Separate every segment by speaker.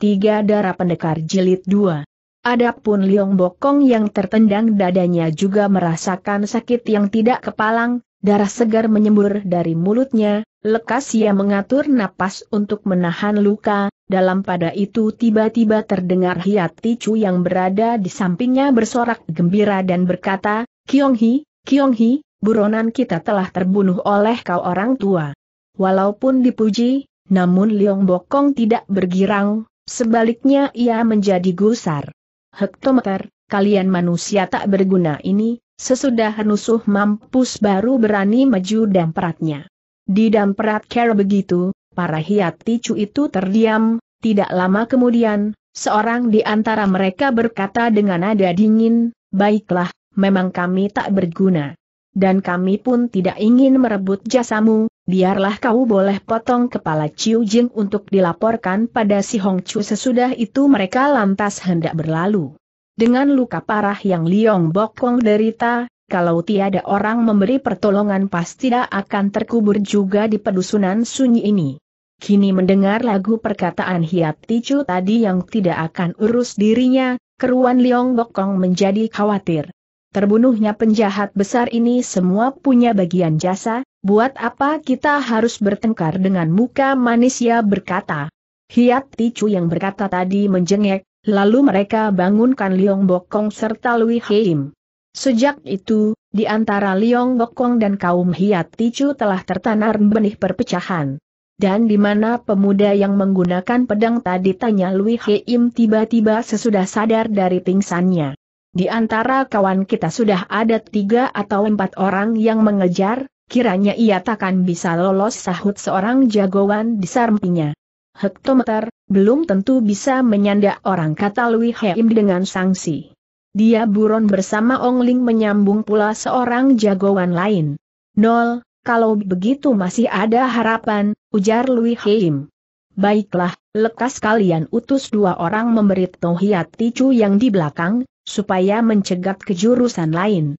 Speaker 1: Tiga Darah Pendekar Jilid dua. Adapun Liong Bokong yang tertendang dadanya juga merasakan sakit yang tidak kepalang, darah segar menyembur dari mulutnya, lekas ia mengatur napas untuk menahan luka, dalam pada itu tiba-tiba terdengar Hiat Ticu yang berada di sampingnya bersorak gembira dan berkata, Kiong Hi, Kiong Hi, buronan kita telah terbunuh oleh kau orang tua. Walaupun dipuji, namun Liong Bokong tidak bergirang, Sebaliknya ia menjadi gusar. Hektometer, kalian manusia tak berguna ini, sesudah nusuh mampus baru berani maju dampratnya. Di damprat kera begitu, para hiat ticu itu terdiam, tidak lama kemudian, seorang di antara mereka berkata dengan nada dingin, baiklah, memang kami tak berguna. Dan kami pun tidak ingin merebut jasamu, biarlah kau boleh potong kepala Ciu Jing untuk dilaporkan pada si Hong Chu sesudah itu mereka lantas hendak berlalu. Dengan luka parah yang Liong Bokong derita, kalau tiada orang memberi pertolongan pasti tidak akan terkubur juga di pedusunan sunyi ini. Kini mendengar lagu perkataan Hiat Ticu tadi yang tidak akan urus dirinya, keruan Liong Bokong menjadi khawatir. Terbunuhnya penjahat besar ini semua punya bagian jasa, Buat apa kita harus bertengkar dengan muka manusia berkata? Hiat Ticu yang berkata tadi menjengek, lalu mereka bangunkan Liong Bokong serta Lui Heim. Sejak itu, di antara Liong Bokong dan kaum Hiat Ticu telah tertanar benih perpecahan. Dan di mana pemuda yang menggunakan pedang tadi tanya Lui Heim tiba-tiba sesudah sadar dari pingsannya. Di antara kawan kita sudah ada tiga atau empat orang yang mengejar, kiranya ia takkan bisa lolos sahut seorang jagoan di sampingnya. Hektometer, belum tentu bisa menyandak orang kata Lui Heim dengan sanksi. Dia buron bersama Ong Ling menyambung pula seorang jagoan lain. Nol, kalau begitu masih ada harapan, ujar Lui Heim. Baiklah, lekas kalian utus dua orang memberi Tohiat Ticu yang di belakang, supaya mencegat kejurusan lain.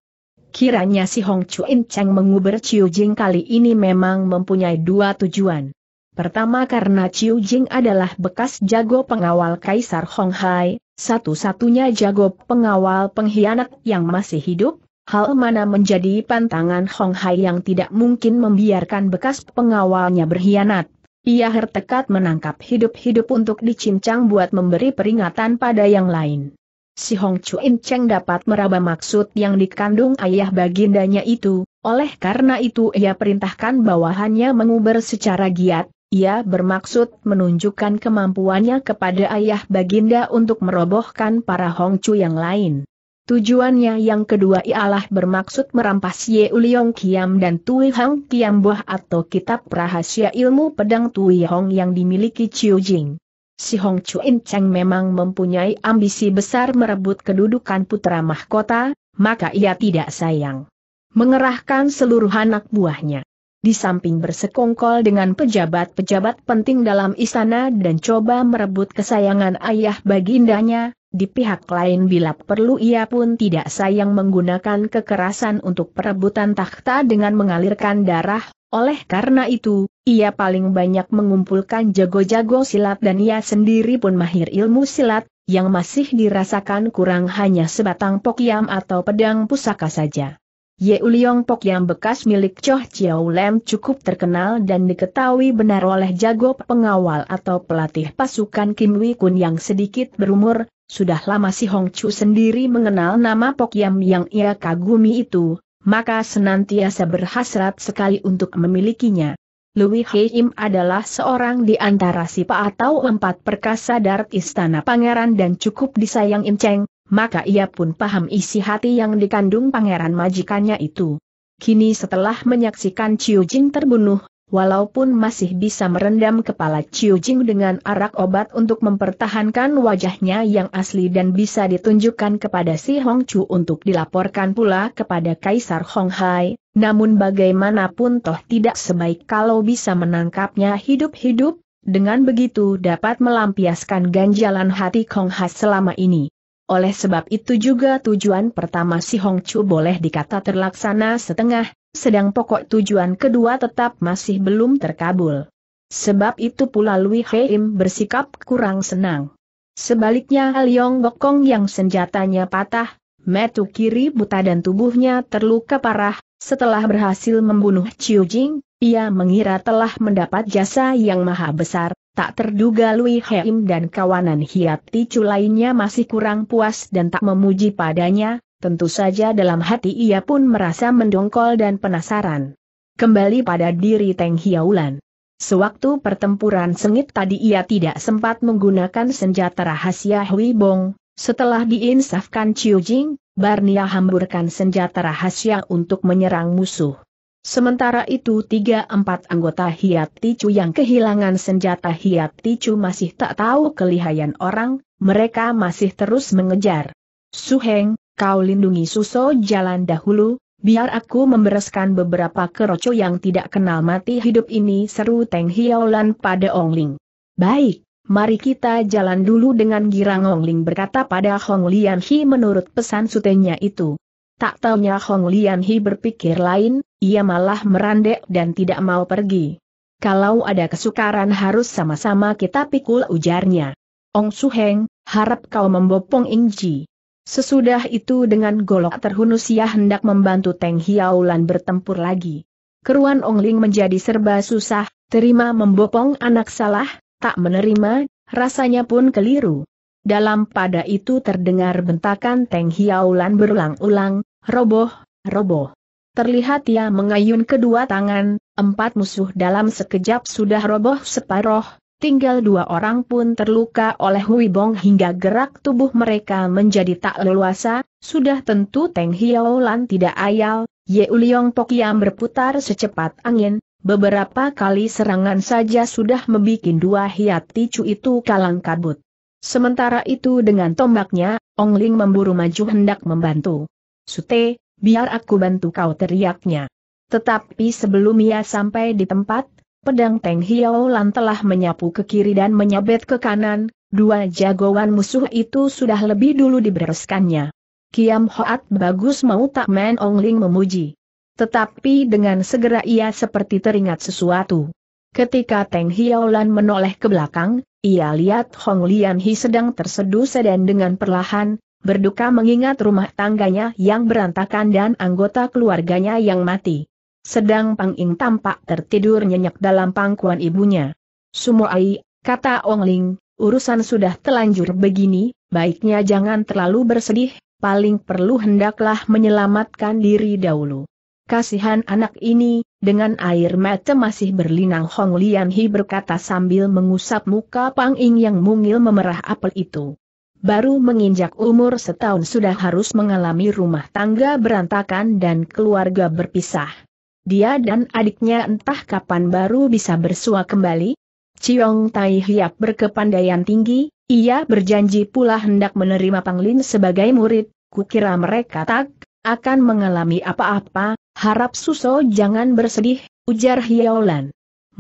Speaker 1: Kiranya si Hong Chuin Cheng menguber Chiu Jing kali ini memang mempunyai dua tujuan. Pertama karena Chiu Jing adalah bekas jago pengawal Kaisar Hong Hai, satu-satunya jago pengawal pengkhianat yang masih hidup, hal mana menjadi pantangan Hong Hai yang tidak mungkin membiarkan bekas pengawalnya berkhianat. Ia hertekat menangkap hidup-hidup untuk dicincang buat memberi peringatan pada yang lain si Hong Chuin Cheng dapat meraba maksud yang dikandung ayah bagindanya itu, oleh karena itu ia perintahkan bawahannya menguber secara giat, ia bermaksud menunjukkan kemampuannya kepada ayah baginda untuk merobohkan para Hong Chu yang lain. Tujuannya yang kedua ialah bermaksud merampas Ye Uliong Kiam dan Tui Hong Kiam Buah atau kitab rahasia ilmu pedang Tui Hong yang dimiliki Chiu Jing si Hong Chuin Cheng memang mempunyai ambisi besar merebut kedudukan putra mahkota, maka ia tidak sayang. Mengerahkan seluruh anak buahnya. Di samping bersekongkol dengan pejabat-pejabat penting dalam istana dan coba merebut kesayangan ayah bagindanya, di pihak lain bila perlu ia pun tidak sayang menggunakan kekerasan untuk perebutan takhta dengan mengalirkan darah oleh karena itu, ia paling banyak mengumpulkan jago-jago silat dan ia sendiri pun mahir ilmu silat, yang masih dirasakan kurang hanya sebatang pokyam atau pedang pusaka saja. Ye Uliong pokyam bekas milik Choh Chiao Lem cukup terkenal dan diketahui benar oleh jago pengawal atau pelatih pasukan Kim Wee Kun yang sedikit berumur, sudah lama si Hong Chu sendiri mengenal nama pokyam yang ia kagumi itu, maka senantiasa berhasrat sekali untuk memilikinya. Louis Heim adalah seorang di antara sipa atau empat perkasa darat istana pangeran dan cukup disayang Inceng, maka ia pun paham isi hati yang dikandung pangeran majikannya itu. Kini setelah menyaksikan Chiu Jing terbunuh, walaupun masih bisa merendam kepala Chiu Jing dengan arak obat untuk mempertahankan wajahnya yang asli dan bisa ditunjukkan kepada si Hong Chu untuk dilaporkan pula kepada Kaisar Hong Hai, namun bagaimanapun toh tidak sebaik kalau bisa menangkapnya hidup-hidup, dengan begitu dapat melampiaskan ganjalan hati Kong Ha selama ini. Oleh sebab itu juga tujuan pertama si Hong Chu boleh dikata terlaksana setengah, sedang pokok tujuan kedua tetap masih belum terkabul. Sebab itu pula Lui Heim bersikap kurang senang. Sebaliknya Liong Bokong yang senjatanya patah, metu kiri buta dan tubuhnya terluka parah, setelah berhasil membunuh Chiu Jing, ia mengira telah mendapat jasa yang maha besar, tak terduga Lui Heim dan kawanan hiat ticu lainnya masih kurang puas dan tak memuji padanya, Tentu saja dalam hati ia pun merasa mendongkol dan penasaran. Kembali pada diri Teng Hiaulan. Sewaktu pertempuran sengit tadi ia tidak sempat menggunakan senjata rahasia Hui Bong, setelah diinsafkan Chiu Jing, Barnia hamburkan senjata rahasia untuk menyerang musuh. Sementara itu tiga empat anggota Hiat Ticu yang kehilangan senjata Hiat Ticu masih tak tahu kelihayan orang, mereka masih terus mengejar. Su Heng kau lindungi Suso jalan dahulu, biar aku membereskan beberapa keroco yang tidak kenal mati hidup ini seru Teng Hiaolan pada Ong Ling. Baik, mari kita jalan dulu dengan girang Ong Ling berkata pada Hong Lian Hi menurut pesan sutenya itu. Tak taunya Hong Lian Hi berpikir lain, ia malah merandek dan tidak mau pergi. Kalau ada kesukaran harus sama-sama kita pikul ujarnya. Ong Suheng, harap kau membopong Ing Ji. Sesudah itu dengan golok terhunus ia hendak membantu Teng Hiaulan bertempur lagi. Keruan Ong Ling menjadi serba susah, terima membopong anak salah, tak menerima, rasanya pun keliru. Dalam pada itu terdengar bentakan Teng Hiaulan berulang-ulang, roboh, roboh. Terlihat ia mengayun kedua tangan, empat musuh dalam sekejap sudah roboh separoh, Tinggal dua orang pun terluka oleh Hui Bong hingga gerak tubuh mereka menjadi tak leluasa, sudah tentu Teng Hiao Lan tidak ayal, Ye Uliong Pokiam berputar secepat angin, beberapa kali serangan saja sudah membuat dua hiat ticu itu kalang kabut. Sementara itu dengan tombaknya, Ong Ling memburu maju hendak membantu. Sute, biar aku bantu kau teriaknya. Tetapi sebelum ia sampai di tempat, pedang Teng Hiaolan telah menyapu ke kiri dan menyabet ke kanan, dua jagoan musuh itu sudah lebih dulu dibereskannya. Kiam Hoat bagus mau tak Men Ong Ling memuji. Tetapi dengan segera ia seperti teringat sesuatu. Ketika Teng Hiaolan menoleh ke belakang, ia lihat Hong Lian Hi sedang terseduh dan dengan perlahan, berduka mengingat rumah tangganya yang berantakan dan anggota keluarganya yang mati. Sedang Pang Ing tampak tertidur nyenyak dalam pangkuan ibunya. Sumoai, kata Ong Ling, urusan sudah telanjur begini, baiknya jangan terlalu bersedih, paling perlu hendaklah menyelamatkan diri dahulu. Kasihan anak ini, dengan air mata masih berlinang Hong Lian Hi berkata sambil mengusap muka Pang Ing yang mungil memerah apel itu. Baru menginjak umur setahun sudah harus mengalami rumah tangga berantakan dan keluarga berpisah dia dan adiknya entah kapan baru bisa bersua kembali. Ciong Tai Hiap berkepandaian tinggi, ia berjanji pula hendak menerima Panglin sebagai murid, kukira mereka tak akan mengalami apa-apa, harap Suso jangan bersedih, ujar Hiaolan.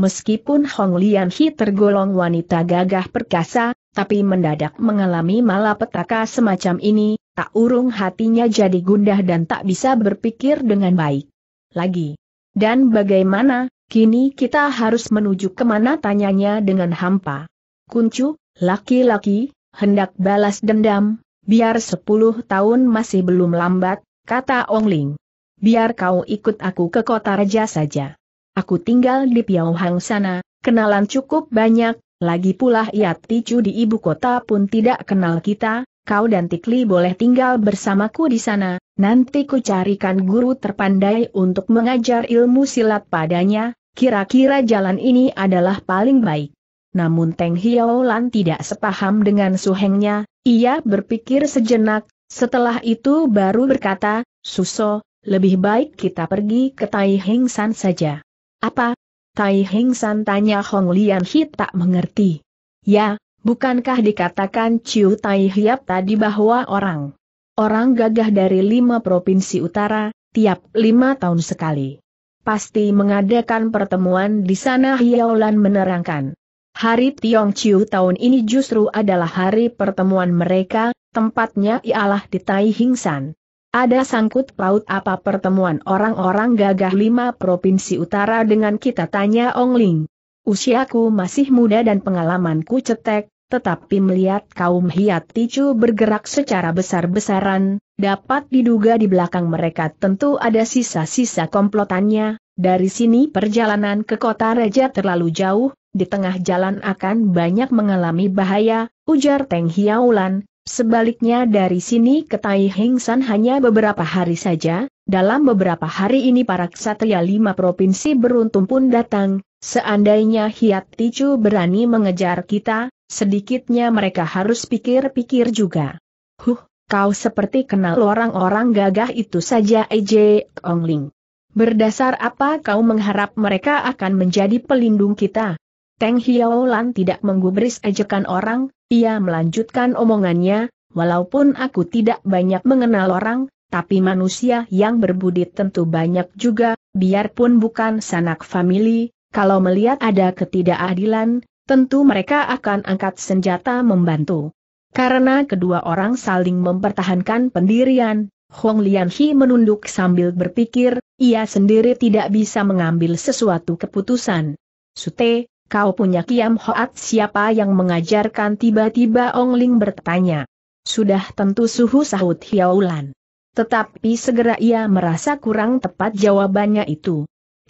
Speaker 1: Meskipun Hong Lian Hi tergolong wanita gagah perkasa, tapi mendadak mengalami malapetaka semacam ini, tak urung hatinya jadi gundah dan tak bisa berpikir dengan baik. Lagi, dan bagaimana, kini kita harus menuju kemana tanyanya dengan hampa. Kuncu, laki-laki, hendak balas dendam, biar sepuluh tahun masih belum lambat, kata Ong Ling. Biar kau ikut aku ke kota raja saja. Aku tinggal di Piauhang sana, kenalan cukup banyak, lagi pula ia ticu di ibu kota pun tidak kenal kita, kau dan Tikli boleh tinggal bersamaku di sana, nanti ku carikan guru terpandai untuk mengajar ilmu silat padanya, kira-kira jalan ini adalah paling baik. Namun Teng Lan tidak sepaham dengan suhengnya, ia berpikir sejenak, setelah itu baru berkata, Suso, lebih baik kita pergi ke Tai Heng San saja. Apa? Tai Heng San tanya Hong Lian Hit tak mengerti. Ya, Bukankah dikatakan Ciu Tai Hiap tadi bahwa orang orang gagah dari lima provinsi utara, tiap lima tahun sekali. Pasti mengadakan pertemuan di sana Hiaolan menerangkan. Hari Tiong Ciu tahun ini justru adalah hari pertemuan mereka, tempatnya ialah di Tai Hingsan. Ada sangkut paut apa pertemuan orang-orang gagah lima provinsi utara dengan kita tanya Ong Ling. Usiaku masih muda dan pengalamanku cetek, tetapi melihat kaum hiat ticu bergerak secara besar-besaran, dapat diduga di belakang mereka tentu ada sisa-sisa komplotannya, dari sini perjalanan ke kota raja terlalu jauh, di tengah jalan akan banyak mengalami bahaya, ujar Teng Hiaulan, sebaliknya dari sini ke Tai San hanya beberapa hari saja, dalam beberapa hari ini para ksatria lima provinsi beruntung pun datang, Seandainya Hiat Ticu berani mengejar kita, Sedikitnya mereka harus pikir-pikir juga. Huh, kau seperti kenal orang-orang gagah itu saja EJ Ongling. Berdasar apa kau mengharap mereka akan menjadi pelindung kita? Teng Hiaolan tidak menggubris ejekan orang, ia melanjutkan omongannya, walaupun aku tidak banyak mengenal orang, tapi manusia yang berbudi tentu banyak juga, biarpun bukan sanak famili, kalau melihat ada ketidakadilan, tentu mereka akan angkat senjata membantu. Karena kedua orang saling mempertahankan pendirian, Huang Lian menunduk sambil berpikir, ia sendiri tidak bisa mengambil sesuatu keputusan. Sute, kau punya kiam hoat siapa yang mengajarkan tiba-tiba Ong Ling bertanya. Sudah tentu suhu sahut Hiaulan. Tetapi segera ia merasa kurang tepat jawabannya itu.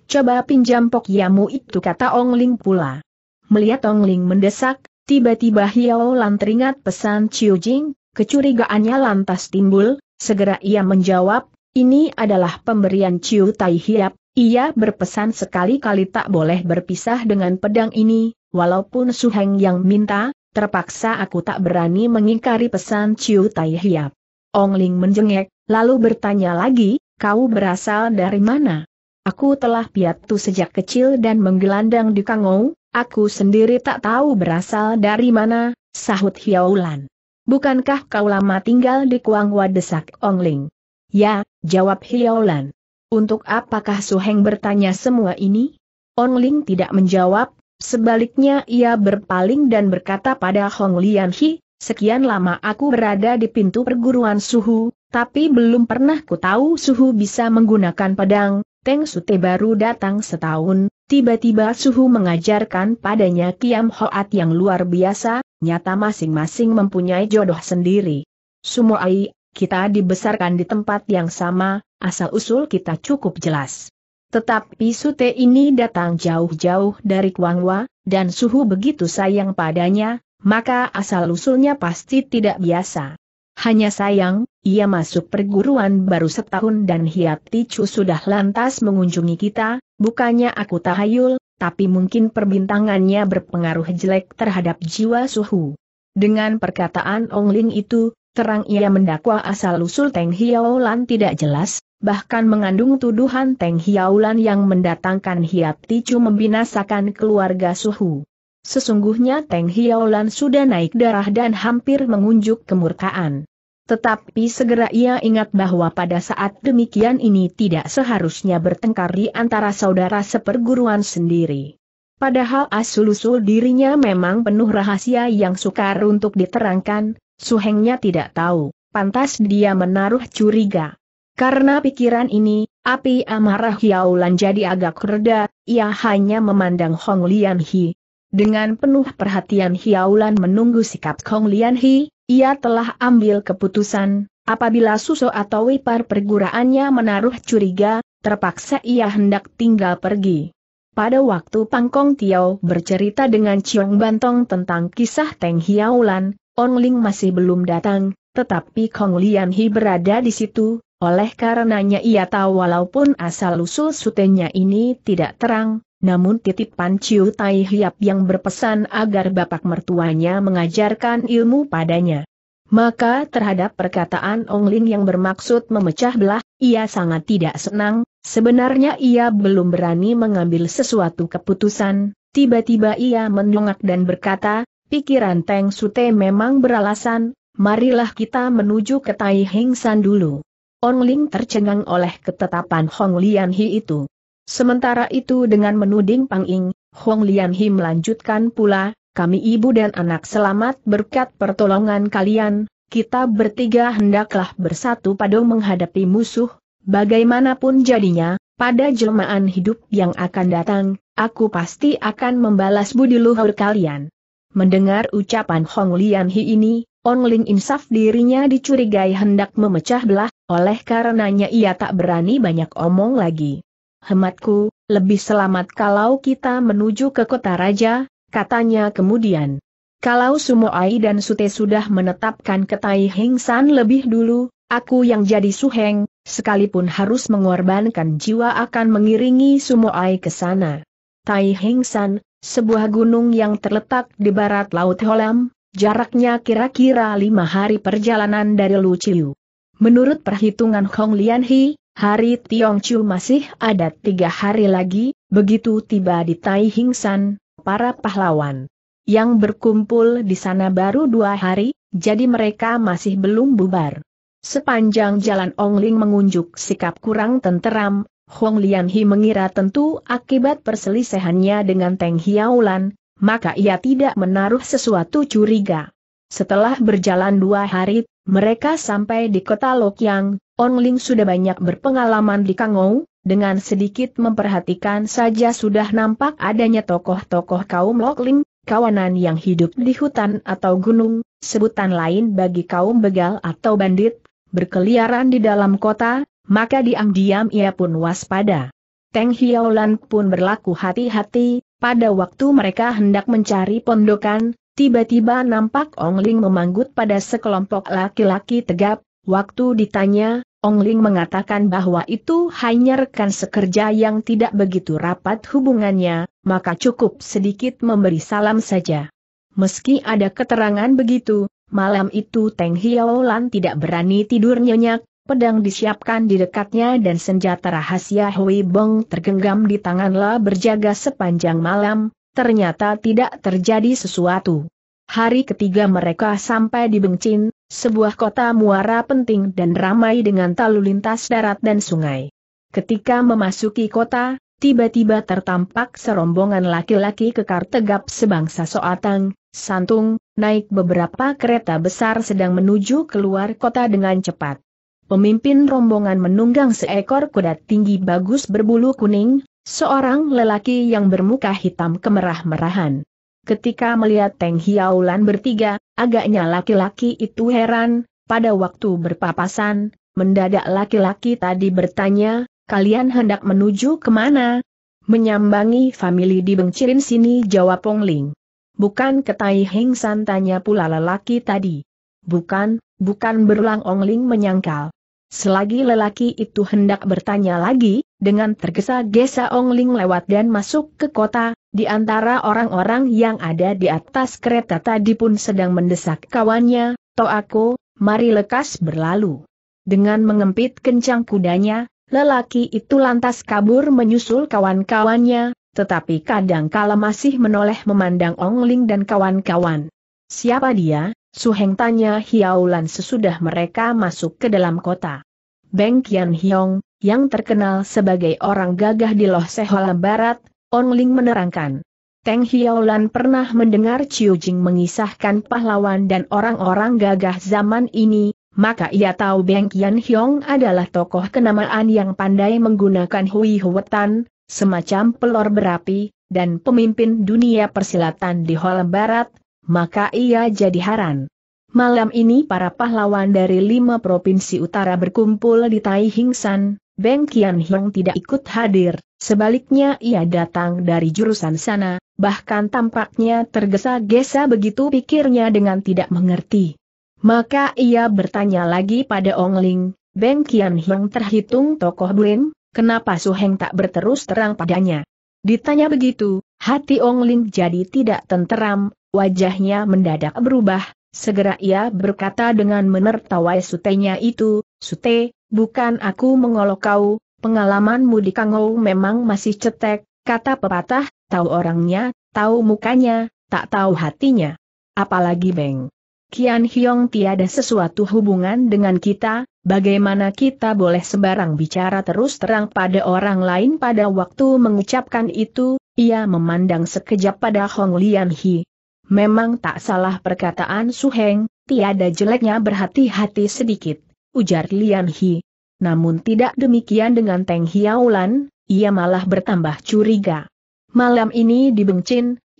Speaker 1: Coba pinjam pokyamu itu kata Ong Ling pula. Melihat Tong Ling mendesak, tiba-tiba Hiao Lan teringat pesan Chiu Jing, kecurigaannya lantas timbul, segera ia menjawab, ini adalah pemberian Chiu Tai Hiap, ia berpesan sekali-kali tak boleh berpisah dengan pedang ini, walaupun Su Suheng yang minta, terpaksa aku tak berani mengingkari pesan Chiu Tai Hiap. Ong Ling menjengek, lalu bertanya lagi, kau berasal dari mana? Aku telah piatu sejak kecil dan menggelandang di Kangou, Aku sendiri tak tahu berasal dari mana, sahut Hiaulan. Bukankah kau lama tinggal di Kuangwa desak Ongling? Ya, jawab Hiaulan. Untuk apakah Suheng bertanya semua ini? Ongling tidak menjawab, sebaliknya ia berpaling dan berkata pada Hong Lian Hi, sekian lama aku berada di pintu perguruan suhu, tapi belum pernah ku tahu suhu bisa menggunakan pedang, Teng Sute baru datang setahun, tiba-tiba Suhu mengajarkan padanya Kiam Hoat yang luar biasa, nyata masing-masing mempunyai jodoh sendiri. Sumoai, kita dibesarkan di tempat yang sama, asal-usul kita cukup jelas. Tetapi Sute ini datang jauh-jauh dari Kuangwa, dan Suhu begitu sayang padanya, maka asal-usulnya pasti tidak biasa. Hanya sayang, ia masuk perguruan baru setahun dan Hiat Ticu sudah lantas mengunjungi kita, bukannya aku tahayul, tapi mungkin perbintangannya berpengaruh jelek terhadap jiwa suhu. Dengan perkataan Ong Ling itu, terang ia mendakwa asal-usul Teng Hiaolan tidak jelas, bahkan mengandung tuduhan Teng Hiaolan yang mendatangkan Hiat Ticu membinasakan keluarga suhu. Sesungguhnya Teng Hiaolan sudah naik darah dan hampir mengunjuk kemurkaan. Tetapi segera ia ingat bahwa pada saat demikian ini tidak seharusnya bertengkar di antara saudara seperguruan sendiri. Padahal asal-usul dirinya memang penuh rahasia yang sukar untuk diterangkan, suhengnya tidak tahu, pantas dia menaruh curiga. Karena pikiran ini, api amarah Hiaulan jadi agak reda, ia hanya memandang Hong Lian Hi. Dengan penuh perhatian Hiaulan menunggu sikap Hong Lian Hi, ia telah ambil keputusan, apabila Suso atau Wipar perguraannya menaruh curiga, terpaksa ia hendak tinggal pergi. Pada waktu Pangkong Tiao bercerita dengan Chiong Bantong tentang kisah Teng Hiaulan, Ong Ling masih belum datang, tetapi Kong Lian Hi berada di situ, oleh karenanya ia tahu walaupun asal-usul sutenya ini tidak terang, namun titipan Ciu Tai Hiap yang berpesan agar bapak mertuanya mengajarkan ilmu padanya. Maka terhadap perkataan Ong Ling yang bermaksud memecah belah, ia sangat tidak senang, sebenarnya ia belum berani mengambil sesuatu keputusan, tiba-tiba ia menyongak dan berkata, pikiran Teng Sute memang beralasan, marilah kita menuju ke Tai Heng San dulu. Ong Ling tercengang oleh ketetapan Hong Lian Hi itu. Sementara itu dengan menuding Pang Ing, Hong Lian Hi melanjutkan pula, kami ibu dan anak selamat berkat pertolongan kalian, kita bertiga hendaklah bersatu padu menghadapi musuh, bagaimanapun jadinya, pada jelmaan hidup yang akan datang, aku pasti akan membalas budi luhur kalian. Mendengar ucapan Hong Lian Hi ini, Ong Ling insaf dirinya dicurigai hendak memecah belah, oleh karenanya ia tak berani banyak omong lagi hematku, lebih selamat kalau kita menuju ke kota raja, katanya kemudian. Kalau Sumoai dan Sute sudah menetapkan ke Tai Heng San lebih dulu, aku yang jadi suheng, sekalipun harus mengorbankan jiwa akan mengiringi Sumoai ke sana. Tai Heng San, sebuah gunung yang terletak di barat Laut Holam, jaraknya kira-kira lima hari perjalanan dari Luciu. Menurut perhitungan Hong Lian Hi, Hari Tiong Chu masih ada tiga hari lagi, begitu tiba di Tai Hingsan, para pahlawan yang berkumpul di sana baru dua hari, jadi mereka masih belum bubar. Sepanjang jalan Ong Ling mengunjuk sikap kurang tenteram, Hong Lian Hi mengira tentu akibat perselisihannya dengan Teng Hiaulan, maka ia tidak menaruh sesuatu curiga. Setelah berjalan dua hari, mereka sampai di kota Lokyang, Ling sudah banyak berpengalaman di Kangou, dengan sedikit memperhatikan saja sudah nampak adanya tokoh-tokoh kaum Lokling, kawanan yang hidup di hutan atau gunung, sebutan lain bagi kaum begal atau bandit, berkeliaran di dalam kota, maka diam-diam ia pun waspada. Teng Hiaolan pun berlaku hati-hati, pada waktu mereka hendak mencari pondokan, Tiba-tiba nampak Ong Ling memanggut pada sekelompok laki-laki tegap, waktu ditanya, Ong Ling mengatakan bahwa itu hanya rekan sekerja yang tidak begitu rapat hubungannya, maka cukup sedikit memberi salam saja. Meski ada keterangan begitu, malam itu Teng Hiaolan tidak berani tidur nyenyak, pedang disiapkan di dekatnya dan senjata rahasia Hui Bong tergenggam di tanganlah berjaga sepanjang malam, ternyata tidak terjadi sesuatu. Hari ketiga mereka sampai di Bengcin, sebuah kota muara penting dan ramai dengan lalu lintas darat dan sungai. Ketika memasuki kota, tiba-tiba tertampak serombongan laki-laki kekar tegap sebangsa soatang, santung, naik beberapa kereta besar sedang menuju keluar kota dengan cepat. Pemimpin rombongan menunggang seekor kuda tinggi bagus berbulu kuning, Seorang lelaki yang bermuka hitam kemerah-merahan. Ketika melihat Teng Hiaulan bertiga, agaknya laki-laki itu heran, pada waktu berpapasan, mendadak laki-laki tadi bertanya, kalian hendak menuju kemana? Menyambangi famili di Bengcirin sini jawab Pong Ling. Bukan ke Tai Heng San tanya pula lelaki tadi. Bukan, bukan berulang Ong Ling menyangkal. Selagi lelaki itu hendak bertanya lagi, dengan tergesa-gesa Ong Ling lewat dan masuk ke kota, di antara orang-orang yang ada di atas kereta tadi pun sedang mendesak kawannya, Toako, mari lekas berlalu. Dengan mengempit kencang kudanya, lelaki itu lantas kabur menyusul kawan-kawannya, tetapi kadang kala masih menoleh memandang Ong Ling dan kawan-kawan. Siapa dia? Suheng tanya Hiaulan sesudah mereka masuk ke dalam kota. Beng Kian Hiong, yang terkenal sebagai orang gagah di Loh Seholam Barat, Ong Ling menerangkan. Teng Hiaolan pernah mendengar Chiu Jing mengisahkan pahlawan dan orang-orang gagah zaman ini, maka ia tahu Beng Kian Hiong adalah tokoh kenamaan yang pandai menggunakan hui huwetan, semacam pelor berapi, dan pemimpin dunia persilatan di Holam Barat, maka ia jadi haran. Malam ini para pahlawan dari lima provinsi utara berkumpul di Tai Hingsan, Beng Kian Hiong tidak ikut hadir, sebaliknya ia datang dari jurusan sana, bahkan tampaknya tergesa-gesa begitu pikirnya dengan tidak mengerti. Maka ia bertanya lagi pada Ong Ling, Beng Kian Hiong terhitung tokoh Blin, kenapa Su Heng tak berterus terang padanya? Ditanya begitu, hati Ong Ling jadi tidak tenteram, wajahnya mendadak berubah, Segera ia berkata dengan menertawai sutenya itu, Sute, Bukan aku mengolok kau, pengalamanmu di Kangou memang masih cetek, kata pepatah, tahu orangnya, tahu mukanya, tak tahu hatinya. Apalagi Beng. Kian Hyong tiada sesuatu hubungan dengan kita, bagaimana kita boleh sembarang bicara terus terang pada orang lain pada waktu mengucapkan itu, ia memandang sekejap pada Hong Lian Hi. Memang tak salah perkataan Su Heng, tiada jeleknya berhati-hati sedikit ujar Lian Hi. Namun tidak demikian dengan Teng Hiaulan, ia malah bertambah curiga. Malam ini di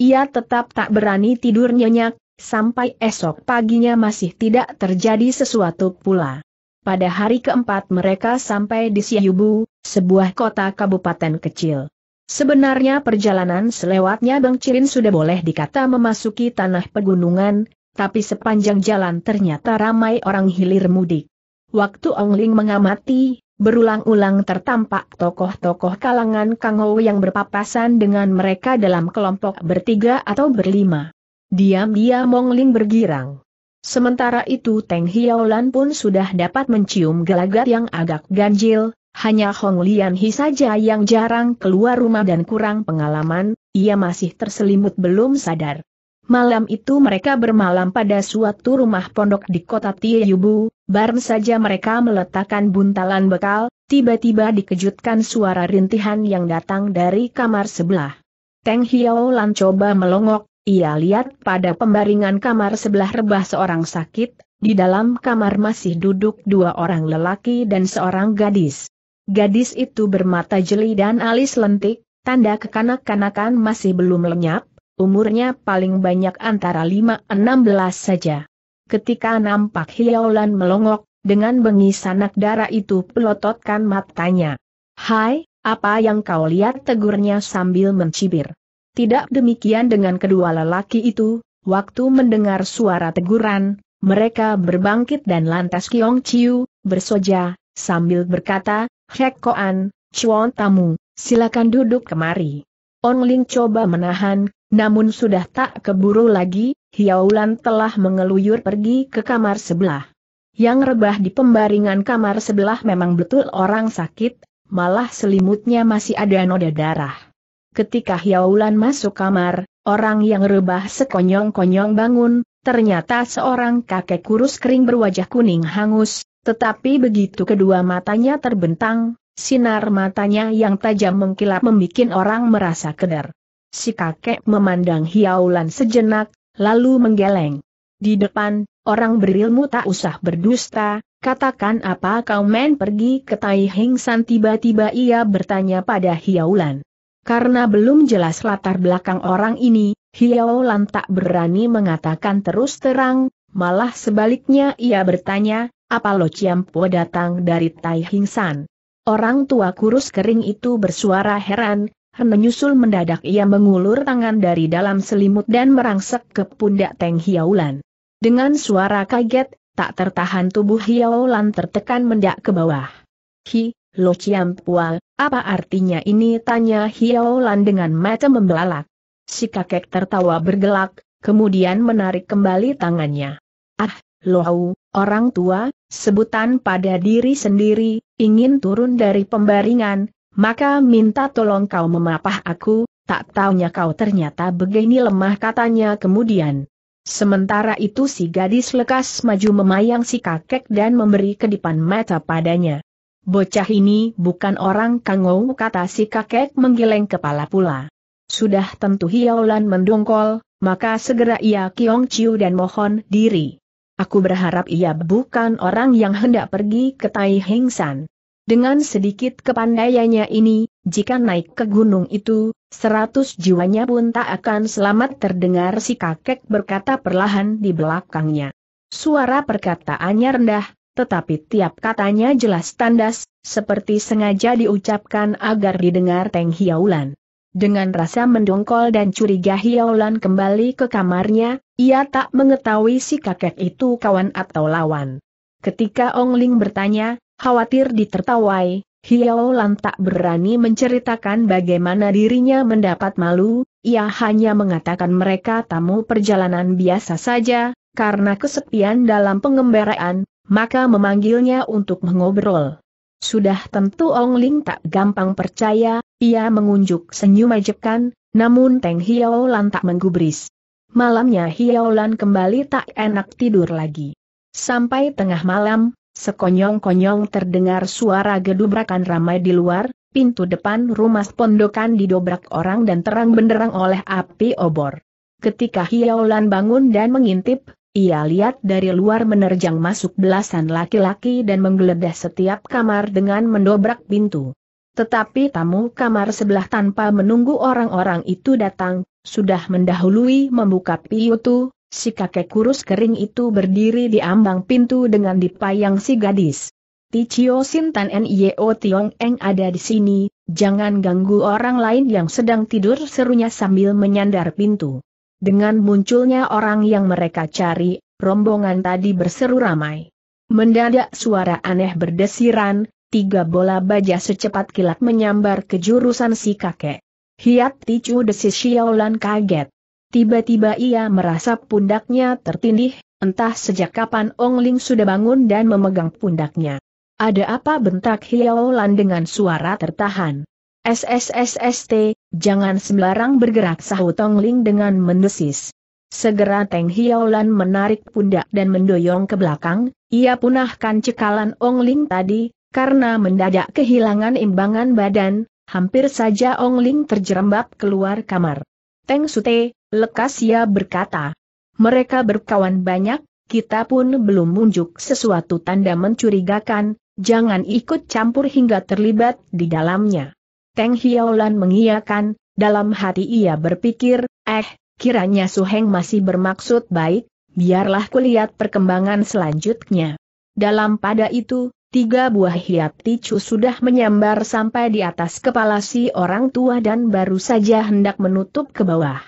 Speaker 1: ia tetap tak berani tidur nyenyak, sampai esok paginya masih tidak terjadi sesuatu pula. Pada hari keempat mereka sampai di Siyubu, sebuah kota kabupaten kecil. Sebenarnya perjalanan selewatnya Bang Cirin sudah boleh dikata memasuki tanah pegunungan, tapi sepanjang jalan ternyata ramai orang hilir mudik. Waktu Ong Ling mengamati, berulang-ulang tertampak tokoh-tokoh kalangan Kang Ou yang berpapasan dengan mereka dalam kelompok bertiga atau berlima. Diam-diam Ong Ling bergirang. Sementara itu Teng Hiaolan pun sudah dapat mencium gelagat yang agak ganjil, hanya Hong Lian Hi saja yang jarang keluar rumah dan kurang pengalaman, ia masih terselimut belum sadar. Malam itu mereka bermalam pada suatu rumah pondok di kota Tieyubu, baru saja mereka meletakkan buntalan bekal, tiba-tiba dikejutkan suara rintihan yang datang dari kamar sebelah. Teng Hiao Lan coba melongok, ia lihat pada pembaringan kamar sebelah rebah seorang sakit, di dalam kamar masih duduk dua orang lelaki dan seorang gadis. Gadis itu bermata jeli dan alis lentik, tanda kekanak-kanakan masih belum lenyap, Umurnya paling banyak antara 5-16 saja. Ketika nampak Hiaolan melongok, dengan bengis anak darah itu pelototkan matanya. Hai, apa yang kau lihat tegurnya sambil mencibir. Tidak demikian dengan kedua lelaki itu, waktu mendengar suara teguran, mereka berbangkit dan lantas Kiong Chiu, bersoja, sambil berkata, Hek Koan, Chuan Tamu, silakan duduk kemari. Ong Ling coba menahan namun sudah tak keburu lagi, Hiaulan telah mengeluyur pergi ke kamar sebelah. Yang rebah di pembaringan kamar sebelah memang betul orang sakit, malah selimutnya masih ada noda darah. Ketika Hiaulan masuk kamar, orang yang rebah sekonyong-konyong bangun, ternyata seorang kakek kurus kering berwajah kuning hangus, tetapi begitu kedua matanya terbentang, sinar matanya yang tajam mengkilap membuat orang merasa keder. Si kakek memandang Hiaulan sejenak, lalu menggeleng. Di depan, orang berilmu tak usah berdusta, katakan apa kau main pergi ke Tai San tiba-tiba ia bertanya pada Hiaulan. Karena belum jelas latar belakang orang ini, Hiaulan tak berani mengatakan terus terang, malah sebaliknya ia bertanya, apa Lo Ciampo datang dari Tai Hing San? Orang tua kurus kering itu bersuara heran, menyusul mendadak ia mengulur tangan dari dalam selimut dan merangsek ke pundak Teng Hiaulan. Dengan suara kaget, tak tertahan tubuh Hiaulan tertekan mendak ke bawah. Hi, Lo Chiam Pual, apa artinya ini tanya Hiaulan dengan mata membelalak. Si kakek tertawa bergelak, kemudian menarik kembali tangannya. Ah, Lohau, orang tua, sebutan pada diri sendiri, ingin turun dari pembaringan, maka minta tolong kau memapah aku, tak taunya kau ternyata begini lemah katanya kemudian. Sementara itu si gadis lekas maju memayang si kakek dan memberi kedipan mata padanya. Bocah ini bukan orang kangou kata si kakek menggeleng kepala pula. Sudah tentu Hiaulan mendongkol, maka segera ia kiong ciu dan mohon diri. Aku berharap ia bukan orang yang hendak pergi ke Tai San. Dengan sedikit kepandaiannya ini, jika naik ke gunung itu, seratus jiwanya pun tak akan selamat terdengar si kakek berkata perlahan di belakangnya. Suara perkataannya rendah, tetapi tiap katanya jelas tandas, seperti sengaja diucapkan agar didengar Teng Hiaulan. Dengan rasa mendongkol dan curiga Hiaulan kembali ke kamarnya, ia tak mengetahui si kakek itu kawan atau lawan. Ketika Ong Ling bertanya, khawatir ditertawai, Hiao Lan tak berani menceritakan bagaimana dirinya mendapat malu, ia hanya mengatakan mereka tamu perjalanan biasa saja, karena kesepian dalam pengembaraan, maka memanggilnya untuk mengobrol. Sudah tentu Ong Ling tak gampang percaya, ia mengunjuk senyum ajekan, namun Teng Hiao Lan tak menggubris. Malamnya Hiao Lan kembali tak enak tidur lagi. Sampai tengah malam, Sekonyong-konyong terdengar suara gedubrakan ramai di luar, pintu depan rumah pondokan didobrak orang dan terang benderang oleh api obor. Ketika Hiaulan bangun dan mengintip, ia lihat dari luar menerjang masuk belasan laki-laki dan menggeledah setiap kamar dengan mendobrak pintu. Tetapi tamu kamar sebelah tanpa menunggu orang-orang itu datang, sudah mendahului membuka piutu, Si kakek kurus kering itu berdiri di ambang pintu dengan dipayang si gadis. Ticio Sintan Nio Tiong Eng ada di sini, jangan ganggu orang lain yang sedang tidur serunya sambil menyandar pintu. Dengan munculnya orang yang mereka cari, rombongan tadi berseru ramai. Mendadak suara aneh berdesiran, tiga bola baja secepat kilat menyambar ke jurusan si kakek. Hiat Ticu desis Xiaolan kaget. Tiba-tiba ia merasa pundaknya tertindih, entah sejak kapan Ong Ling sudah bangun dan memegang pundaknya. Ada apa bentak Hiao Lan dengan suara tertahan? SSSST, jangan sembarang bergerak sahut Ong Ling dengan mendesis. Segera Teng Hiao Lan menarik pundak dan mendoyong ke belakang, ia punahkan cekalan Ong Ling tadi, karena mendadak kehilangan imbangan badan, hampir saja Ong Ling terjerembab keluar kamar. Teng Sute, lekas ia berkata. Mereka berkawan banyak, kita pun belum munjuk sesuatu tanda mencurigakan, jangan ikut campur hingga terlibat di dalamnya. Teng hiaulan mengiyakan, dalam hati ia berpikir, eh, kiranya Suheng masih bermaksud baik, biarlah kulihat perkembangan selanjutnya. Dalam pada itu, Tiga buah hiap ticu sudah menyambar sampai di atas kepala si orang tua dan baru saja hendak menutup ke bawah.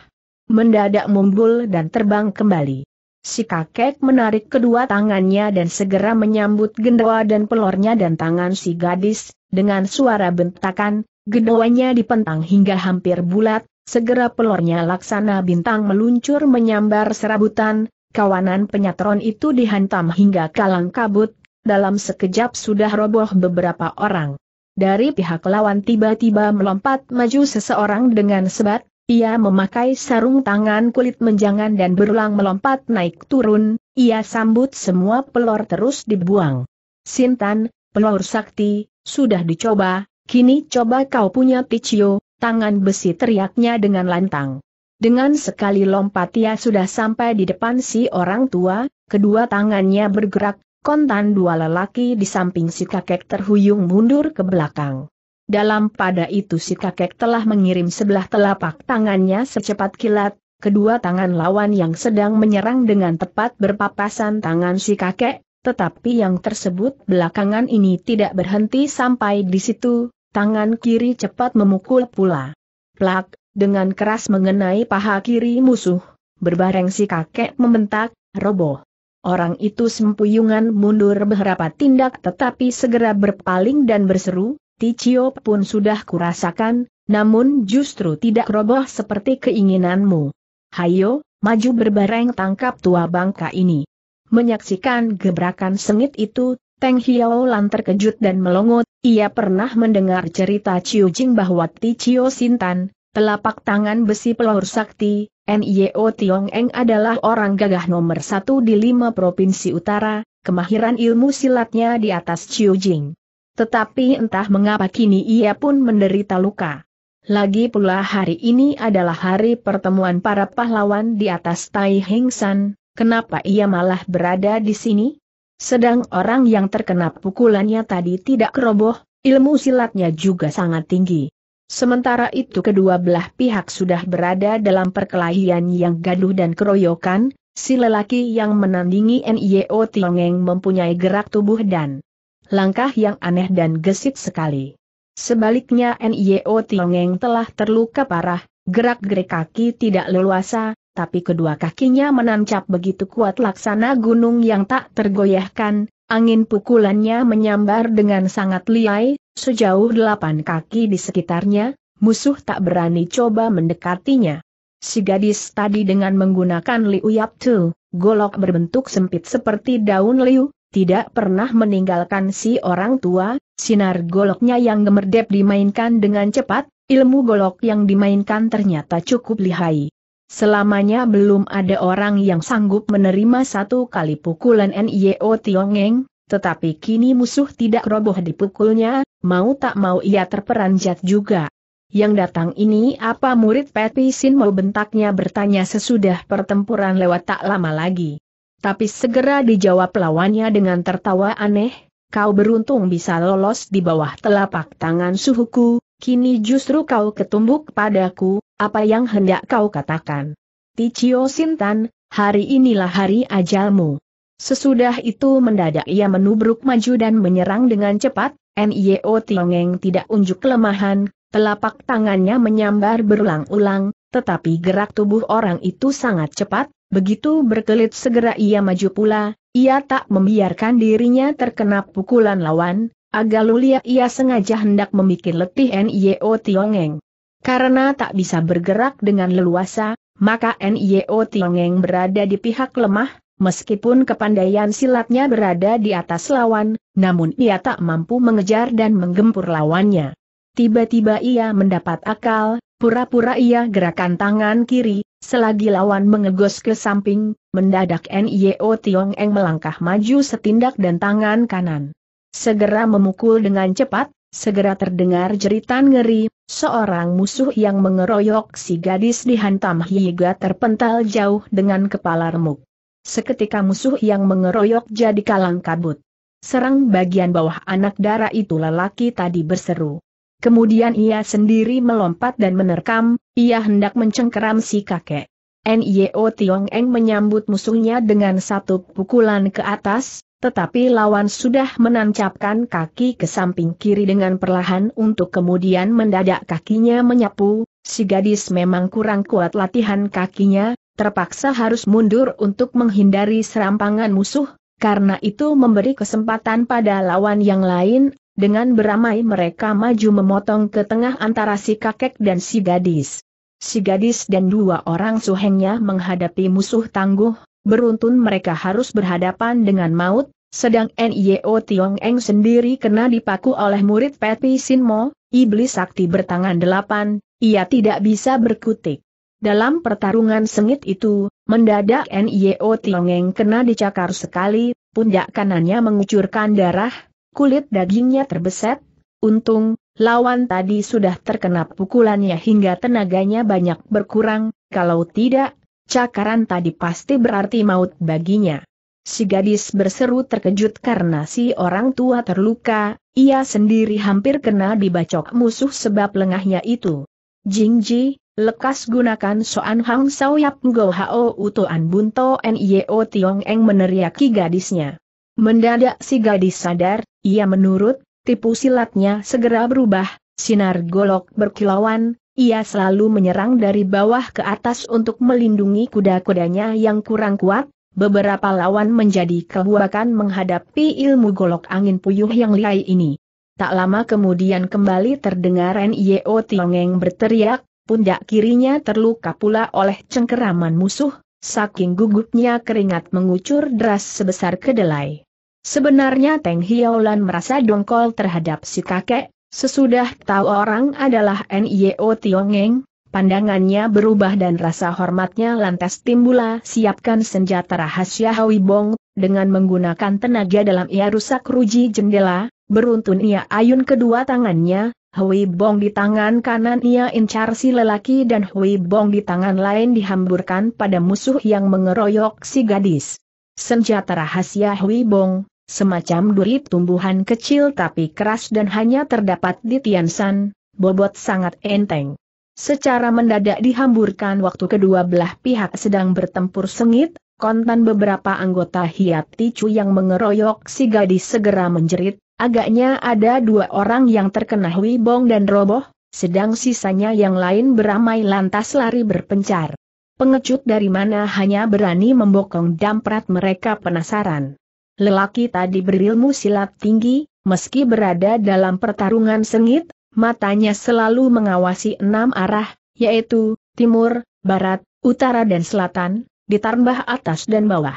Speaker 1: Mendadak mumbul dan terbang kembali. Si kakek menarik kedua tangannya dan segera menyambut gendawa dan pelornya dan tangan si gadis, dengan suara bentakan, gendawanya dipentang hingga hampir bulat, segera pelornya laksana bintang meluncur menyambar serabutan, kawanan penyatron itu dihantam hingga kalang kabut, dalam sekejap sudah roboh beberapa orang. Dari pihak lawan tiba-tiba melompat maju seseorang dengan sebat, ia memakai sarung tangan kulit menjangan dan berulang melompat naik turun, ia sambut semua pelor terus dibuang. Sintan, pelor sakti, sudah dicoba, kini coba kau punya ticio, tangan besi teriaknya dengan lantang. Dengan sekali lompat ia sudah sampai di depan si orang tua, kedua tangannya bergerak, kontan dua lelaki di samping si kakek terhuyung mundur ke belakang. Dalam pada itu si kakek telah mengirim sebelah telapak tangannya secepat kilat, kedua tangan lawan yang sedang menyerang dengan tepat berpapasan tangan si kakek, tetapi yang tersebut belakangan ini tidak berhenti sampai di situ, tangan kiri cepat memukul pula. Plak, dengan keras mengenai paha kiri musuh, berbareng si kakek membentak, roboh. Orang itu sempuyungan mundur beberapa tindak tetapi segera berpaling dan berseru, Ticio pun sudah kurasakan, namun justru tidak roboh seperti keinginanmu. Hayo, maju berbareng tangkap tua bangka ini. Menyaksikan gebrakan sengit itu, Teng Hiao Lan terkejut dan melongot, ia pernah mendengar cerita Ciu Jing bahwa Ticio Sintan, telapak tangan besi pelor sakti, NIO Tiong Eng adalah orang gagah nomor satu di lima provinsi utara, kemahiran ilmu silatnya di atas Chiu Jing. Tetapi entah mengapa kini ia pun menderita luka. Lagi pula hari ini adalah hari pertemuan para pahlawan di atas Tai Heng San, kenapa ia malah berada di sini? Sedang orang yang terkena pukulannya tadi tidak keroboh, ilmu silatnya juga sangat tinggi. Sementara itu kedua belah pihak sudah berada dalam perkelahian yang gaduh dan keroyokan, si lelaki yang menandingi NIO Tiongeng mempunyai gerak tubuh dan langkah yang aneh dan gesit sekali. Sebaliknya NIO Tiongeng telah terluka parah, gerak-gerik kaki tidak leluasa, tapi kedua kakinya menancap begitu kuat laksana gunung yang tak tergoyahkan, angin pukulannya menyambar dengan sangat liai, Sejauh delapan kaki di sekitarnya, musuh tak berani coba mendekatinya. Si gadis tadi dengan menggunakan Liu Yap Tu, golok berbentuk sempit seperti daun liu, tidak pernah meninggalkan si orang tua, sinar goloknya yang gemerdep dimainkan dengan cepat, ilmu golok yang dimainkan ternyata cukup lihai. Selamanya belum ada orang yang sanggup menerima satu kali pukulan N.I.O. Tiongeng, tetapi kini musuh tidak roboh dipukulnya, mau tak mau ia terperanjat juga. Yang datang ini apa murid Peti Sin mau bentaknya bertanya sesudah pertempuran lewat tak lama lagi. Tapi segera dijawab lawannya dengan tertawa aneh, kau beruntung bisa lolos di bawah telapak tangan suhuku, kini justru kau ketumbuk padaku, apa yang hendak kau katakan. Ticio Sintan, hari inilah hari ajalmu. Sesudah itu mendadak ia menubruk maju dan menyerang dengan cepat, NIO Tiongeng tidak unjuk kelemahan, telapak tangannya menyambar berulang-ulang, tetapi gerak tubuh orang itu sangat cepat, begitu berkelit segera ia maju pula, ia tak membiarkan dirinya terkena pukulan lawan, agak lulia ia sengaja hendak memikir letih NIO Tiongeng. Karena tak bisa bergerak dengan leluasa, maka NIO Tiongeng berada di pihak lemah, Meskipun kepandaian silatnya berada di atas lawan, namun ia tak mampu mengejar dan menggempur lawannya. Tiba-tiba ia mendapat akal, pura-pura ia gerakan tangan kiri, selagi lawan mengegos ke samping, mendadak Nio Tiong Eng melangkah maju setindak dan tangan kanan. Segera memukul dengan cepat, segera terdengar jeritan ngeri, seorang musuh yang mengeroyok si gadis dihantam hingga terpental jauh dengan kepala remuk. Seketika musuh yang mengeroyok jadi kalang kabut. Serang bagian bawah anak darah itu lelaki tadi berseru. Kemudian ia sendiri melompat dan menerkam, ia hendak mencengkeram si kakek. NIO Tiong Eng menyambut musuhnya dengan satu pukulan ke atas, tetapi lawan sudah menancapkan kaki ke samping kiri dengan perlahan untuk kemudian mendadak kakinya menyapu, si gadis memang kurang kuat latihan kakinya, terpaksa harus mundur untuk menghindari serampangan musuh, karena itu memberi kesempatan pada lawan yang lain, dengan beramai mereka maju memotong ke tengah antara si kakek dan si gadis. Si gadis dan dua orang suhengnya menghadapi musuh tangguh, beruntun mereka harus berhadapan dengan maut, sedang N.I.O. Tiong Eng sendiri kena dipaku oleh murid Pepi Sinmo, iblis sakti bertangan delapan, ia tidak bisa berkutik. Dalam pertarungan sengit itu, mendadak Nio Tiongeng kena dicakar sekali, pundak kanannya mengucurkan darah, kulit dagingnya terbeset. Untung, lawan tadi sudah terkena pukulannya hingga tenaganya banyak berkurang, kalau tidak, cakaran tadi pasti berarti maut baginya. Si gadis berseru terkejut karena si orang tua terluka, ia sendiri hampir kena dibacok musuh sebab lengahnya itu. Jingji, Lekas gunakan Soan Hang Sao Yap ngo Hao Utoan Bunto Nio Tiong Eng meneriaki gadisnya. Mendadak si gadis sadar, ia menurut, tipu silatnya segera berubah, sinar golok berkilauan, ia selalu menyerang dari bawah ke atas untuk melindungi kuda-kudanya yang kurang kuat, beberapa lawan menjadi kebuakan menghadapi ilmu golok angin puyuh yang liai ini. Tak lama kemudian kembali terdengar Nio Tiongeng berteriak, pundak kirinya terluka pula oleh cengkeraman musuh, saking gugupnya keringat mengucur deras sebesar kedelai. Sebenarnya Teng Hiaulan merasa dongkol terhadap si kakek, sesudah tahu orang adalah N.I.O. Tiongeng, pandangannya berubah dan rasa hormatnya lantas timbula siapkan senjata rahasia Hawi Bong, dengan menggunakan tenaga dalam ia rusak ruji jendela, beruntun ia ayun kedua tangannya, Hui Bong di tangan kanan ia incar si lelaki dan Hui Bong di tangan lain dihamburkan pada musuh yang mengeroyok si gadis. Senjata rahasia Hui Bong, semacam duri tumbuhan kecil tapi keras dan hanya terdapat di Tiansan, bobot sangat enteng. Secara mendadak dihamburkan waktu kedua belah pihak sedang bertempur sengit, kontan beberapa anggota Hiat Ticu yang mengeroyok si gadis segera menjerit, Agaknya ada dua orang yang terkena wibong dan roboh, sedang sisanya yang lain beramai lantas lari berpencar. Pengecut dari mana hanya berani membokong damprat mereka penasaran. Lelaki tadi berilmu silat tinggi, meski berada dalam pertarungan sengit, matanya selalu mengawasi enam arah, yaitu, timur, barat, utara dan selatan, ditambah atas dan bawah.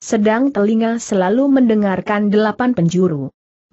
Speaker 1: Sedang telinga selalu mendengarkan delapan penjuru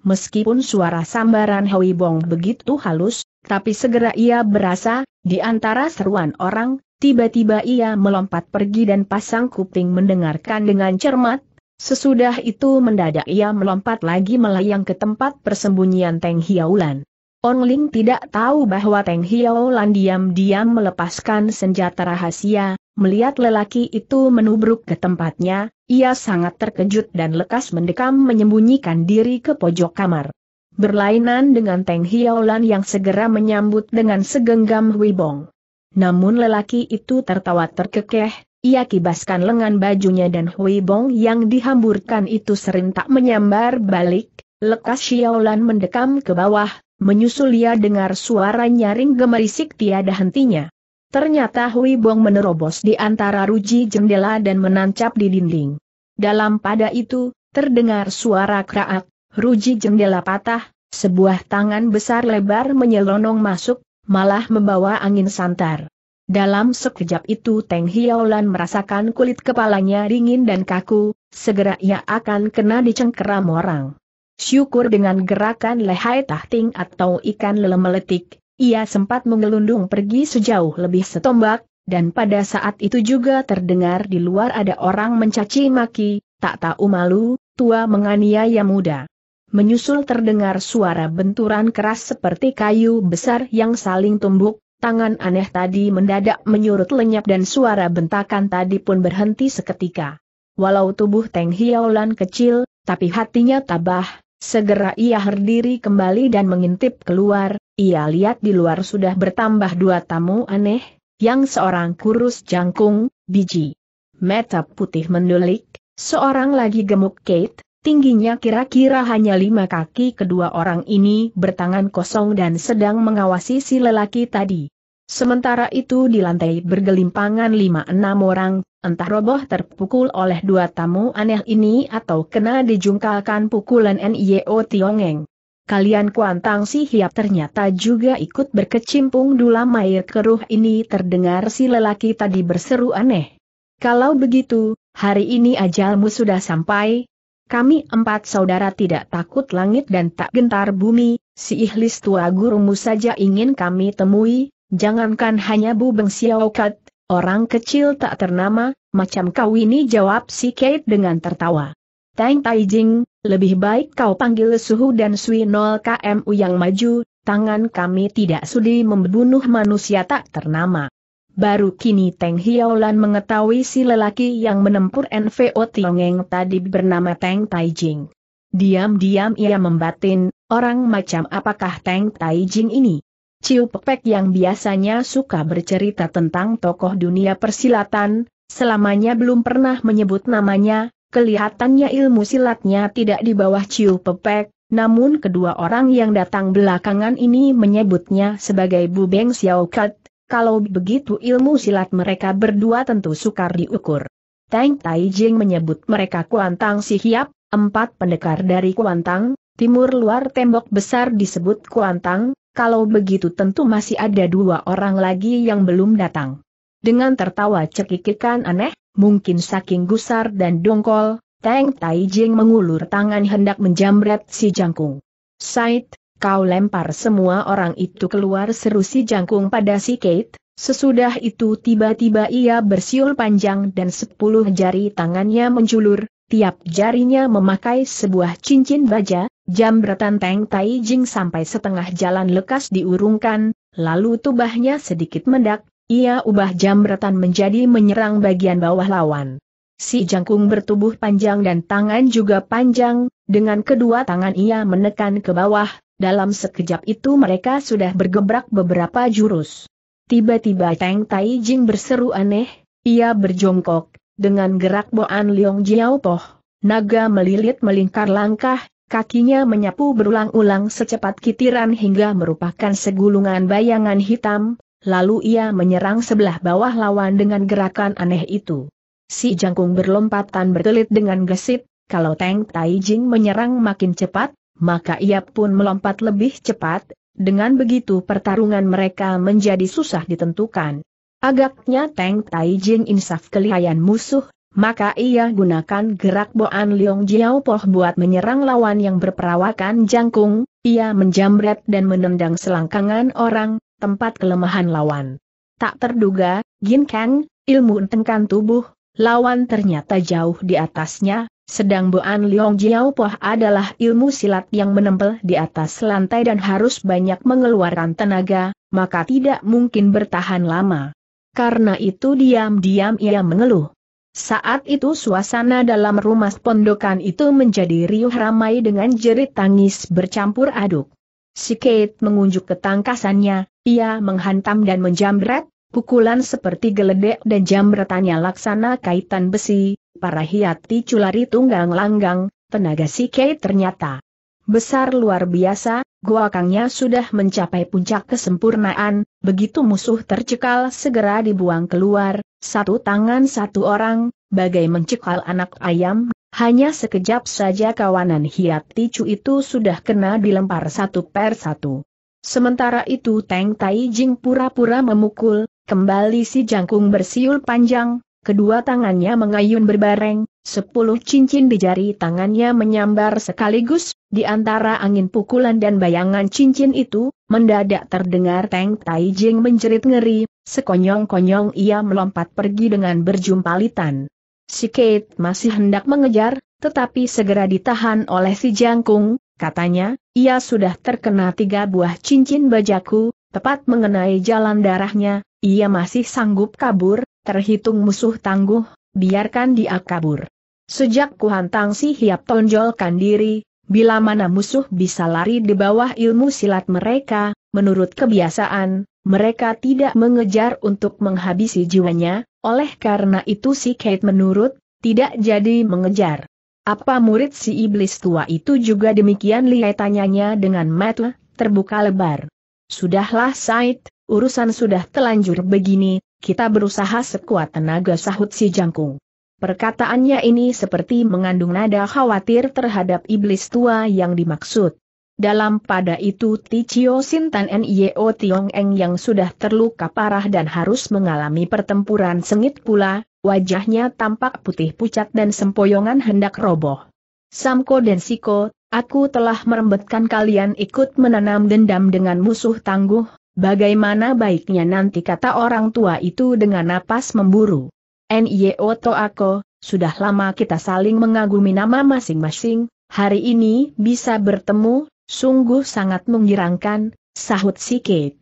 Speaker 1: meskipun suara sambaran Hui Bong begitu halus, tapi segera ia berasa, di antara seruan orang, tiba-tiba ia melompat pergi dan pasang kuping mendengarkan dengan cermat, Sesudah itu mendadak ia melompat lagi melayang ke tempat persembunyian Teng Hiaulan. Ong Ling tidak tahu bahwa Teng Hiaulan diam-diam melepaskan senjata rahasia, Melihat lelaki itu menubruk ke tempatnya, ia sangat terkejut dan lekas mendekam menyembunyikan diri ke pojok kamar. Berlainan dengan Teng Hiaolan yang segera menyambut dengan segenggam Huibong. Namun lelaki itu tertawa terkekeh, ia kibaskan lengan bajunya dan Huibong yang dihamburkan itu serentak menyambar balik, lekas Xiaolan mendekam ke bawah, menyusul ia dengar suara nyaring gemerisik tiada hentinya. Ternyata Hui Bong menerobos di antara ruji jendela dan menancap di dinding. Dalam pada itu, terdengar suara kraak, ruji jendela patah, sebuah tangan besar lebar menyelonong masuk, malah membawa angin santar. Dalam sekejap itu Teng Hiaolan merasakan kulit kepalanya dingin dan kaku, segera ia akan kena dicengkeram orang. Syukur dengan gerakan lehai tahting atau ikan lele meletik, ia sempat mengelundung pergi sejauh lebih setombak, dan pada saat itu juga terdengar di luar ada orang mencaci maki, tak tahu malu, tua menganiaya muda. Menyusul terdengar suara benturan keras seperti kayu besar yang saling tumbuk, tangan aneh tadi mendadak menyurut lenyap dan suara bentakan tadi pun berhenti seketika. Walau tubuh Teng hiaulan kecil, tapi hatinya tabah, Segera ia berdiri kembali dan mengintip keluar, ia lihat di luar sudah bertambah dua tamu aneh, yang seorang kurus jangkung, biji. Mata putih mendulik, seorang lagi gemuk Kate, tingginya kira-kira hanya lima kaki kedua orang ini bertangan kosong dan sedang mengawasi si lelaki tadi. Sementara itu di lantai bergelimpangan lima enam orang, entah roboh terpukul oleh dua tamu aneh ini atau kena dijungkalkan pukulan NIO Tiongeng. Kalian kuantang si hiap ternyata juga ikut berkecimpung dalam air keruh ini terdengar si lelaki tadi berseru aneh. Kalau begitu, hari ini ajalmu sudah sampai. Kami empat saudara tidak takut langit dan tak gentar bumi, si ihlis tua gurumu saja ingin kami temui, Jangankan hanya Bu Beng Xiaokat, orang kecil tak ternama, macam kau ini jawab si Kate dengan tertawa. Tang Taijing, lebih baik kau panggil Suhu dan Sui 0 KMU yang maju, tangan kami tidak sudi membunuh manusia tak ternama. Baru kini Teng Lan mengetahui si lelaki yang menempur NVO Tiongeng tadi bernama Teng Taijing. Diam-diam ia membatin, orang macam apakah Teng Taijing ini? Ciu Pepek yang biasanya suka bercerita tentang tokoh dunia persilatan, selamanya belum pernah menyebut namanya, kelihatannya ilmu silatnya tidak di bawah Ciu Pepek, namun kedua orang yang datang belakangan ini menyebutnya sebagai Bubeng Xiao Kat, kalau begitu ilmu silat mereka berdua tentu sukar diukur. Tang Taijing menyebut mereka Kuantang Si Hiap, empat pendekar dari Kuantang, timur luar tembok besar disebut Kuantang, kalau begitu tentu masih ada dua orang lagi yang belum datang. Dengan tertawa cekikikan aneh, mungkin saking gusar dan dongkol, Teng Taijing mengulur tangan hendak menjamret si jangkung. Said, kau lempar semua orang itu keluar seru si jangkung pada si Kate, sesudah itu tiba-tiba ia bersiul panjang dan sepuluh jari tangannya menjulur, tiap jarinya memakai sebuah cincin baja, Jam Teng Tai Jing sampai setengah jalan lekas diurungkan, lalu tubahnya sedikit mendak, ia ubah jambretan menjadi menyerang bagian bawah lawan. Si jangkung bertubuh panjang dan tangan juga panjang, dengan kedua tangan ia menekan ke bawah, dalam sekejap itu mereka sudah bergebrak beberapa jurus. Tiba-tiba Teng Tai Jing berseru aneh, ia berjongkok, dengan gerak Boan Leong Jiao Poh, naga melilit melingkar langkah, Kakinya menyapu berulang-ulang secepat kitiran hingga merupakan segulungan bayangan hitam, lalu ia menyerang sebelah bawah lawan dengan gerakan aneh itu. Si jangkung berlompatan bertelit dengan gesit, kalau Teng Taijing menyerang makin cepat, maka ia pun melompat lebih cepat, dengan begitu pertarungan mereka menjadi susah ditentukan. Agaknya Teng Taijing insaf kelihayan musuh, maka ia gunakan gerak Boan Leong Jiao Poh buat menyerang lawan yang berperawakan jangkung, ia menjamret dan menendang selangkangan orang, tempat kelemahan lawan. Tak terduga, Gin Kang, ilmu tengkan tubuh, lawan ternyata jauh di atasnya, sedang Boan Leong Jiao Poh adalah ilmu silat yang menempel di atas lantai dan harus banyak mengeluarkan tenaga, maka tidak mungkin bertahan lama. Karena itu diam-diam ia mengeluh. Saat itu suasana dalam rumah pondokan itu menjadi riuh ramai dengan jerit tangis bercampur aduk. Si Kate mengunjuk ketangkasannya, ia menghantam dan menjamret, pukulan seperti geledek dan jamretannya laksana kaitan besi, para hiati culari tunggang langgang, tenaga si Kate ternyata Besar luar biasa, gua kangnya sudah mencapai puncak kesempurnaan, begitu musuh tercekal segera dibuang keluar, satu tangan satu orang, bagai mencekal anak ayam, hanya sekejap saja kawanan hiat ticu itu sudah kena dilempar satu per satu. Sementara itu Teng Tai Jing pura-pura memukul, kembali si jangkung bersiul panjang, kedua tangannya mengayun berbareng, Sepuluh cincin di jari tangannya menyambar sekaligus, di antara angin pukulan dan bayangan cincin itu, mendadak terdengar Teng Tai Jing menjerit ngeri, sekonyong-konyong ia melompat pergi dengan berjumpalitan. Si Kate masih hendak mengejar, tetapi segera ditahan oleh si Jangkung, katanya, ia sudah terkena tiga buah cincin bajaku, tepat mengenai jalan darahnya, ia masih sanggup kabur, terhitung musuh tangguh, biarkan dia kabur. Sejak kuhantang si hiap tonjolkan diri, bila mana musuh bisa lari di bawah ilmu silat mereka, menurut kebiasaan, mereka tidak mengejar untuk menghabisi jiwanya, oleh karena itu si Kate menurut, tidak jadi mengejar. Apa murid si iblis tua itu juga demikian lihat tanyanya dengan mata terbuka lebar. Sudahlah Said, urusan sudah telanjur begini, kita berusaha sekuat tenaga sahut si jangkung. Perkataannya ini seperti mengandung nada khawatir terhadap iblis tua yang dimaksud. Dalam pada itu Ticio Sintan Nio Tiong Eng yang sudah terluka parah dan harus mengalami pertempuran sengit pula, wajahnya tampak putih pucat dan sempoyongan hendak roboh. Samko dan Siko, aku telah merembetkan kalian ikut menanam dendam dengan musuh tangguh, Bagaimana baiknya nanti kata orang tua itu dengan napas memburu. N.I.O. Toako, sudah lama kita saling mengagumi nama masing-masing, hari ini bisa bertemu, sungguh sangat menggirangkan, sahut sikit.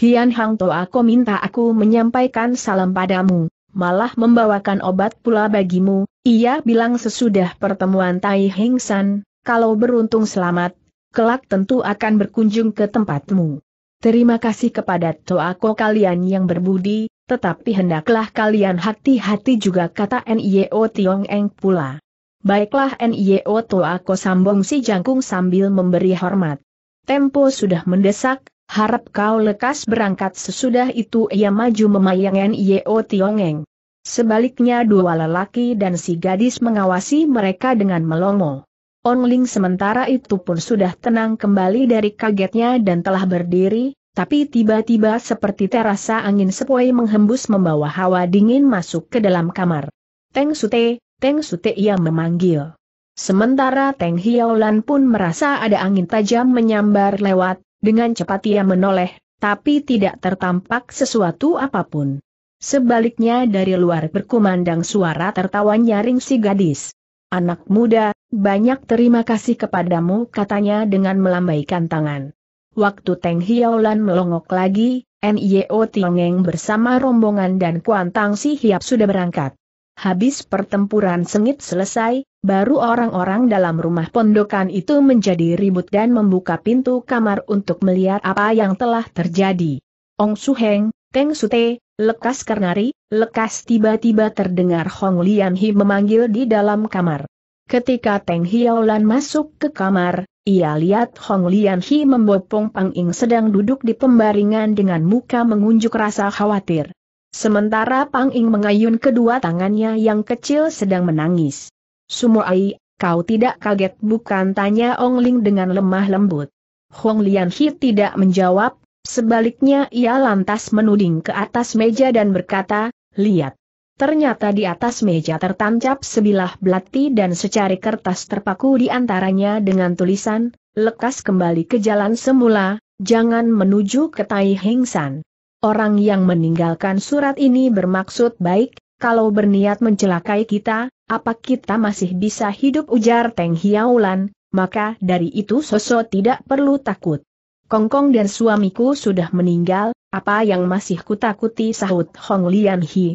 Speaker 1: Hian Hang Toako minta aku menyampaikan salam padamu, malah membawakan obat pula bagimu, ia bilang sesudah pertemuan Tai Heng San, kalau beruntung selamat, kelak tentu akan berkunjung ke tempatmu. Terima kasih kepada Toako kalian yang berbudi, tetapi hendaklah kalian hati-hati juga kata Nio Tiong Eng pula. Baiklah Nio Toako sambung si jangkung sambil memberi hormat. Tempo sudah mendesak, harap kau lekas berangkat sesudah itu ia maju memayang Nio Tiong Eng. Sebaliknya dua lelaki dan si gadis mengawasi mereka dengan melongo. On Ling sementara itu pun sudah tenang kembali dari kagetnya dan telah berdiri, tapi tiba-tiba seperti terasa angin sepoi menghembus membawa hawa dingin masuk ke dalam kamar. Teng Sute, Teng Sute ia memanggil. Sementara Teng Hiaulan pun merasa ada angin tajam menyambar lewat, dengan cepat ia menoleh, tapi tidak tertampak sesuatu apapun. Sebaliknya dari luar berkumandang suara tertawa nyaring si gadis. Anak muda, banyak terima kasih kepadamu katanya dengan melambaikan tangan. Waktu Teng Hiaolan melongok lagi, NIO Tiongeng bersama rombongan dan Kuantang Si Hiap sudah berangkat. Habis pertempuran sengit selesai, baru orang-orang dalam rumah pondokan itu menjadi ribut dan membuka pintu kamar untuk melihat apa yang telah terjadi. Ong Su Heng, Teng Sute, lekas Karnari, lekas tiba-tiba terdengar Hong Lian Hi memanggil di dalam kamar. Ketika Teng Hiaolan masuk ke kamar, ia lihat Hong Lian Hi membopong Pang Ing sedang duduk di pembaringan dengan muka mengunjuk rasa khawatir. Sementara Pang Ing mengayun kedua tangannya yang kecil sedang menangis. Sumuai, kau tidak kaget bukan tanya Ong Ling dengan lemah lembut. Hong Lian Hi tidak menjawab, sebaliknya ia lantas menuding ke atas meja dan berkata, lihat. Ternyata di atas meja tertancap sebilah belati dan secari kertas terpaku di antaranya dengan tulisan, lekas kembali ke jalan semula, jangan menuju ke Tai San. Orang yang meninggalkan surat ini bermaksud baik, kalau berniat mencelakai kita, apa kita masih bisa hidup ujar Teng Hiaulan, maka dari itu sosok tidak perlu takut. Kongkong dan suamiku sudah meninggal, apa yang masih kutakuti sahut Hong Lian Hi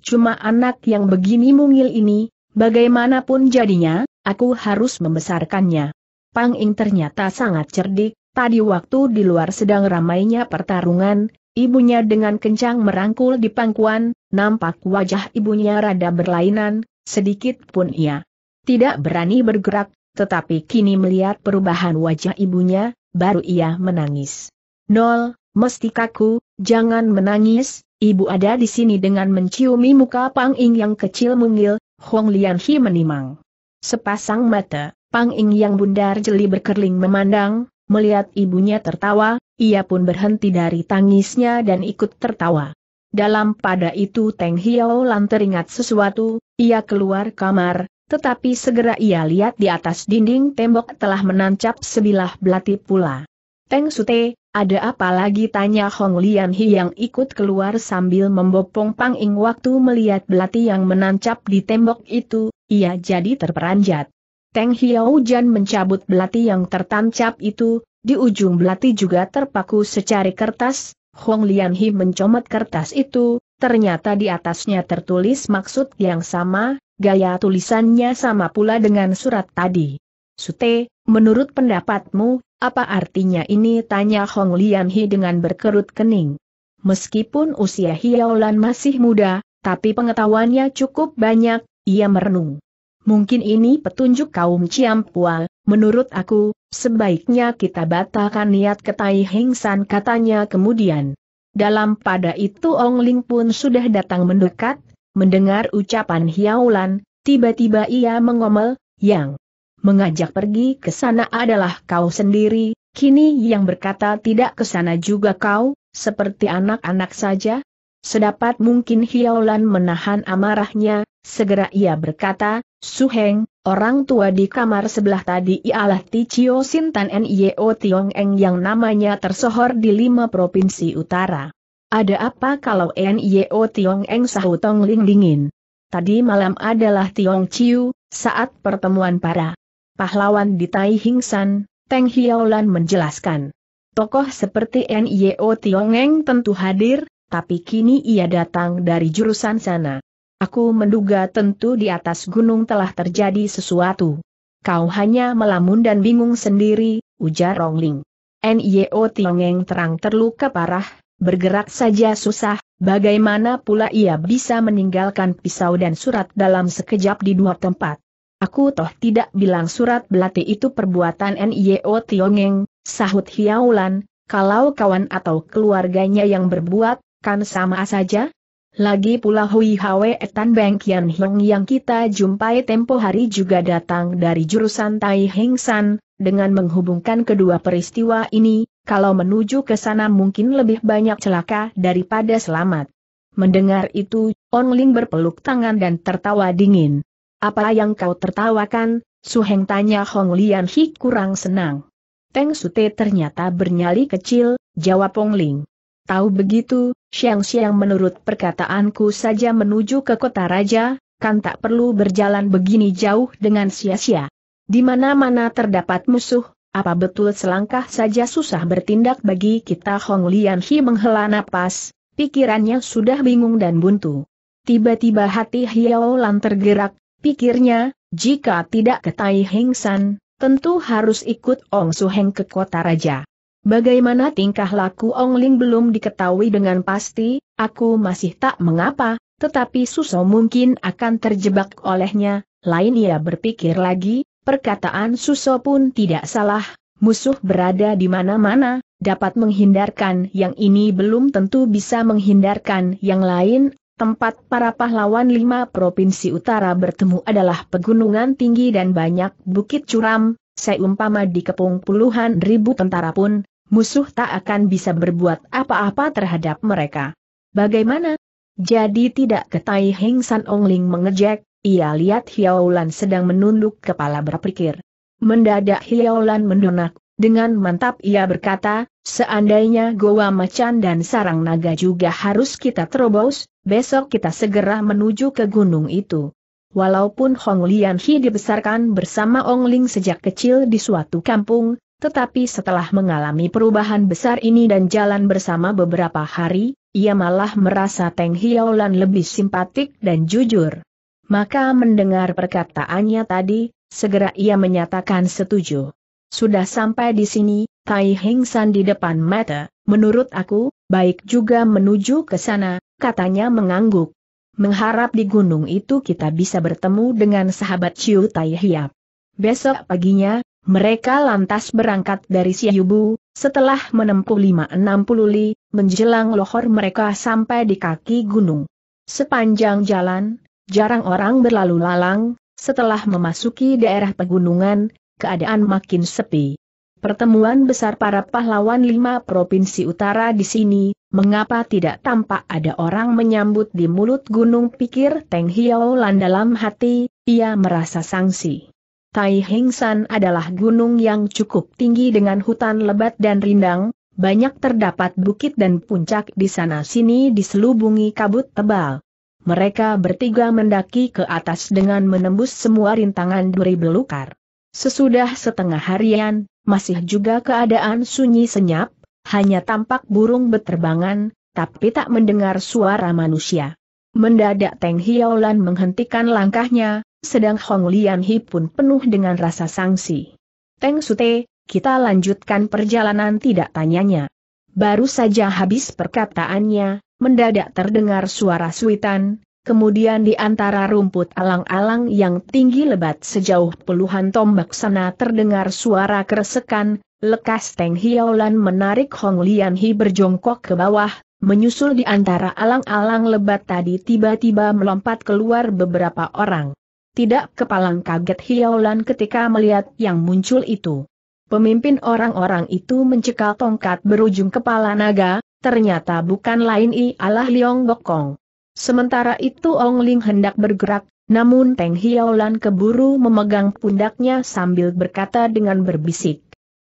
Speaker 1: cuma anak yang begini mungil ini, bagaimanapun jadinya, aku harus membesarkannya. Pang Ing ternyata sangat cerdik, tadi waktu di luar sedang ramainya pertarungan, ibunya dengan kencang merangkul di pangkuan, nampak wajah ibunya rada berlainan, sedikit pun ia tidak berani bergerak, tetapi kini melihat perubahan wajah ibunya, baru ia menangis. Nol, mesti kaku, jangan menangis, Ibu ada di sini dengan menciumi muka Pang Ing yang kecil mungil, Huang Lian menimang. Sepasang mata, Pang Ing yang bundar jeli berkerling memandang, melihat ibunya tertawa, ia pun berhenti dari tangisnya dan ikut tertawa. Dalam pada itu Teng Hiao Lan teringat sesuatu, ia keluar kamar, tetapi segera ia lihat di atas dinding tembok telah menancap sebilah belati pula. Teng Sute, ada apa lagi tanya Hong Lian Hi yang ikut keluar sambil membopong Pang Ing waktu melihat belati yang menancap di tembok itu, ia jadi terperanjat. Teng Hiao Jan mencabut belati yang tertancap itu, di ujung belati juga terpaku secari kertas, Hong Lian Hi mencomot kertas itu, ternyata di atasnya tertulis maksud yang sama, gaya tulisannya sama pula dengan surat tadi. Sute, menurut pendapatmu, apa artinya ini tanya Hong Lian dengan berkerut kening. Meskipun usia Hiaolan masih muda, tapi pengetahuannya cukup banyak, ia merenung. Mungkin ini petunjuk kaum Ciampual, menurut aku, sebaiknya kita batalkan niat ke Heng San katanya kemudian. Dalam pada itu Ong Ling pun sudah datang mendekat, mendengar ucapan Hiaolan, tiba-tiba ia mengomel, yang Mengajak pergi ke sana adalah kau sendiri, kini yang berkata tidak ke sana juga kau, seperti anak-anak saja. Sedapat mungkin Hiaulan menahan amarahnya, segera ia berkata, Suheng, orang tua di kamar sebelah tadi ialah Ticio Sintan Nio Tiong Eng yang namanya tersohor di lima provinsi utara. Ada apa kalau Nio Tiong Eng sahutong ling dingin? Tadi malam adalah Tiong Chiu, saat pertemuan para pahlawan di Tai Hing San, Teng Hiolan menjelaskan. Tokoh seperti N.I.O. Tiongeng tentu hadir, tapi kini ia datang dari jurusan sana. Aku menduga tentu di atas gunung telah terjadi sesuatu. Kau hanya melamun dan bingung sendiri, ujar Rongling. N.I.O. Tiongeng terang terluka parah, bergerak saja susah, bagaimana pula ia bisa meninggalkan pisau dan surat dalam sekejap di dua tempat. Aku toh tidak bilang surat belati itu perbuatan NIO Tiongeng, sahut Hiaulan, kalau kawan atau keluarganya yang berbuat, kan sama saja? Lagi pula Hui Hwe Etan Beng Kian Hiong yang kita jumpai tempo hari juga datang dari jurusan Tai Heng San, dengan menghubungkan kedua peristiwa ini, kalau menuju ke sana mungkin lebih banyak celaka daripada selamat. Mendengar itu, Ong Ling berpeluk tangan dan tertawa dingin. Apa yang kau tertawakan? Su Heng tanya Hong Lian Hi kurang senang. Teng Sute ternyata bernyali kecil, jawab Hong Ling. Tahu begitu, Xiang Xiang menurut perkataanku saja menuju ke kota raja, kan tak perlu berjalan begini jauh dengan sia-sia. Di mana-mana terdapat musuh, apa betul selangkah saja susah bertindak bagi kita Hong Lian Hi menghela napas, pikirannya sudah bingung dan buntu. Tiba-tiba hati Hiao Lan tergerak, Pikirnya, jika tidak ke Tai Heng San, tentu harus ikut Ong Su Heng ke kota raja. Bagaimana tingkah laku Ong Ling belum diketahui dengan pasti, aku masih tak mengapa, tetapi Suso mungkin akan terjebak olehnya, lain ia berpikir lagi, perkataan Suso pun tidak salah, musuh berada di mana-mana, dapat menghindarkan yang ini belum tentu bisa menghindarkan yang lain, Tempat para pahlawan lima provinsi utara bertemu adalah pegunungan tinggi dan banyak bukit curam, seumpama dikepung puluhan ribu tentara pun, musuh tak akan bisa berbuat apa-apa terhadap mereka. Bagaimana? Jadi tidak ketai Heng San Ong Ling mengejek, ia lihat Hiaulan sedang menunduk kepala berpikir. Mendadak Hiaulan mendonak, dengan mantap ia berkata, seandainya Goa Macan dan Sarang Naga juga harus kita terobos, besok kita segera menuju ke gunung itu. Walaupun Hong Lian Hi dibesarkan bersama Ong Ling sejak kecil di suatu kampung, tetapi setelah mengalami perubahan besar ini dan jalan bersama beberapa hari, ia malah merasa Teng Lan lebih simpatik dan jujur. Maka mendengar perkataannya tadi, segera ia menyatakan setuju. Sudah sampai di sini, Tai Heng San di depan mata, menurut aku, baik juga menuju ke sana, katanya mengangguk. Mengharap di gunung itu kita bisa bertemu dengan sahabat Ciu Tai Hiap. Besok paginya, mereka lantas berangkat dari Siayubu, setelah menempuh 560 li, menjelang lohor mereka sampai di kaki gunung. Sepanjang jalan, jarang orang berlalu lalang, setelah memasuki daerah pegunungan, keadaan makin sepi. Pertemuan besar para pahlawan lima provinsi utara di sini, mengapa tidak tampak ada orang menyambut di mulut gunung pikir Teng Hiaolan dalam hati, ia merasa sangsi. Tai Heng San adalah gunung yang cukup tinggi dengan hutan lebat dan rindang, banyak terdapat bukit dan puncak di sana-sini diselubungi kabut tebal. Mereka bertiga mendaki ke atas dengan menembus semua rintangan duri belukar. Sesudah setengah harian, masih juga keadaan sunyi senyap, hanya tampak burung beterbangan, tapi tak mendengar suara manusia. Mendadak Teng Hiaolan menghentikan langkahnya, sedang Hong Lian Hi pun penuh dengan rasa sangsi. Teng Sute, kita lanjutkan perjalanan tidak tanyanya. Baru saja habis perkataannya, mendadak terdengar suara suitan, Kemudian di antara rumput alang-alang yang tinggi lebat sejauh puluhan tombak sana terdengar suara keresekan, lekas Teng Hiolan menarik Hong Lian Hi berjongkok ke bawah, menyusul di antara alang-alang lebat tadi tiba-tiba melompat keluar beberapa orang. Tidak kepalang kaget hiaulan ketika melihat yang muncul itu. Pemimpin orang-orang itu mencekal tongkat berujung kepala naga, ternyata bukan lain ialah Liong Bokong. Sementara itu Ong Ling hendak bergerak, namun Teng Hiaulan keburu memegang pundaknya sambil berkata dengan berbisik.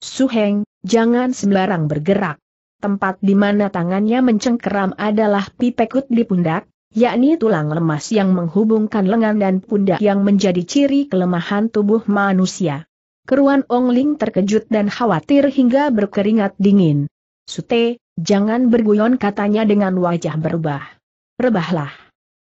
Speaker 1: Suheng, jangan sembarang bergerak. Tempat di mana tangannya mencengkeram adalah pipekut di pundak, yakni tulang lemas yang menghubungkan lengan dan pundak yang menjadi ciri kelemahan tubuh manusia. Keruan Ong Ling terkejut dan khawatir hingga berkeringat dingin. Sute, jangan berguyon katanya dengan wajah berubah. Rebahlah.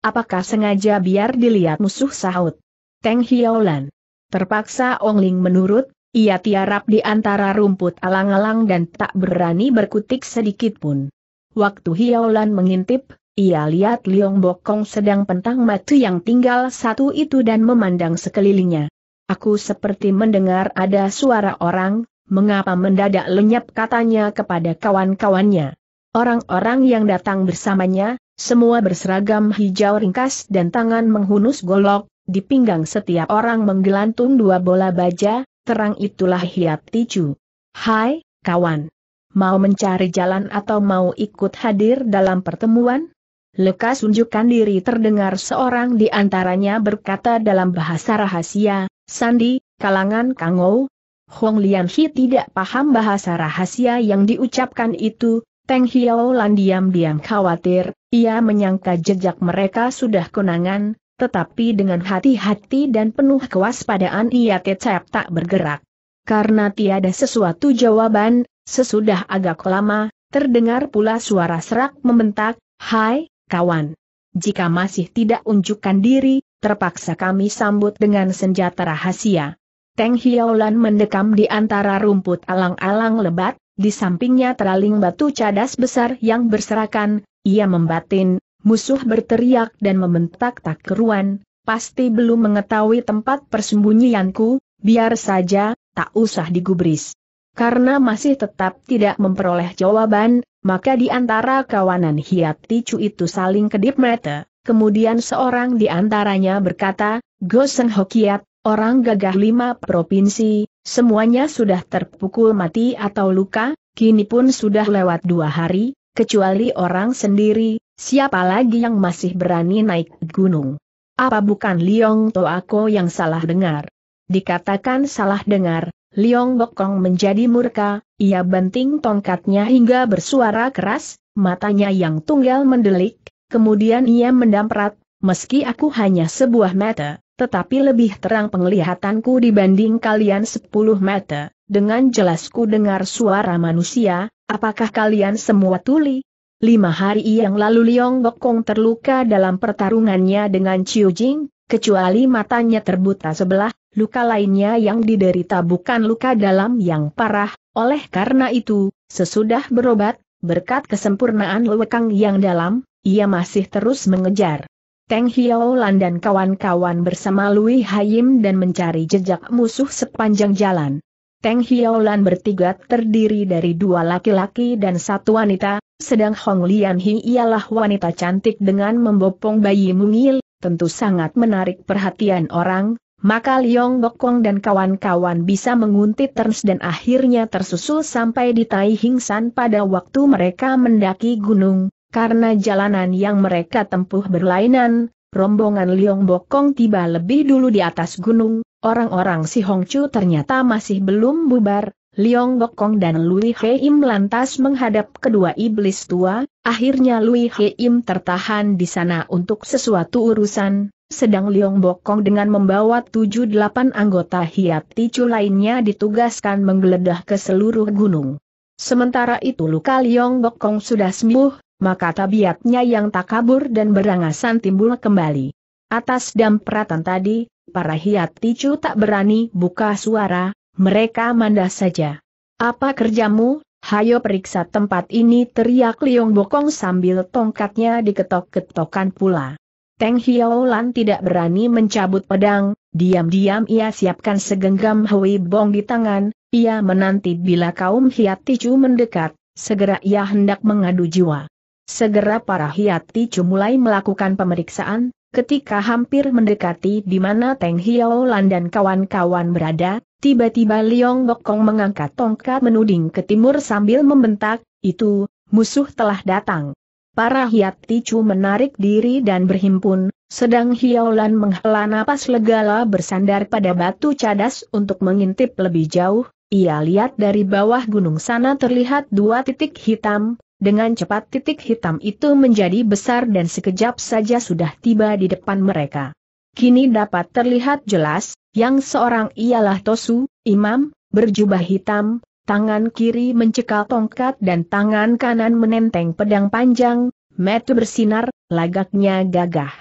Speaker 1: Apakah sengaja biar dilihat musuh sahut? Teng Hiaolan, Terpaksa Ong Ling menurut, ia tiarap di antara rumput alang-alang dan tak berani berkutik sedikit pun. Waktu Hiaolan mengintip, ia lihat Liong Bokong sedang pentang mati yang tinggal satu itu dan memandang sekelilingnya. Aku seperti mendengar ada suara orang, mengapa mendadak lenyap katanya kepada kawan-kawannya. Orang-orang yang datang bersamanya, semua berseragam hijau ringkas dan tangan menghunus golok, di pinggang setiap orang menggelantung dua bola baja, terang itulah hiat ticu. Hai, kawan. Mau mencari jalan atau mau ikut hadir dalam pertemuan? Lekas unjukkan diri terdengar seorang di antaranya berkata dalam bahasa rahasia, Sandi, kalangan Kangou. Hong Lian tidak paham bahasa rahasia yang diucapkan itu, Teng Hiaolan diam-diam khawatir, ia menyangka jejak mereka sudah kenangan, tetapi dengan hati-hati dan penuh kewaspadaan ia tetap tak bergerak. Karena tiada sesuatu jawaban, sesudah agak lama, terdengar pula suara serak membentak, Hai, kawan! Jika masih tidak unjukkan diri, terpaksa kami sambut dengan senjata rahasia. Teng Hiaolan mendekam di antara rumput alang-alang lebat, di sampingnya teraling batu cadas besar yang berserakan, ia membatin, musuh berteriak dan membentak tak keruan, pasti belum mengetahui tempat persembunyianku, biar saja, tak usah digubris. Karena masih tetap tidak memperoleh jawaban, maka di antara kawanan hiat ticu itu saling kedip mata. Kemudian seorang di antaranya berkata, Goseng Hokiat, orang gagah lima provinsi, Semuanya sudah terpukul mati atau luka, kini pun sudah lewat dua hari, kecuali orang sendiri, siapa lagi yang masih berani naik gunung? Apa bukan Liong Toako yang salah dengar? Dikatakan salah dengar, Liong Bokong menjadi murka, ia banting tongkatnya hingga bersuara keras, matanya yang tunggal mendelik, kemudian ia mendamprat, meski aku hanya sebuah mata, tetapi lebih terang penglihatanku dibanding kalian sepuluh meter. dengan jelas ku dengar suara manusia, apakah kalian semua tuli? Lima hari yang lalu Liong Bokong terluka dalam pertarungannya dengan Chiu Jing, kecuali matanya terbuta sebelah, luka lainnya yang diderita bukan luka dalam yang parah, oleh karena itu, sesudah berobat, berkat kesempurnaan lewekang yang dalam, ia masih terus mengejar. Teng Hiaolan dan kawan-kawan bersama Lui Hayim dan mencari jejak musuh sepanjang jalan. Teng Hiaolan bertiga terdiri dari dua laki-laki dan satu wanita, sedang Hong Lian ialah wanita cantik dengan membopong bayi mungil, tentu sangat menarik perhatian orang, maka Liong Bokong dan kawan-kawan bisa menguntit terus dan akhirnya tersusul sampai di Tai Hing pada waktu mereka mendaki gunung, karena jalanan yang mereka tempuh berlainan, rombongan Liong Bokong tiba lebih dulu di atas gunung, orang-orang si Hongcu ternyata masih belum bubar, Liong Bokong dan Lui Heim lantas menghadap kedua iblis tua, akhirnya Lui Heim tertahan di sana untuk sesuatu urusan, sedang Liong Bokong dengan membawa tujuh delapan anggota hiat ticu lainnya ditugaskan menggeledah ke seluruh gunung. Sementara itu luka Liong Bokong sudah sembuh, maka tabiatnya yang tak kabur dan berangasan timbul kembali. Atas dampratan tadi, para hiat ticu tak berani buka suara, mereka mandah saja. Apa kerjamu, hayo periksa tempat ini teriak Liong Bokong sambil tongkatnya diketok-ketokan pula. Teng Hiaolan tidak berani mencabut pedang, diam-diam ia siapkan segenggam Hui Bong di tangan, ia menanti bila kaum Hiat Ticu mendekat, segera ia hendak mengadu jiwa. Segera para hiati cu mulai melakukan pemeriksaan, ketika hampir mendekati di mana Teng Lan dan kawan-kawan berada, tiba-tiba Liong Bokong mengangkat tongkat menuding ke timur sambil membentak, itu, musuh telah datang. Para hiati cu menarik diri dan berhimpun, sedang Lan menghela napas legala bersandar pada batu cadas untuk mengintip lebih jauh, ia lihat dari bawah gunung sana terlihat dua titik hitam, dengan cepat titik hitam itu menjadi besar dan sekejap saja sudah tiba di depan mereka. Kini dapat terlihat jelas, yang seorang ialah Tosu, imam, berjubah hitam, tangan kiri mencekal tongkat dan tangan kanan menenteng pedang panjang, metu bersinar, lagaknya gagah.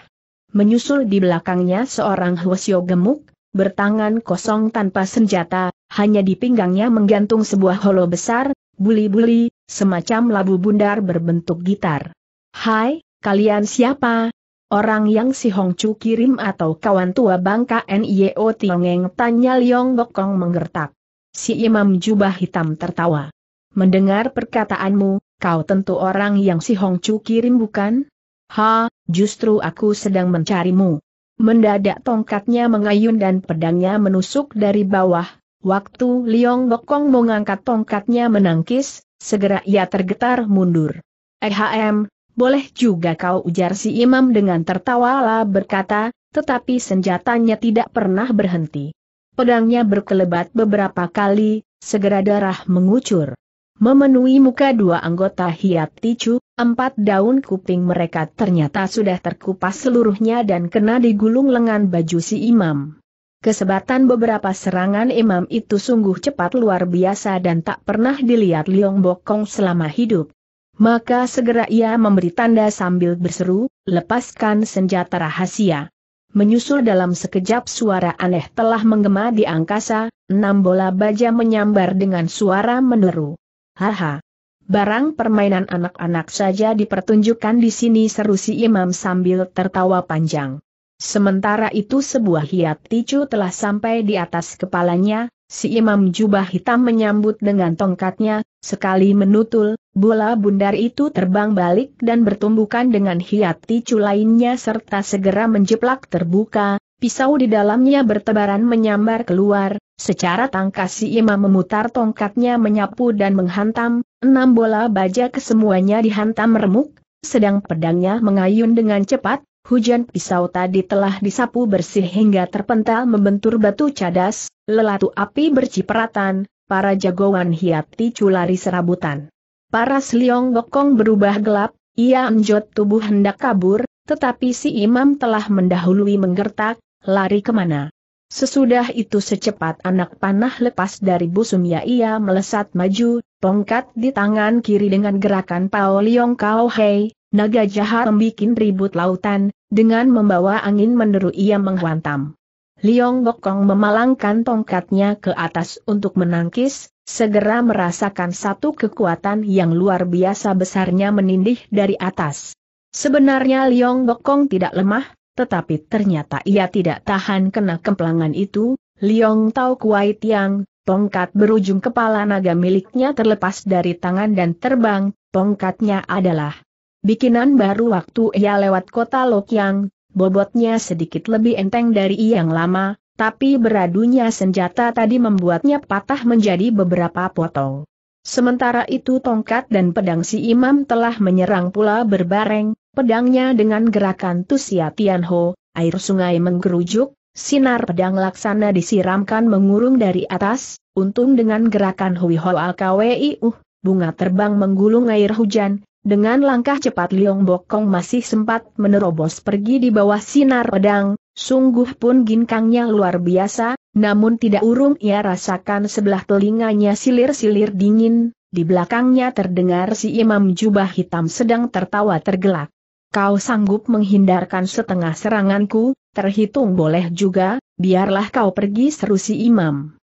Speaker 1: Menyusul di belakangnya seorang Hwasyo gemuk, bertangan kosong tanpa senjata, hanya di pinggangnya menggantung sebuah holo besar, buli-buli, semacam labu bundar berbentuk gitar. Hai, kalian siapa? Orang yang si Hong Chu kirim atau kawan tua bangka NIO Tiongeng tanya Liong Bokong menggertak. Si imam jubah hitam tertawa. Mendengar perkataanmu, kau tentu orang yang si Hong Chu kirim bukan? Ha, justru aku sedang mencarimu. Mendadak tongkatnya mengayun dan pedangnya menusuk dari bawah, waktu Liong Bokong mengangkat tongkatnya menangkis, Segera ia tergetar mundur. Ehm, boleh juga kau ujar si imam dengan tertawa lah berkata, tetapi senjatanya tidak pernah berhenti. Pedangnya berkelebat beberapa kali, segera darah mengucur. Memenuhi muka dua anggota hiat ticu, empat daun kuping mereka ternyata sudah terkupas seluruhnya dan kena digulung lengan baju si imam. Kesebatan beberapa serangan imam itu sungguh cepat luar biasa dan tak pernah dilihat Liong Bokong selama hidup. Maka segera ia memberi tanda sambil berseru, lepaskan senjata rahasia. Menyusul dalam sekejap suara aneh telah menggema di angkasa, enam bola baja menyambar dengan suara meneru. Haha. Barang permainan anak-anak saja dipertunjukkan di sini seru si imam sambil tertawa panjang. Sementara itu sebuah hiat ticu telah sampai di atas kepalanya, si imam jubah hitam menyambut dengan tongkatnya, sekali menutul, bola bundar itu terbang balik dan bertumbukan dengan hiat ticu lainnya serta segera menjeplak terbuka, pisau di dalamnya bertebaran menyambar keluar, Secara tangkas si imam memutar tongkatnya menyapu dan menghantam, enam bola baja kesemuanya dihantam remuk, sedang pedangnya mengayun dengan cepat, Hujan pisau tadi telah disapu bersih hingga terpental membentur batu cadas, lelatu api bercipratan, para jagoan hiati culari serabutan. Para seliong gokong berubah gelap, ia enjot tubuh hendak kabur, tetapi si imam telah mendahului menggertak, lari kemana. Sesudah itu secepat anak panah lepas dari busumnya ia melesat maju, tongkat di tangan kiri dengan gerakan Pao Liong Kao Hei, Naga jahat membuat ribut lautan, dengan membawa angin menderu ia menghantam. Liong Gokong memalangkan tongkatnya ke atas untuk menangkis, segera merasakan satu kekuatan yang luar biasa besarnya menindih dari atas. Sebenarnya Liong Gokong tidak lemah, tetapi ternyata ia tidak tahan kena kemplangan itu, Liong Tau Kuai Tiang, tongkat berujung kepala naga miliknya terlepas dari tangan dan terbang, tongkatnya adalah Bikinan baru waktu ia lewat kota Lokyang, bobotnya sedikit lebih enteng dari yang lama, tapi beradunya senjata tadi membuatnya patah menjadi beberapa potong. Sementara itu tongkat dan pedang si imam telah menyerang pula berbareng, pedangnya dengan gerakan Tusia Tianho, air sungai menggerujuk, Sinar pedang laksana disiramkan mengurung dari atas, untung dengan gerakan Hui Al Kwi Uh, bunga terbang menggulung air hujan, dengan langkah cepat Liong Bokong masih sempat menerobos pergi di bawah sinar pedang, sungguh pun ginkangnya luar biasa, namun tidak urung ia rasakan sebelah telinganya silir-silir dingin, di belakangnya terdengar si imam jubah hitam sedang tertawa tergelak. Kau sanggup menghindarkan setengah seranganku, terhitung boleh juga, biarlah kau pergi seru si imam.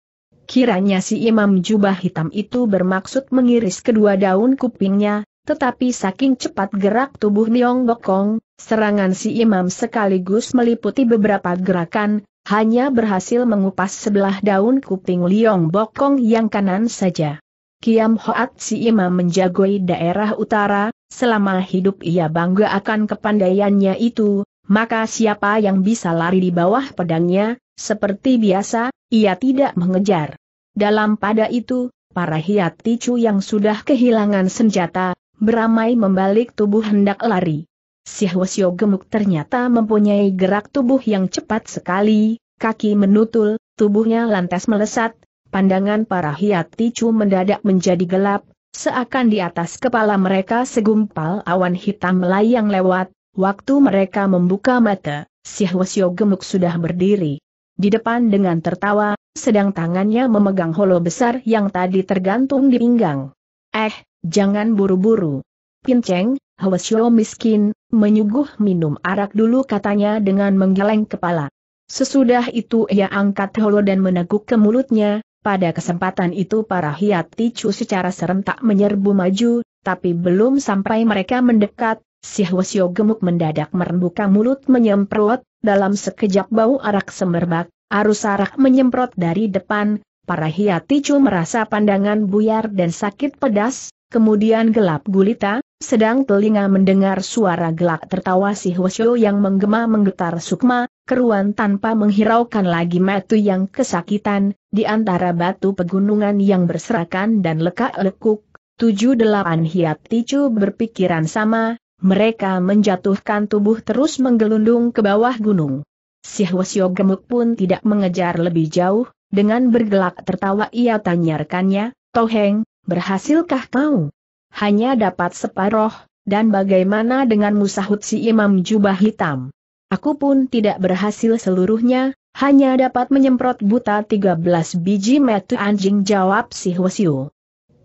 Speaker 1: Kiranya si imam jubah hitam itu bermaksud mengiris kedua daun kupingnya, tetapi saking cepat gerak tubuh Niong Bokong, serangan si imam sekaligus meliputi beberapa gerakan, hanya berhasil mengupas sebelah daun kuping Liong Bokong yang kanan saja. Kiam Hoat si imam menjagoi daerah utara, selama hidup ia bangga akan kepandaiannya itu, maka siapa yang bisa lari di bawah pedangnya, seperti biasa, ia tidak mengejar. Dalam pada itu, para hiat ticu yang sudah kehilangan senjata, beramai membalik tubuh hendak lari. Si Hwasyo gemuk ternyata mempunyai gerak tubuh yang cepat sekali, kaki menutul, tubuhnya lantas melesat, pandangan para hiat ticu mendadak menjadi gelap, seakan di atas kepala mereka segumpal awan hitam melayang lewat, waktu mereka membuka mata, si Hwasyo gemuk sudah berdiri. Di depan dengan tertawa, sedang tangannya memegang holo besar yang tadi tergantung di pinggang. Eh, Jangan buru-buru. Pinceng, Hwasyo miskin, menyuguh minum arak dulu katanya dengan menggeleng kepala. Sesudah itu ia angkat holo dan meneguk ke mulutnya, pada kesempatan itu para hiat ticu secara serentak menyerbu maju, tapi belum sampai mereka mendekat, si Hwasyo gemuk mendadak merembuka mulut menyemprot, dalam sekejap bau arak semerbak, arus arak menyemprot dari depan, para hiat ticu merasa pandangan buyar dan sakit pedas, kemudian gelap gulita, sedang telinga mendengar suara gelak tertawa si Hwasyo yang menggema menggetar sukma, keruan tanpa menghiraukan lagi metu yang kesakitan, di antara batu pegunungan yang berserakan dan lekak-lekuk, tujuh delapan hiat ticu berpikiran sama, mereka menjatuhkan tubuh terus menggelundung ke bawah gunung. Si Hwasyo gemuk pun tidak mengejar lebih jauh, dengan bergelak tertawa ia tanyarkannya, Toheng, Berhasilkah kau? Hanya dapat separoh, dan bagaimana dengan musahut si imam jubah hitam? Aku pun tidak berhasil seluruhnya, hanya dapat menyemprot buta 13 biji metu anjing jawab si Hwasyu.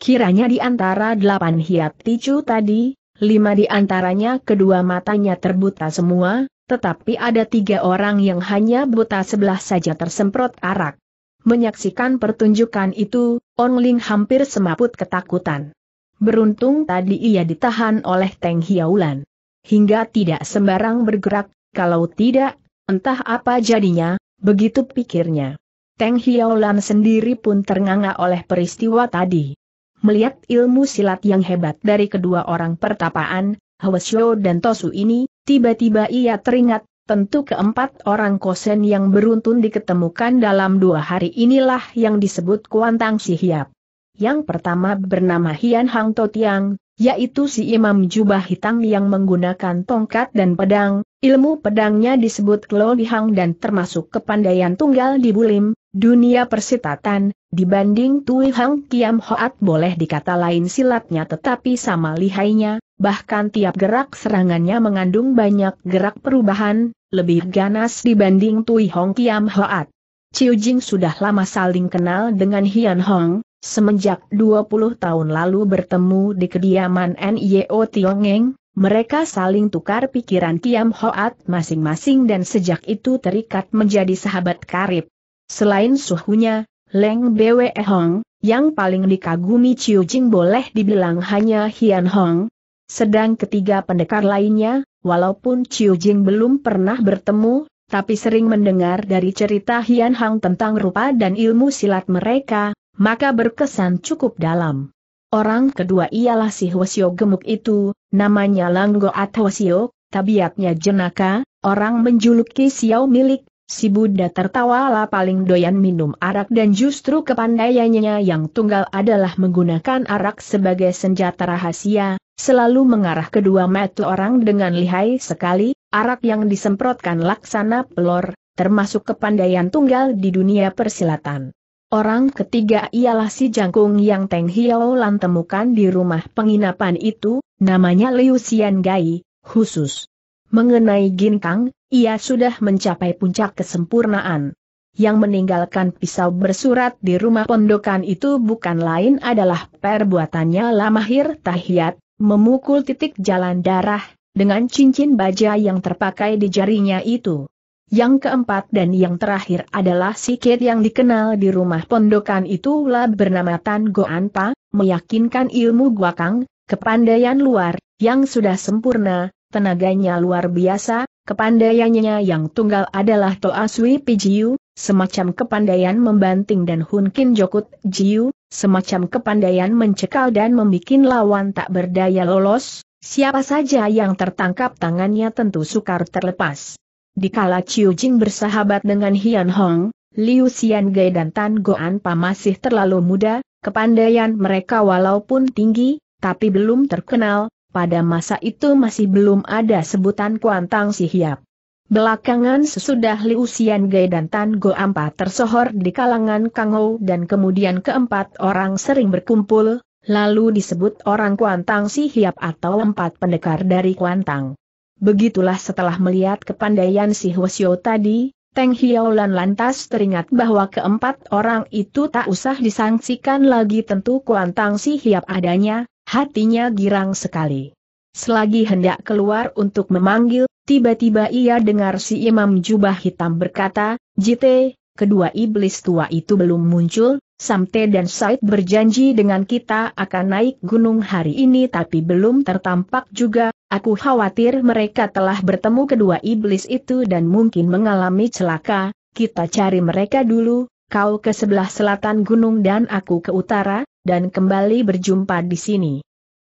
Speaker 1: Kiranya di antara delapan hiat ticu tadi, lima di antaranya kedua matanya terbuta semua, tetapi ada tiga orang yang hanya buta sebelah saja tersemprot arak. Menyaksikan pertunjukan itu, Ling hampir semaput ketakutan. Beruntung tadi ia ditahan oleh Teng Hiaulan. Hingga tidak sembarang bergerak, kalau tidak, entah apa jadinya, begitu pikirnya. Teng Hiaulan sendiri pun ternganga oleh peristiwa tadi. Melihat ilmu silat yang hebat dari kedua orang pertapaan, Hwasyo dan Tosu ini, tiba-tiba ia teringat Tentu keempat orang kosen yang beruntun diketemukan dalam dua hari inilah yang disebut Kuantang Si Hiap. Yang pertama bernama Hian Hang Totiang, yaitu si Imam Jubah Hitam yang menggunakan tongkat dan pedang, ilmu pedangnya disebut Hang dan termasuk kepandaian tunggal di Bulim, dunia persitatan, dibanding Tui Hang Kiam Hoat boleh dikata lain silatnya tetapi sama lihainya, bahkan tiap gerak serangannya mengandung banyak gerak perubahan, lebih ganas dibanding Tui Hong Kiam Hoat. Ciu Jing sudah lama saling kenal dengan Hian Hong, semenjak 20 tahun lalu bertemu di kediaman Nio Tiongeng, mereka saling tukar pikiran Kiam Hoat masing-masing dan sejak itu terikat menjadi sahabat karib. Selain suhunya, Leng Bwe Hong, yang paling dikagumi Ciu Jing boleh dibilang hanya Hian Hong, sedang ketiga pendekar lainnya, walaupun Chiu Jing belum pernah bertemu, tapi sering mendengar dari cerita Hian Hang tentang rupa dan ilmu silat mereka, maka berkesan cukup dalam. Orang kedua ialah si Hwasyo gemuk itu, namanya Langgo Hwasyo, tabiatnya jenaka, orang menjuluki Xiao milik, si Buddha tertawa lah paling doyan minum arak dan justru kepandaiannya yang tunggal adalah menggunakan arak sebagai senjata rahasia, Selalu mengarah kedua mata orang dengan lihai sekali, arak yang disemprotkan laksana pelor, termasuk kepandaian tunggal di dunia persilatan. Orang ketiga ialah si jangkung yang Teng Hiao Lan temukan di rumah penginapan itu, namanya Liu Xian Gai, khusus. Mengenai Ginkang, ia sudah mencapai puncak kesempurnaan. Yang meninggalkan pisau bersurat di rumah pondokan itu bukan lain adalah perbuatannya Lamahir Tahiyat, memukul titik jalan darah, dengan cincin baja yang terpakai di jarinya itu. Yang keempat dan yang terakhir adalah sikit yang dikenal di rumah pondokan itulah bernama Tan Goanpa, meyakinkan ilmu guakang, kepandaian luar, yang sudah sempurna, tenaganya luar biasa, kepandaiannya yang tunggal adalah Toa Sui Pijiu, semacam kepandaian membanting dan Hunkin Jokut Jiu, semacam kepandaian mencekal dan membuat lawan tak berdaya lolos, siapa saja yang tertangkap tangannya tentu sukar terlepas. Dikala Chiu Jing bersahabat dengan Hian Hong, Liu Xian Xiange dan Tan Pa masih terlalu muda, kepandaian mereka walaupun tinggi, tapi belum terkenal, pada masa itu masih belum ada sebutan kuantang Hiap. Belakangan sesudah Liu gay dan Tan Go Ampa tersohor di kalangan Kang Ho dan kemudian keempat orang sering berkumpul, lalu disebut orang Kuantang Si Hiap atau empat pendekar dari Kuantang. Begitulah setelah melihat kepandaian si Hwasyo tadi, Teng Hiaolan lantas teringat bahwa keempat orang itu tak usah disangsikan lagi tentu Kuantang Si Hiap adanya, hatinya girang sekali. Selagi hendak keluar untuk memanggil Tiba-tiba ia dengar si imam jubah hitam berkata, Jite, kedua iblis tua itu belum muncul, Samte dan Said berjanji dengan kita akan naik gunung hari ini tapi belum tertampak juga, aku khawatir mereka telah bertemu kedua iblis itu dan mungkin mengalami celaka, kita cari mereka dulu, kau ke sebelah selatan gunung dan aku ke utara, dan kembali berjumpa di sini.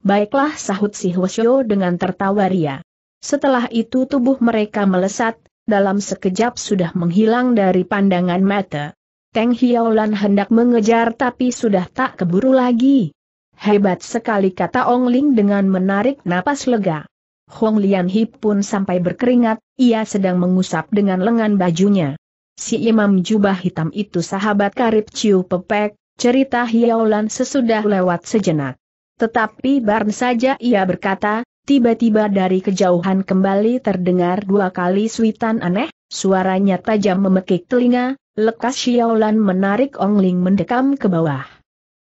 Speaker 1: Baiklah sahut si Hwasyo dengan tertawa ria. Setelah itu tubuh mereka melesat, dalam sekejap sudah menghilang dari pandangan mata. Teng Hiaolan hendak mengejar tapi sudah tak keburu lagi. Hebat sekali kata Ong Ling dengan menarik napas lega. Hong Lian Hip pun sampai berkeringat, ia sedang mengusap dengan lengan bajunya. Si imam jubah hitam itu sahabat karib Ciu Pepek, cerita Hiaolan sesudah lewat sejenak. Tetapi barn saja ia berkata, Tiba-tiba dari kejauhan kembali terdengar dua kali suitan aneh, suaranya tajam memekik telinga, lekas Xiaolan menarik Ong Ling mendekam ke bawah.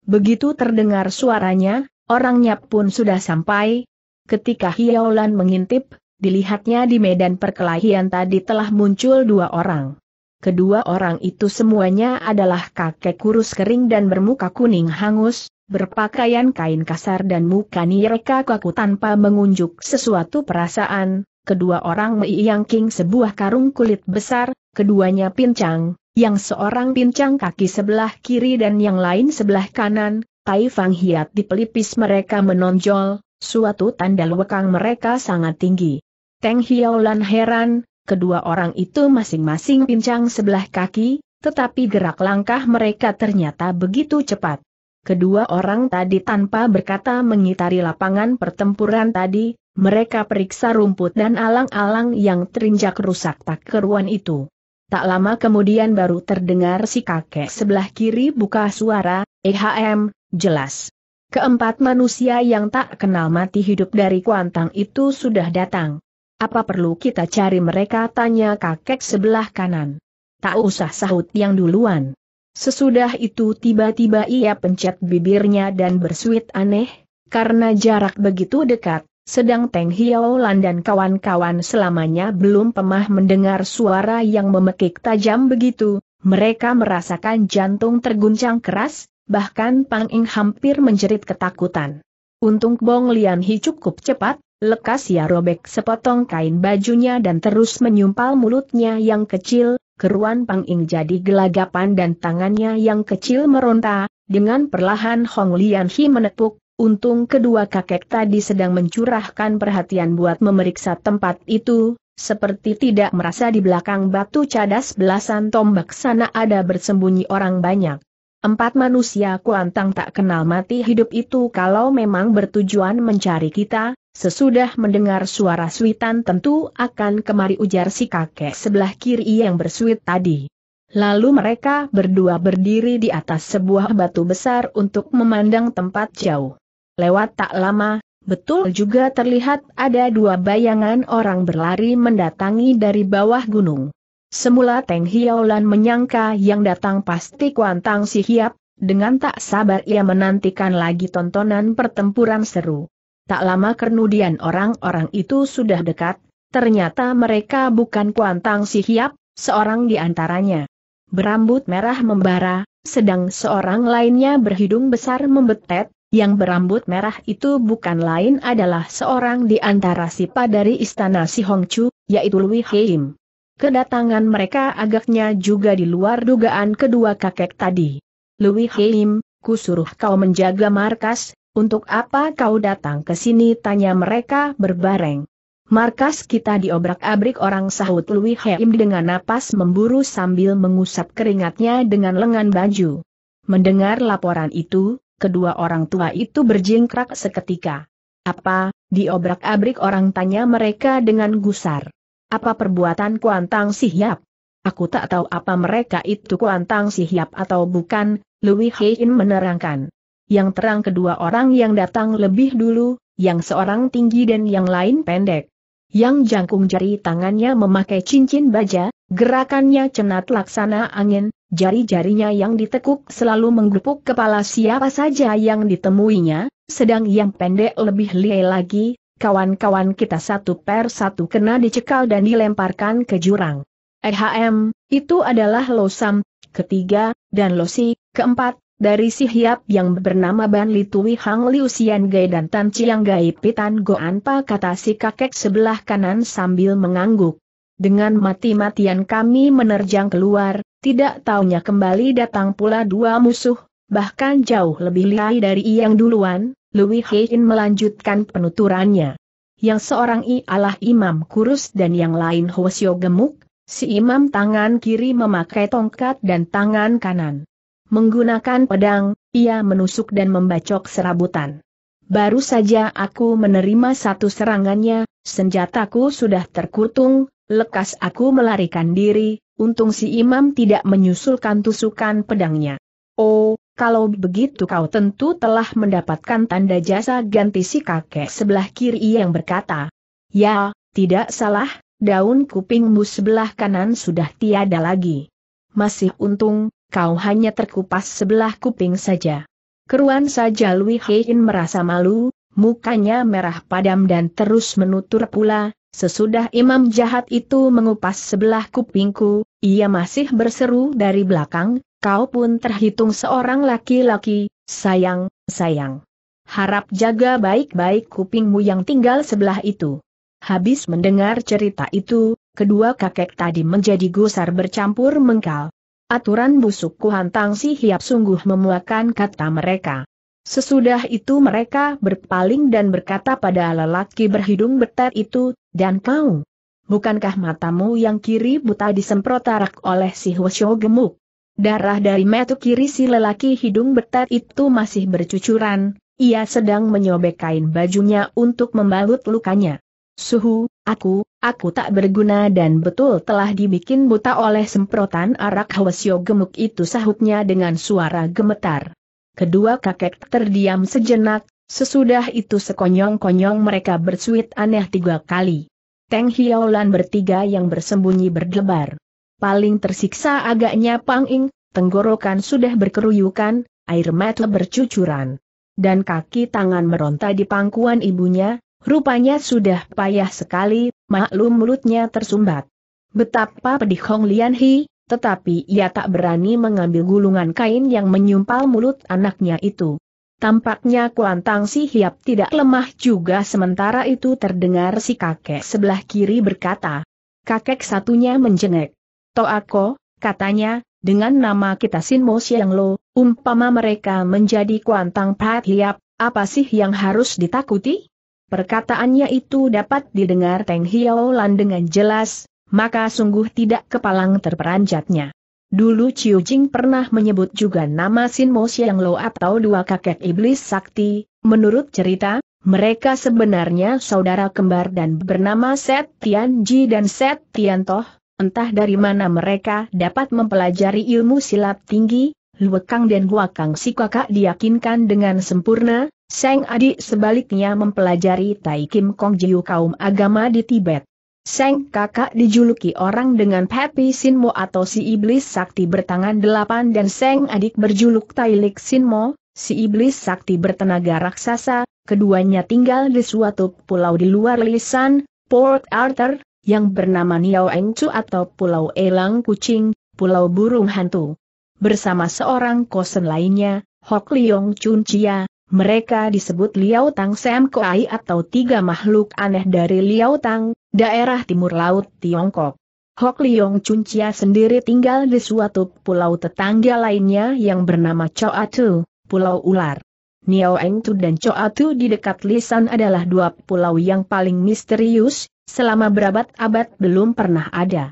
Speaker 1: Begitu terdengar suaranya, orangnya pun sudah sampai. Ketika Xiaolan mengintip, dilihatnya di medan perkelahian tadi telah muncul dua orang. Kedua orang itu semuanya adalah kakek kurus kering dan bermuka kuning hangus, berpakaian kain kasar dan muka nireka kaku tanpa mengunjuk sesuatu perasaan, kedua orang meiyangking sebuah karung kulit besar, keduanya pincang, yang seorang pincang kaki sebelah kiri dan yang lain sebelah kanan, Tai Fang Hiat di pelipis mereka menonjol, suatu tanda lekang mereka sangat tinggi. Teng Hiaulan heran, kedua orang itu masing-masing pincang sebelah kaki, tetapi gerak langkah mereka ternyata begitu cepat. Kedua orang tadi tanpa berkata mengitari lapangan pertempuran tadi, mereka periksa rumput dan alang-alang yang terinjak rusak tak keruan itu. Tak lama kemudian baru terdengar si kakek sebelah kiri buka suara, EHM, jelas. Keempat manusia yang tak kenal mati hidup dari Kuantang itu sudah datang. Apa perlu kita cari mereka tanya kakek sebelah kanan. Tak usah sahut yang duluan. Sesudah itu tiba-tiba ia pencet bibirnya dan bersuit aneh, karena jarak begitu dekat, sedang Teng Hiaolan dan kawan-kawan selamanya belum pemah mendengar suara yang memekik tajam begitu, mereka merasakan jantung terguncang keras, bahkan Pang Ing hampir menjerit ketakutan. Untung Bong Lian Hi cukup cepat, lekas ia robek sepotong kain bajunya dan terus menyumpal mulutnya yang kecil, keruan Pang Ing jadi gelagapan dan tangannya yang kecil meronta, dengan perlahan Hong Lian Hi menepuk, untung kedua kakek tadi sedang mencurahkan perhatian buat memeriksa tempat itu, seperti tidak merasa di belakang batu cadas belasan tombak sana ada bersembunyi orang banyak. Empat manusia kuantang tak kenal mati hidup itu kalau memang bertujuan mencari kita, Sesudah mendengar suara suitan tentu akan kemari ujar si kakek sebelah kiri yang bersuit tadi. Lalu mereka berdua berdiri di atas sebuah batu besar untuk memandang tempat jauh. Lewat tak lama, betul juga terlihat ada dua bayangan orang berlari mendatangi dari bawah gunung. Semula Teng hiaulan menyangka yang datang pasti Kuantang si Hiap, dengan tak sabar ia menantikan lagi tontonan pertempuran seru. Tak lama kemudian orang-orang itu sudah dekat, ternyata mereka bukan Kuantang Si Hiap, seorang di antaranya. Berambut merah membara, sedang seorang lainnya berhidung besar membetet, yang berambut merah itu bukan lain adalah seorang di antara sipa dari istana Si Hongchu, yaitu Lui Heim. Kedatangan mereka agaknya juga di luar dugaan kedua kakek tadi. Lui Heim, ku suruh kau menjaga markas, untuk apa kau datang ke sini? Tanya mereka berbareng. Markas kita diobrak-abrik orang sahut Lui Heim dengan napas memburu sambil mengusap keringatnya dengan lengan baju. Mendengar laporan itu, kedua orang tua itu berjingkrak seketika. Apa, diobrak-abrik orang tanya mereka dengan gusar. Apa perbuatan Kuantang Sihyap? Aku tak tahu apa mereka itu Kuantang Sihyap atau bukan, Lui Heim menerangkan yang terang kedua orang yang datang lebih dulu, yang seorang tinggi dan yang lain pendek. Yang jangkung jari tangannya memakai cincin baja, gerakannya cenat laksana angin, jari-jarinya yang ditekuk selalu menggepuk kepala siapa saja yang ditemuinya, sedang yang pendek lebih lihai lagi, kawan-kawan kita satu per satu kena dicekal dan dilemparkan ke jurang. EHM, itu adalah Losam, ketiga, dan Losi, keempat, dari si Hiap yang bernama Ban Litui Hang Liu Gai dan Tan Chiang Gai Pitan Goan Pa kata si kakek sebelah kanan sambil mengangguk. Dengan mati-matian kami menerjang keluar, tidak taunya kembali datang pula dua musuh, bahkan jauh lebih lihai dari yang duluan, Louis Hein melanjutkan penuturannya. Yang seorang ialah Imam Kurus dan yang lain Hwasyo Gemuk, si Imam tangan kiri memakai tongkat dan tangan kanan Menggunakan pedang, ia menusuk dan membacok serabutan. Baru saja aku menerima satu serangannya, senjataku sudah terkutung. lekas aku melarikan diri, untung si imam tidak menyusulkan tusukan pedangnya. Oh, kalau begitu kau tentu telah mendapatkan tanda jasa ganti si kakek sebelah kiri yang berkata, Ya, tidak salah, daun kupingmu sebelah kanan sudah tiada lagi. Masih untung, kau hanya terkupas sebelah kuping saja. Keruan saja Lui Hein merasa malu, mukanya merah padam dan terus menutur pula, sesudah imam jahat itu mengupas sebelah kupingku, ia masih berseru dari belakang, kau pun terhitung seorang laki-laki, sayang, sayang. Harap jaga baik-baik kupingmu yang tinggal sebelah itu. Habis mendengar cerita itu, kedua kakek tadi menjadi gusar bercampur mengkal. Aturan busukku hantang si hiap sungguh memuakan kata mereka. Sesudah itu mereka berpaling dan berkata pada lelaki berhidung betet itu, dan kau, bukankah matamu yang kiri buta disemprot arak oleh si Hwasyo gemuk? Darah dari metu kiri si lelaki hidung betet itu masih bercucuran, ia sedang menyobek kain bajunya untuk membalut lukanya. Suhu, Aku, aku tak berguna dan betul telah dibikin buta oleh semprotan arak Hwasyo gemuk itu sahutnya dengan suara gemetar. Kedua kakek terdiam sejenak, sesudah itu sekonyong-konyong mereka bersuit aneh tiga kali. Teng hiaolan bertiga yang bersembunyi berdebar. Paling tersiksa agaknya Pang Ing, tenggorokan sudah berkeruyukan, air mata bercucuran. Dan kaki tangan meronta di pangkuan ibunya, Rupanya sudah payah sekali, maklum mulutnya tersumbat. Betapa pedih Hong Lian Hi, tetapi ia tak berani mengambil gulungan kain yang menyumpal mulut anaknya itu. Tampaknya Kuantang si Hiap tidak lemah juga sementara itu terdengar si kakek sebelah kiri berkata. Kakek satunya menjengek. Toako, katanya, dengan nama kita Sin Mo Siang Lo, umpama mereka menjadi Kuantang Pat Hiap, apa sih yang harus ditakuti? perkataannya itu dapat didengar Teng Hiaolan dengan jelas, maka sungguh tidak kepalang terperanjatnya. Dulu Chiu Jing pernah menyebut juga nama Sin Mo Siang Lo atau dua kakek iblis sakti, menurut cerita, mereka sebenarnya saudara kembar dan bernama Set Tian Ji dan Set Tian Toh, entah dari mana mereka dapat mempelajari ilmu silat tinggi, Luekang dan Huakang si kakak diyakinkan dengan sempurna, Seng adik sebaliknya mempelajari Tai Kim Kong Jiu kaum agama di Tibet. Seng kakak dijuluki orang dengan Happy Sinmo atau si iblis sakti bertangan delapan dan Seng adik berjuluk Tailik Sinmo, si iblis sakti bertenaga raksasa, keduanya tinggal di suatu pulau di luar Lisan, Port Arthur, yang bernama Niao Chu atau Pulau Elang Kucing, Pulau Burung Hantu bersama seorang kosen lainnya, Hok Liong Chun Chia, mereka disebut Liao Tang Sam Koai atau tiga makhluk aneh dari Liao Tang, daerah timur laut Tiongkok. Hok Liong Chun Chia sendiri tinggal di suatu pulau tetangga lainnya yang bernama Choa Tu, Pulau Ular. Niao Eng Tu dan Choa Tu di dekat Lisan adalah dua pulau yang paling misterius, selama berabad-abad belum pernah ada.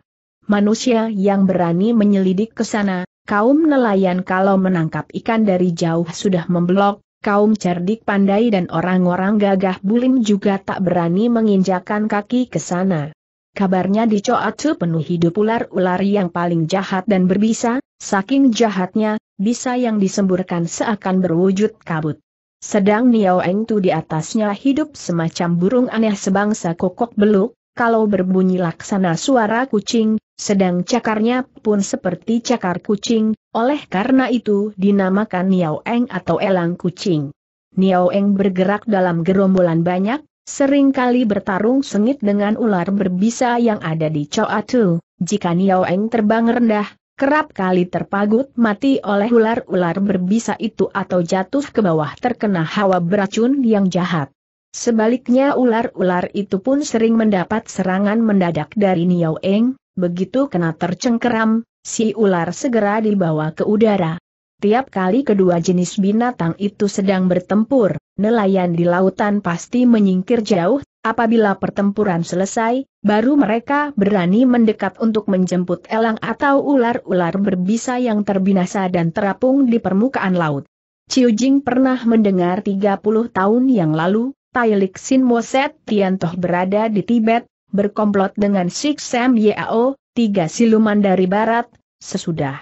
Speaker 1: Manusia yang berani menyelidik ke sana, Kaum nelayan kalau menangkap ikan dari jauh sudah memblok, kaum cerdik pandai dan orang-orang gagah bulim juga tak berani menginjakan kaki ke sana. Kabarnya di Coatu penuh hidup ular-ular yang paling jahat dan berbisa, saking jahatnya, bisa yang disemburkan seakan berwujud kabut. Sedang Niao Eng Tu di atasnya hidup semacam burung aneh sebangsa kokok beluk, kalau berbunyi laksana suara kucing, sedang cakarnya pun seperti cakar kucing, oleh karena itu dinamakan Niao Eng atau elang kucing. Niao Eng bergerak dalam gerombolan banyak, seringkali bertarung sengit dengan ular berbisa yang ada di Coatu. Jika Niao Eng terbang rendah, kerap kali terpagut mati oleh ular-ular berbisa itu atau jatuh ke bawah terkena hawa beracun yang jahat. Sebaliknya ular-ular itu pun sering mendapat serangan mendadak dari Niao Eng, begitu kena tercengkeram, si ular segera dibawa ke udara. Tiap kali kedua jenis binatang itu sedang bertempur, nelayan di lautan pasti menyingkir jauh, apabila pertempuran selesai, baru mereka berani mendekat untuk menjemput elang atau ular-ular berbisa yang terbinasa dan terapung di permukaan laut. Ciu Jing pernah mendengar 30 tahun yang lalu, Lik Sin Moset Toh berada di Tibet, berkomplot dengan Sik Sam Yao, tiga siluman dari barat, sesudah.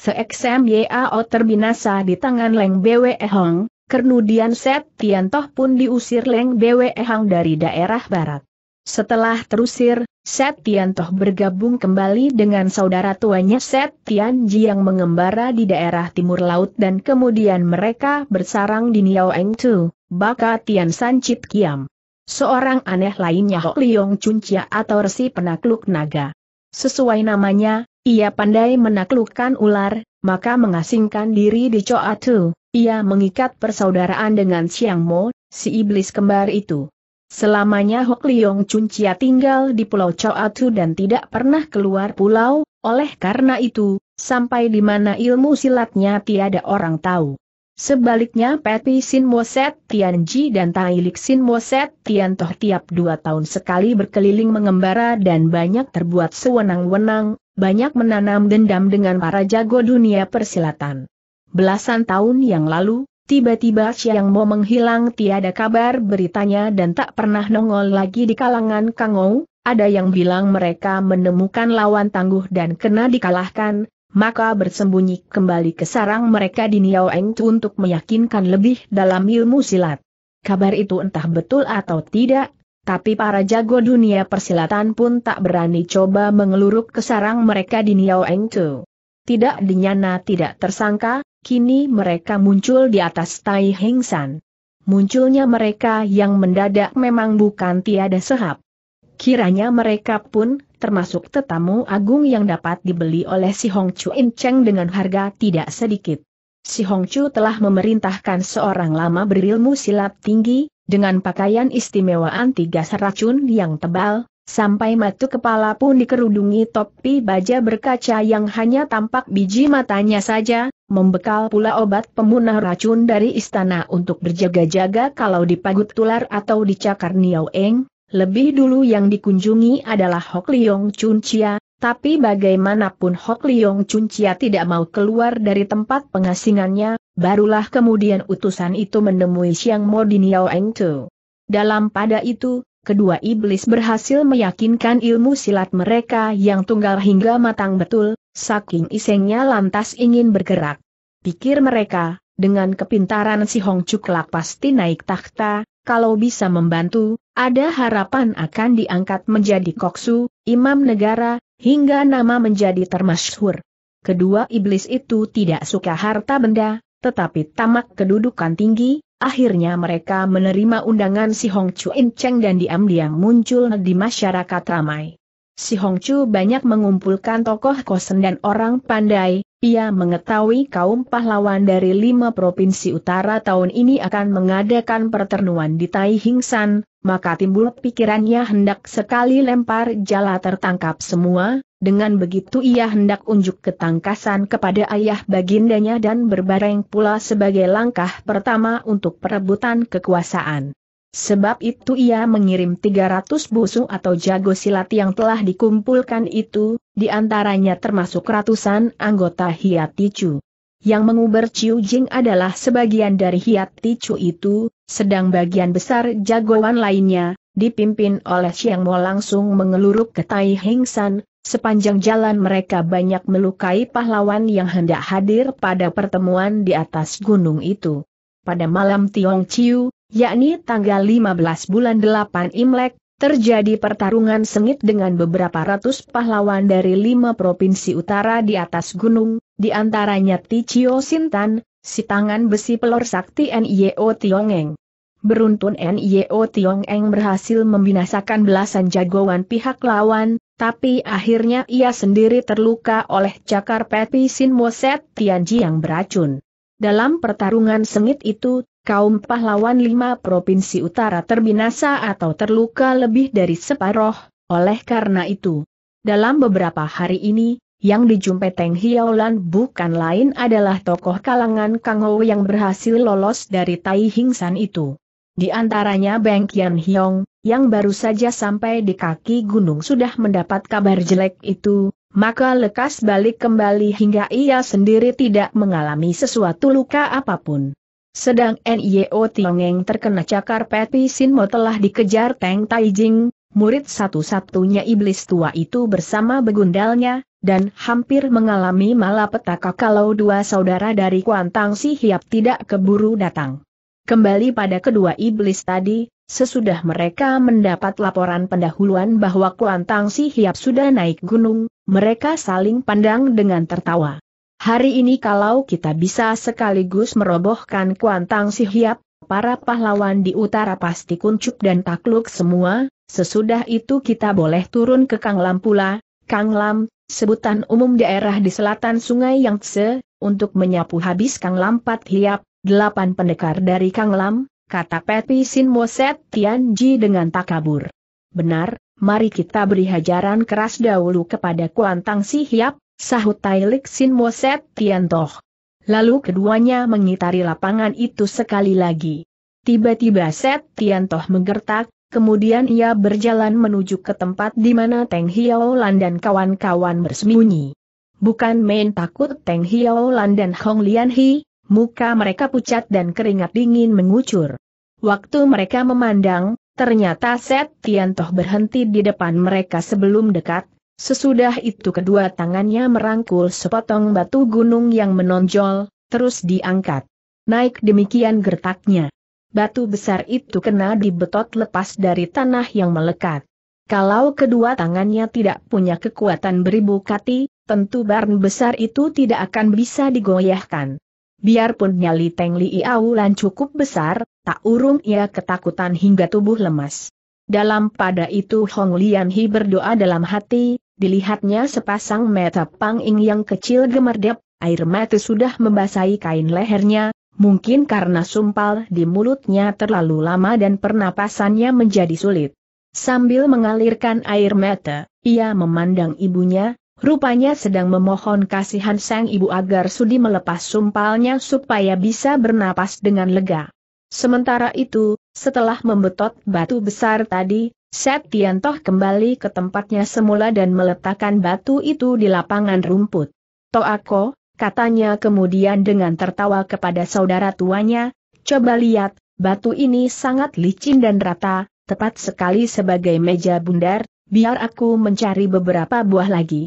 Speaker 1: Seek Sam Yao terbinasa di tangan Leng Bwe Hong, Kernudian Set Tian Toh pun diusir Leng Bwe Hong dari daerah barat. Setelah terusir, Set Tian Toh bergabung kembali dengan saudara tuanya Set Tian Tianji yang mengembara di daerah timur laut dan kemudian mereka bersarang di Niao Eng Tu. Baka Tian San Chit Kiam. Seorang aneh lainnya Hok Liong Cuncia atau resi penakluk naga. Sesuai namanya, ia pandai menaklukkan ular, maka mengasingkan diri di Choa Tu, ia mengikat persaudaraan dengan Siang Mo, si iblis kembar itu. Selamanya Hok Liong Cuncia tinggal di Pulau Choa Tu dan tidak pernah keluar pulau, oleh karena itu, sampai di mana ilmu silatnya tiada orang tahu. Sebaliknya Peti Sin Moset Ji dan Lik Sin Moset Toh tiap dua tahun sekali berkeliling mengembara dan banyak terbuat sewenang-wenang, banyak menanam dendam dengan para jago dunia persilatan. Belasan tahun yang lalu, tiba-tiba Siang Mo menghilang tiada kabar beritanya dan tak pernah nongol lagi di kalangan Kangou, ada yang bilang mereka menemukan lawan tangguh dan kena dikalahkan, maka bersembunyi kembali ke sarang mereka di Niao untuk meyakinkan lebih dalam ilmu silat. Kabar itu entah betul atau tidak, tapi para jago dunia persilatan pun tak berani coba mengeluruk ke sarang mereka di Niao Eng Tu. Tidak dinyana tidak tersangka, kini mereka muncul di atas Tai Heng San. Munculnya mereka yang mendadak memang bukan tiada sehab. Kiranya mereka pun termasuk tetamu agung yang dapat dibeli oleh si Hong Chu In Cheng dengan harga tidak sedikit. Si Hong Chu telah memerintahkan seorang lama berilmu silat tinggi, dengan pakaian istimewa anti gas racun yang tebal, sampai matu kepala pun dikerudungi topi baja berkaca yang hanya tampak biji matanya saja, membekal pula obat pemunah racun dari istana untuk berjaga-jaga kalau dipagut tular atau dicakar Niao Eng, lebih dulu yang dikunjungi adalah Hok Liong Chun Chia, tapi bagaimanapun Hok Liong Chun Chia tidak mau keluar dari tempat pengasingannya, barulah kemudian utusan itu menemui Siang Mo di Niao Eng Tu. Dalam pada itu, kedua iblis berhasil meyakinkan ilmu silat mereka yang tunggal hingga matang betul, saking isengnya lantas ingin bergerak. Pikir mereka, dengan kepintaran si Hong Cuklak pasti naik tahta kalau bisa membantu, ada harapan akan diangkat menjadi koksu, imam negara, hingga nama menjadi termasyhur. Kedua iblis itu tidak suka harta benda, tetapi tamak kedudukan tinggi, akhirnya mereka menerima undangan si Hong Chuin Cheng dan diam-diam muncul di masyarakat ramai. Si Hongcu banyak mengumpulkan tokoh kosen dan orang pandai, ia mengetahui kaum pahlawan dari lima provinsi utara tahun ini akan mengadakan perternuan di Tai Hingsan, maka timbul pikirannya hendak sekali lempar jala tertangkap semua, dengan begitu ia hendak unjuk ketangkasan kepada ayah bagindanya dan berbareng pula sebagai langkah pertama untuk perebutan kekuasaan. Sebab itu ia mengirim 300 busung atau jago silat yang telah dikumpulkan itu, di antaranya termasuk ratusan anggota Hiat Ticu. Yang menguber Ciu Jing adalah sebagian dari Hiat Ticu itu, sedang bagian besar jagoan lainnya, dipimpin oleh Xiang Mo langsung mengeluruk ke Tai Heng San, sepanjang jalan mereka banyak melukai pahlawan yang hendak hadir pada pertemuan di atas gunung itu. Pada malam Tiong Ciu, yakni tanggal 15 bulan 8 Imlek, terjadi pertarungan sengit dengan beberapa ratus pahlawan dari lima provinsi utara di atas gunung, di antaranya Ticio Sintan, si tangan besi pelor sakti NIO Tiongeng. Beruntun NIO Tiongeng berhasil membinasakan belasan jagoan pihak lawan, tapi akhirnya ia sendiri terluka oleh cakar Pepi Sin Moset Tianji yang beracun. Dalam pertarungan sengit itu, kaum pahlawan lima provinsi utara terbinasa atau terluka lebih dari separoh, oleh karena itu, dalam beberapa hari ini, yang dijumpai Teng Hiaolan bukan lain adalah tokoh kalangan Kang Ho yang berhasil lolos dari Tai Hingsan itu. Di antaranya Beng Kian Hiong, yang baru saja sampai di kaki gunung sudah mendapat kabar jelek itu, maka lekas balik kembali hingga ia sendiri tidak mengalami sesuatu luka apapun. Sedang NIO Tiongeng terkena cakar Peti Sinmo telah dikejar Teng Taijing, murid satu-satunya iblis tua itu bersama begundalnya, dan hampir mengalami malapetaka kalau dua saudara dari Kuantang Si Hiap tidak keburu datang. Kembali pada kedua iblis tadi, sesudah mereka mendapat laporan pendahuluan bahwa Kuantang Si Hiap sudah naik gunung, mereka saling pandang dengan tertawa. Hari ini kalau kita bisa sekaligus merobohkan Kuantang si Hiap, para pahlawan di utara pasti kuncup dan takluk semua, sesudah itu kita boleh turun ke Kang Kanglam pula, Lam, sebutan umum daerah di selatan sungai Yangtze, untuk menyapu habis Kanglam Pat Hiap, delapan pendekar dari Kang Lam, kata Pepi Sin Moset Ji dengan takabur. Benar, mari kita beri hajaran keras dahulu kepada Kuantang si Hiap, sahut Lik Sin Moset Toh. Lalu keduanya mengitari lapangan itu sekali lagi. Tiba-tiba Set Tian Toh menggertak, kemudian ia berjalan menuju ke tempat di mana Teng Lan dan kawan-kawan bersembunyi. Bukan main takut Teng Lan dan Hong Lian Hi, muka mereka pucat dan keringat dingin mengucur. Waktu mereka memandang, ternyata Set Tian Toh berhenti di depan mereka sebelum dekat, Sesudah itu kedua tangannya merangkul sepotong batu gunung yang menonjol, terus diangkat. Naik demikian gertaknya. Batu besar itu kena dibetot lepas dari tanah yang melekat. Kalau kedua tangannya tidak punya kekuatan beribu kati, tentu barn besar itu tidak akan bisa digoyahkan. Biarpun nyali Tengli iau cukup besar, tak urung ia ketakutan hingga tubuh lemas. Dalam pada itu Hong Lian Hi berdoa dalam hati, Dilihatnya sepasang mata Pang yang kecil gemerdep, air mata sudah membasahi kain lehernya, mungkin karena sumpal di mulutnya terlalu lama dan pernapasannya menjadi sulit. Sambil mengalirkan air mata, ia memandang ibunya, rupanya sedang memohon kasihan sang ibu agar Sudi melepas sumpalnya supaya bisa bernapas dengan lega. Sementara itu, setelah membetot batu besar tadi, Toh kembali ke tempatnya semula dan meletakkan batu itu di lapangan rumput. Toh aku, katanya kemudian dengan tertawa kepada saudara tuanya, coba lihat, batu ini sangat licin dan rata, tepat sekali sebagai meja bundar, biar aku mencari beberapa buah lagi.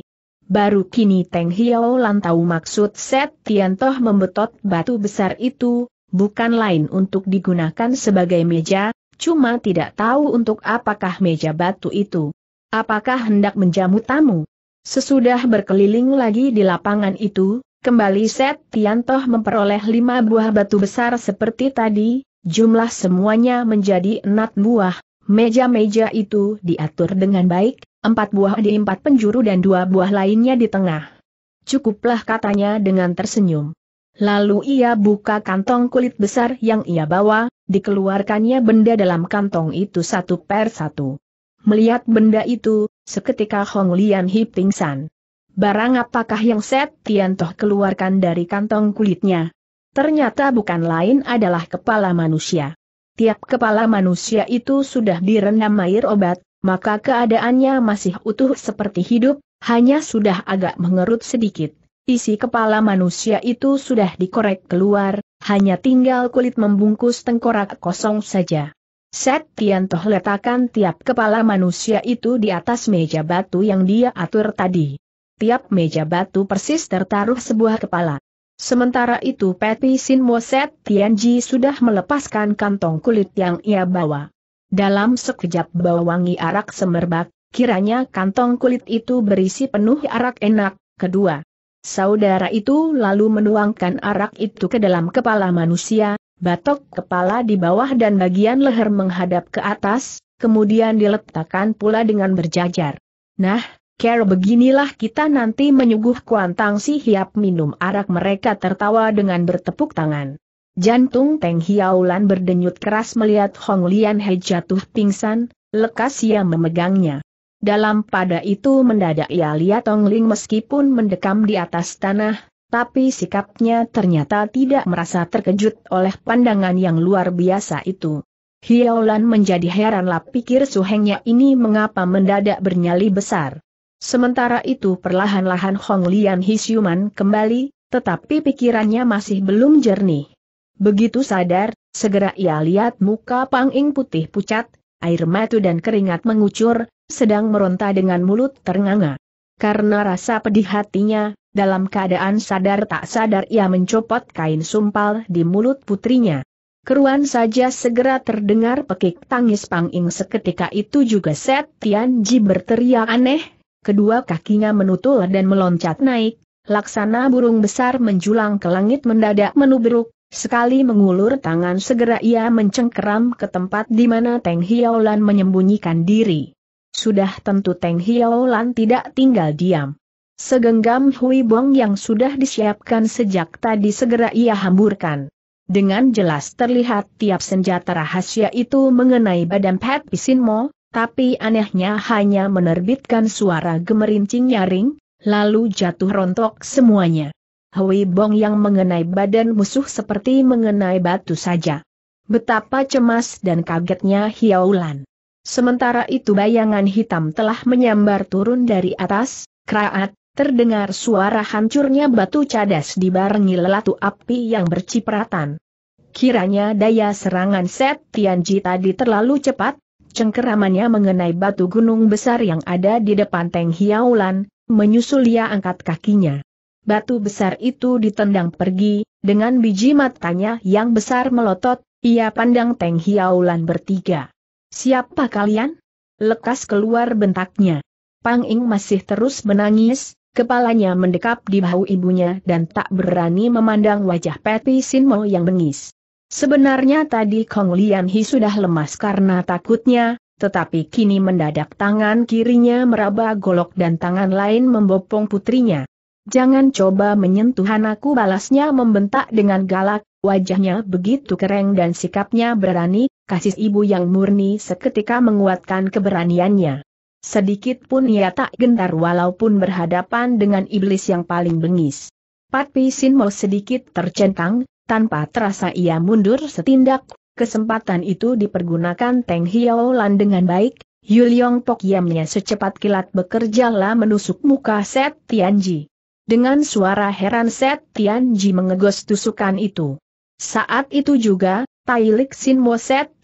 Speaker 1: Baru kini Teng Hiao Lan tahu maksud Set Toh membetot batu besar itu, bukan lain untuk digunakan sebagai meja, cuma tidak tahu untuk apakah meja batu itu. Apakah hendak menjamu tamu? Sesudah berkeliling lagi di lapangan itu, kembali Set Tiantoh memperoleh lima buah batu besar seperti tadi, jumlah semuanya menjadi enam buah. Meja-meja itu diatur dengan baik, empat buah di empat penjuru dan dua buah lainnya di tengah. Cukuplah katanya dengan tersenyum. Lalu ia buka kantong kulit besar yang ia bawa, dikeluarkannya benda dalam kantong itu satu per satu. Melihat benda itu, seketika Hong Lian Hi pingsan. Barang apakah yang Set Tian Toh keluarkan dari kantong kulitnya? Ternyata bukan lain adalah kepala manusia. Tiap kepala manusia itu sudah direndam air obat, maka keadaannya masih utuh seperti hidup, hanya sudah agak mengerut sedikit. Isi kepala manusia itu sudah dikorek keluar, hanya tinggal kulit membungkus tengkorak kosong saja. Set Toh letakkan tiap kepala manusia itu di atas meja batu yang dia atur tadi. Tiap meja batu persis tertaruh sebuah kepala. Sementara itu Peti Sin Mo Set Tianji sudah melepaskan kantong kulit yang ia bawa. Dalam sekejap bau wangi arak semerbak, kiranya kantong kulit itu berisi penuh arak enak, kedua. Saudara itu lalu menuangkan arak itu ke dalam kepala manusia, batok kepala di bawah dan bagian leher menghadap ke atas, kemudian diletakkan pula dengan berjajar. Nah, Care beginilah kita nanti menyuguh kuantang si hiap minum arak mereka tertawa dengan bertepuk tangan. Jantung Teng Hiaulan berdenyut keras melihat Hong Lian He jatuh pingsan, lekas ia memegangnya. Dalam pada itu mendadak ia lihat Tong Ling meskipun mendekam di atas tanah, tapi sikapnya ternyata tidak merasa terkejut oleh pandangan yang luar biasa itu. Hiaolan menjadi heranlah pikir suhengnya ini mengapa mendadak bernyali besar. Sementara itu perlahan-lahan Hong Lian Hisyuman kembali, tetapi pikirannya masih belum jernih. Begitu sadar, segera ia lihat muka Pang Ing putih pucat, air mata dan keringat mengucur, sedang meronta dengan mulut ternganga. Karena rasa pedih hatinya, dalam keadaan sadar tak sadar ia mencopot kain sumpal di mulut putrinya. Keruan saja segera terdengar pekik tangis Pang Ing seketika itu juga Set Tian Ji berteriak aneh, kedua kakinya menutul dan meloncat naik, laksana burung besar menjulang ke langit mendadak menubruk, Sekali mengulur tangan segera ia mencengkeram ke tempat di mana Teng Hiaolan menyembunyikan diri. Sudah tentu Teng Hiaolan tidak tinggal diam. Segenggam Hui Bong yang sudah disiapkan sejak tadi segera ia hamburkan. Dengan jelas terlihat tiap senjata rahasia itu mengenai badan Pat Pisinmo, tapi anehnya hanya menerbitkan suara gemerincing nyaring, lalu jatuh rontok semuanya. Hui Bong yang mengenai badan musuh seperti mengenai batu saja. Betapa cemas dan kagetnya Hiaulan. Sementara itu bayangan hitam telah menyambar turun dari atas, kraat, terdengar suara hancurnya batu cadas dibarengi lelatu api yang bercipratan. Kiranya daya serangan Set Tianji tadi terlalu cepat, cengkeramannya mengenai batu gunung besar yang ada di depan Teng Hiaulan, menyusul ia angkat kakinya batu besar itu ditendang pergi, dengan biji matanya yang besar melotot, ia pandang Teng Hiaulan bertiga. Siapa kalian? Lekas keluar bentaknya. Pang Ing masih terus menangis, kepalanya mendekap di bahu ibunya dan tak berani memandang wajah Sin Sinmo yang bengis. Sebenarnya tadi Kong Lian Hi sudah lemas karena takutnya, tetapi kini mendadak tangan kirinya meraba golok dan tangan lain membopong putrinya. Jangan coba menyentuh anakku balasnya membentak dengan galak, wajahnya begitu kering dan sikapnya berani, kasih ibu yang murni seketika menguatkan keberaniannya. Sedikit pun ia tak gentar walaupun berhadapan dengan iblis yang paling bengis. Pat Pisin mau sedikit tercentang, tanpa terasa ia mundur setindak, kesempatan itu dipergunakan Teng Hiolan dengan baik, Yuliong Pokiamnya secepat kilat bekerjalah menusuk muka Set Tianji. Dengan suara heran Set Ji mengegos tusukan itu. Saat itu juga, Lik Sin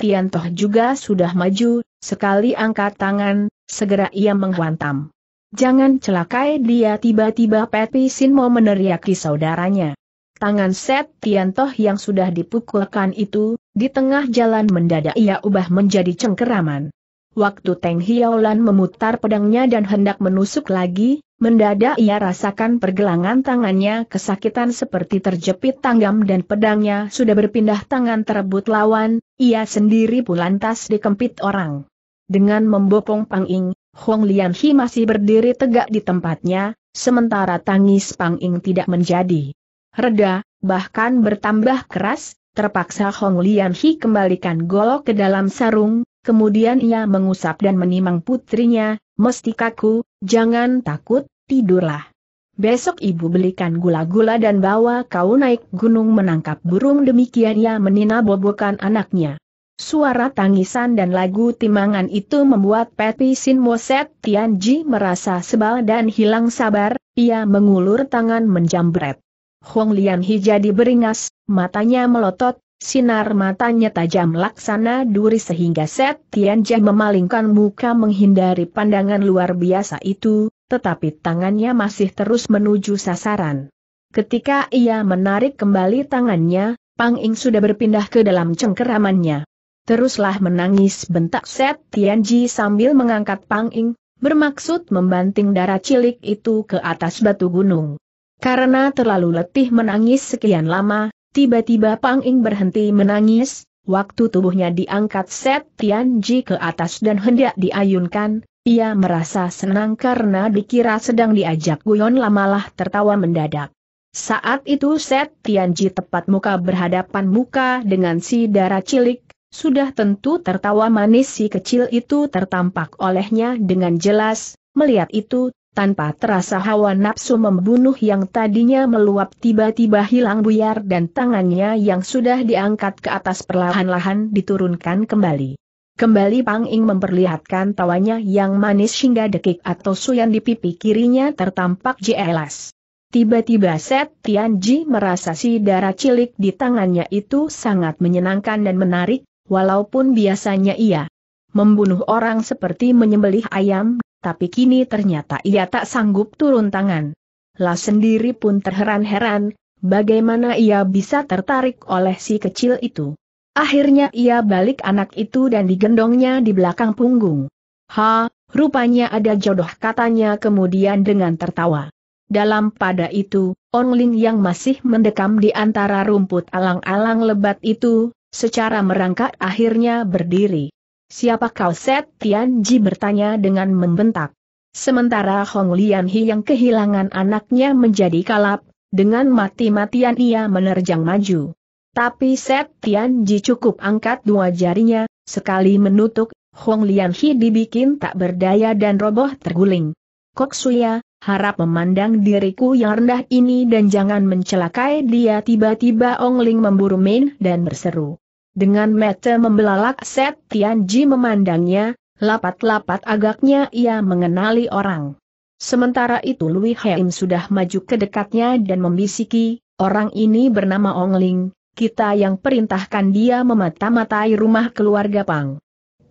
Speaker 1: Tian Toh juga sudah maju, sekali angkat tangan, segera ia menghantam. Jangan celakai dia tiba-tiba Pepi Sinmo meneriaki saudaranya. Tangan Set Toh yang sudah dipukulkan itu, di tengah jalan mendadak ia ubah menjadi cengkeraman. Waktu Teng Hiaolan memutar pedangnya dan hendak menusuk lagi, mendadak ia rasakan pergelangan tangannya kesakitan seperti terjepit tanggam dan pedangnya sudah berpindah tangan terebut lawan, ia sendiri lantas dikempit orang. Dengan membopong Pang Ing, Hong Lianhi masih berdiri tegak di tempatnya, sementara tangis Pang Ing tidak menjadi reda, bahkan bertambah keras, terpaksa Hong Lianhi kembalikan golok ke dalam sarung, Kemudian ia mengusap dan menimang putrinya, Mestikaku, jangan takut, tidurlah. Besok ibu belikan gula-gula dan bawa kau naik gunung menangkap burung demikian ia menina bobokan anaknya. Suara tangisan dan lagu timangan itu membuat Peti Sin Moset Tianji merasa sebal dan hilang sabar, ia mengulur tangan menjambret. Hong Lian Hi jadi beringas, matanya melotot, Sinar matanya tajam laksana duri sehingga Set Tianjia memalingkan muka menghindari pandangan luar biasa itu, tetapi tangannya masih terus menuju sasaran. Ketika ia menarik kembali tangannya, Pang Ing sudah berpindah ke dalam cengkeramannya. Teruslah menangis bentak Set Tianji sambil mengangkat Pang Ing, bermaksud membanting darah cilik itu ke atas batu gunung. Karena terlalu letih menangis sekian lama, Tiba-tiba Pang Ing berhenti menangis, waktu tubuhnya diangkat Set Tian Ji ke atas dan hendak diayunkan, ia merasa senang karena dikira sedang diajak guyon lamalah tertawa mendadak. Saat itu Set Tian Ji tepat muka berhadapan muka dengan si darah cilik, sudah tentu tertawa manis si kecil itu tertampak olehnya dengan jelas, melihat itu, tanpa terasa hawa nafsu membunuh yang tadinya meluap tiba-tiba hilang buyar dan tangannya yang sudah diangkat ke atas perlahan-lahan diturunkan kembali. Kembali Pang Ing memperlihatkan tawanya yang manis hingga dekik atau suyan di pipi kirinya tertampak jelas. Tiba-tiba Set Tian Ji merasa si darah cilik di tangannya itu sangat menyenangkan dan menarik, walaupun biasanya ia membunuh orang seperti menyembelih ayam tapi kini ternyata ia tak sanggup turun tangan. Lah sendiri pun terheran-heran, bagaimana ia bisa tertarik oleh si kecil itu. Akhirnya ia balik anak itu dan digendongnya di belakang punggung. Ha, rupanya ada jodoh katanya kemudian dengan tertawa. Dalam pada itu, Onlin yang masih mendekam di antara rumput alang-alang lebat itu, secara merangkak akhirnya berdiri. Siapa kau Set Ji bertanya dengan membentak. Sementara Hong Lian Hi yang kehilangan anaknya menjadi kalap, dengan mati-matian ia menerjang maju. Tapi Set Ji cukup angkat dua jarinya, sekali menutup, Hong Lian Hi dibikin tak berdaya dan roboh terguling. Kok Suya, harap memandang diriku yang rendah ini dan jangan mencelakai dia tiba-tiba Ong Ling memburu Min dan berseru. Dengan mata membelalak Set Tian Ji memandangnya, lapat-lapat agaknya ia mengenali orang. Sementara itu Lui Heim sudah maju ke dekatnya dan membisiki, orang ini bernama Ong Ling, kita yang perintahkan dia memata-matai rumah keluarga Pang.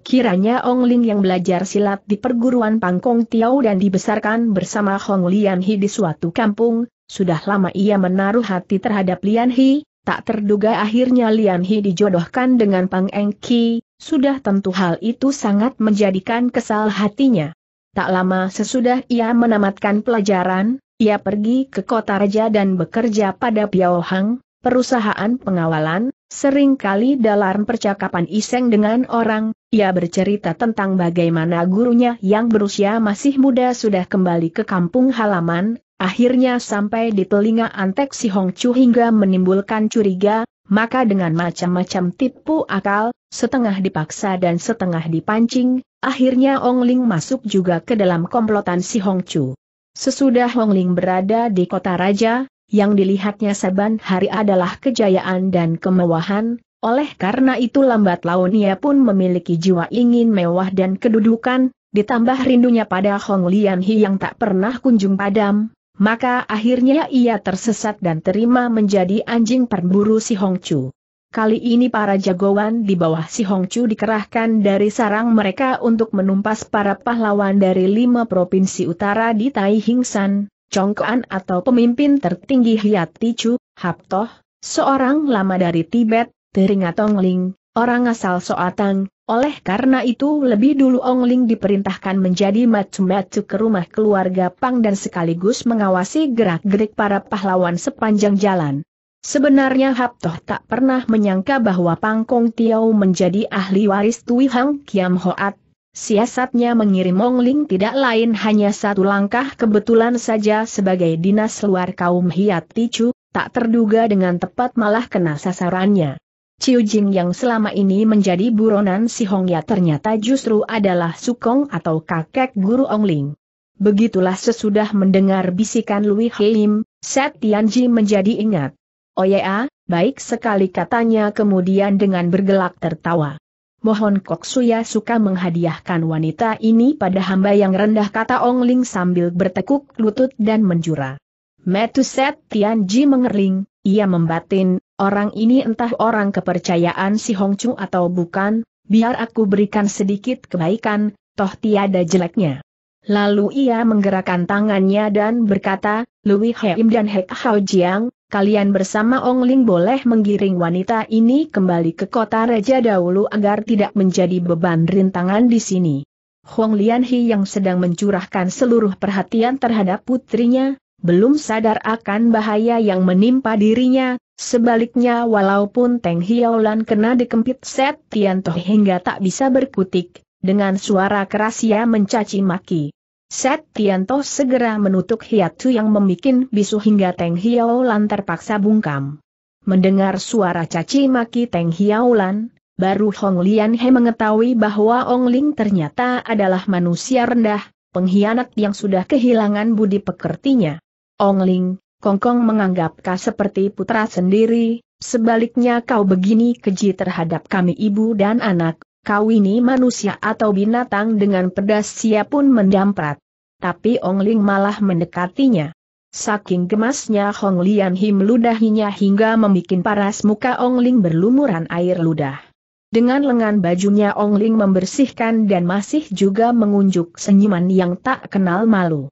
Speaker 1: Kiranya Ong Ling yang belajar silat di perguruan Pangkong Tiau dan dibesarkan bersama Hong Lian Hi di suatu kampung, sudah lama ia menaruh hati terhadap Lian Hi, Tak terduga akhirnya Lian Hi dijodohkan dengan Pang Eng Ki, sudah tentu hal itu sangat menjadikan kesal hatinya. Tak lama sesudah ia menamatkan pelajaran, ia pergi ke kota raja dan bekerja pada Piao Hang, perusahaan pengawalan, Sering kali dalam percakapan iseng dengan orang, ia bercerita tentang bagaimana gurunya yang berusia masih muda sudah kembali ke kampung halaman, akhirnya sampai di telinga Antek Si Hong Chu hingga menimbulkan curiga, maka dengan macam-macam tipu akal, setengah dipaksa dan setengah dipancing, akhirnya Ong Ling masuk juga ke dalam komplotan Si Hong Chu. Sesudah Hong Ling berada di kota raja, yang dilihatnya saban hari adalah kejayaan dan kemewahan, oleh karena itu lambat laun ia pun memiliki jiwa ingin mewah dan kedudukan, ditambah rindunya pada Hong Lian Hi yang tak pernah kunjung padam, maka akhirnya ia tersesat dan terima menjadi anjing perburu si Hongcu. Kali ini para jagoan di bawah si Hongcu dikerahkan dari sarang mereka untuk menumpas para pahlawan dari lima provinsi utara di Tai Hingsan, Chongkoan atau pemimpin tertinggi Hiat Tichu, Haptoh, seorang lama dari Tibet, Teringatongling, Orang asal Soatang, oleh karena itu lebih dulu Ong Ling diperintahkan menjadi matu-matu ke rumah keluarga Pang dan sekaligus mengawasi gerak-gerik para pahlawan sepanjang jalan. Sebenarnya Hap Toh tak pernah menyangka bahwa Pang Kong Tiao menjadi ahli waris Tui Hang Kiam Hoat. Siasatnya mengirim Ong Ling tidak lain hanya satu langkah kebetulan saja sebagai dinas luar kaum Hiat Tiju tak terduga dengan tepat malah kena sasarannya. Ciu Jing yang selama ini menjadi buronan si Hongya ternyata justru adalah Sukong atau kakek guru Ong Ling. Begitulah sesudah mendengar bisikan Lui Heim, Set Tianji menjadi ingat. Oh ya, baik sekali katanya kemudian dengan bergelak tertawa. Mohon Kok Suya suka menghadiahkan wanita ini pada hamba yang rendah kata Ong Ling sambil bertekuk lutut dan menjura. Metu Set Tianji mengerling, ia membatin, orang ini entah orang kepercayaan si Hong Chu atau bukan, biar aku berikan sedikit kebaikan, toh tiada jeleknya. Lalu ia menggerakkan tangannya dan berkata, Lui Heim dan Hek Hao Jiang, kalian bersama Ong Ling boleh menggiring wanita ini kembali ke kota Raja dahulu agar tidak menjadi beban rintangan di sini. Huang Lianhi yang sedang mencurahkan seluruh perhatian terhadap putrinya, belum sadar akan bahaya yang menimpa dirinya, sebaliknya walaupun Teng Hiaulan kena dikempit Set Tianto hingga tak bisa berkutik, dengan suara keras ia mencaci maki. Set Tianto segera menutup hiatu yang membuat bisu hingga Teng Hiaulan terpaksa bungkam. Mendengar suara caci maki Teng Hiaulan, baru Hong Lian He mengetahui bahwa Ong Ling ternyata adalah manusia rendah, pengkhianat yang sudah kehilangan budi pekertinya. Ong Ling, Kong menganggap kau seperti putra sendiri, sebaliknya kau begini keji terhadap kami ibu dan anak, kau ini manusia atau binatang dengan pedas siap pun mendamprat. Tapi Ong Ling malah mendekatinya. Saking gemasnya Hong Lian Him ludahinya hingga membuat paras muka Ong Ling berlumuran air ludah. Dengan lengan bajunya Ong Ling membersihkan dan masih juga mengunjuk senyuman yang tak kenal malu.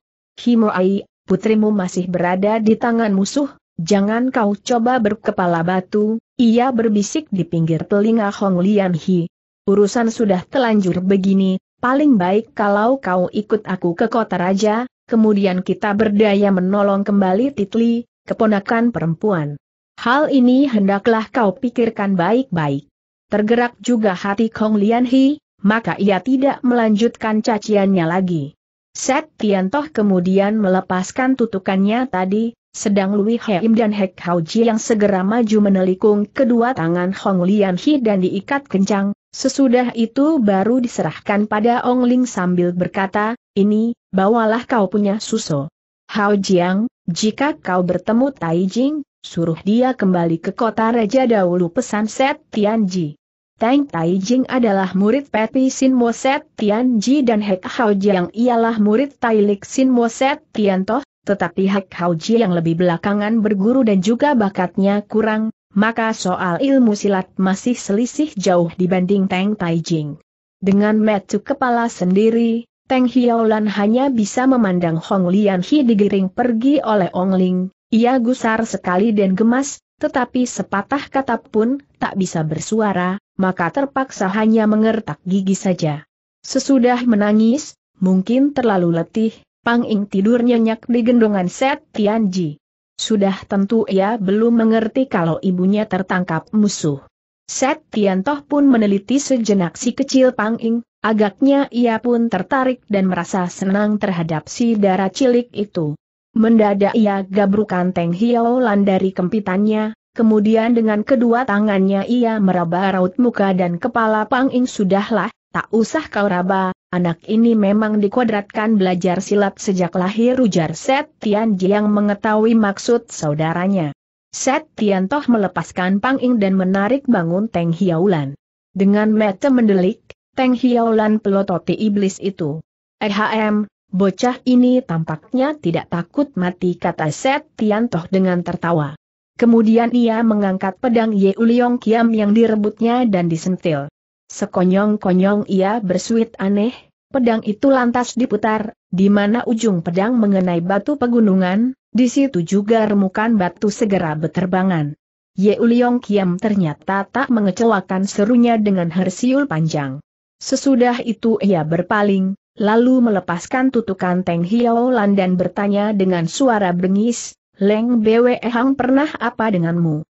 Speaker 1: Ai putrimu masih berada di tangan musuh, jangan kau coba berkepala batu, ia berbisik di pinggir telinga Hong Lian Hi. Urusan sudah telanjur begini, paling baik kalau kau ikut aku ke kota raja, kemudian kita berdaya menolong kembali Titli, keponakan perempuan. Hal ini hendaklah kau pikirkan baik-baik. Tergerak juga hati Kong Lian Hi, maka ia tidak melanjutkan caciannya lagi. Set Toh kemudian melepaskan tutukannya tadi, sedang Lui Heim dan Hek Hauji yang segera maju menelikung kedua tangan Hong Lian Hi dan diikat kencang, sesudah itu baru diserahkan pada Ong Ling sambil berkata, ini, bawalah kau punya susu. Hao Jiang, jika kau bertemu Tai Jing, suruh dia kembali ke kota Raja dahulu pesan Set Tianji. Tang Taijing adalah murid Peti Sin Moset Ji dan Hek yang ialah murid Lik Sin Moset Toh, tetapi Hek Haoji yang lebih belakangan berguru dan juga bakatnya kurang, maka soal ilmu silat masih selisih jauh dibanding Tang Taijing. Dengan metu kepala sendiri, Teng Lan hanya bisa memandang Hong Lian Hi digiring pergi oleh Ong Ling, ia gusar sekali dan gemas, tetapi sepatah kata pun tak bisa bersuara, maka terpaksa hanya mengertak gigi saja. Sesudah menangis, mungkin terlalu letih, Pang Ing tidur nyenyak di gendongan Set Tian Ji. Sudah tentu ia belum mengerti kalau ibunya tertangkap musuh. Set Tian Toh pun meneliti sejenak si kecil Pang Ing, agaknya ia pun tertarik dan merasa senang terhadap si darah cilik itu. Mendadak ia gabrukan Teng Lan dari kempitannya, Kemudian dengan kedua tangannya ia meraba raut muka dan kepala Pang Ing sudahlah, tak usah kau raba, anak ini memang dikuadratkan belajar silat sejak lahir ujar Set Tian yang mengetahui maksud saudaranya. Set Tian Toh melepaskan Pang Ing dan menarik bangun Teng Hiaulan. Dengan mata mendelik, Teng Hiaulan pelototi iblis itu. Ehm, bocah ini tampaknya tidak takut mati kata Set Tian Toh dengan tertawa. Kemudian ia mengangkat pedang Ye Uliong Kiam yang direbutnya dan disentil. Sekonyong-konyong ia bersuit aneh, pedang itu lantas diputar, di mana ujung pedang mengenai batu pegunungan, di situ juga remukan batu segera beterbangan. Ye Uliong Kiam ternyata tak mengecewakan serunya dengan hersiul panjang. Sesudah itu ia berpaling, lalu melepaskan tutukan Teng Lan dan bertanya dengan suara bengis, Leng Bwe Hang pernah apa denganmu?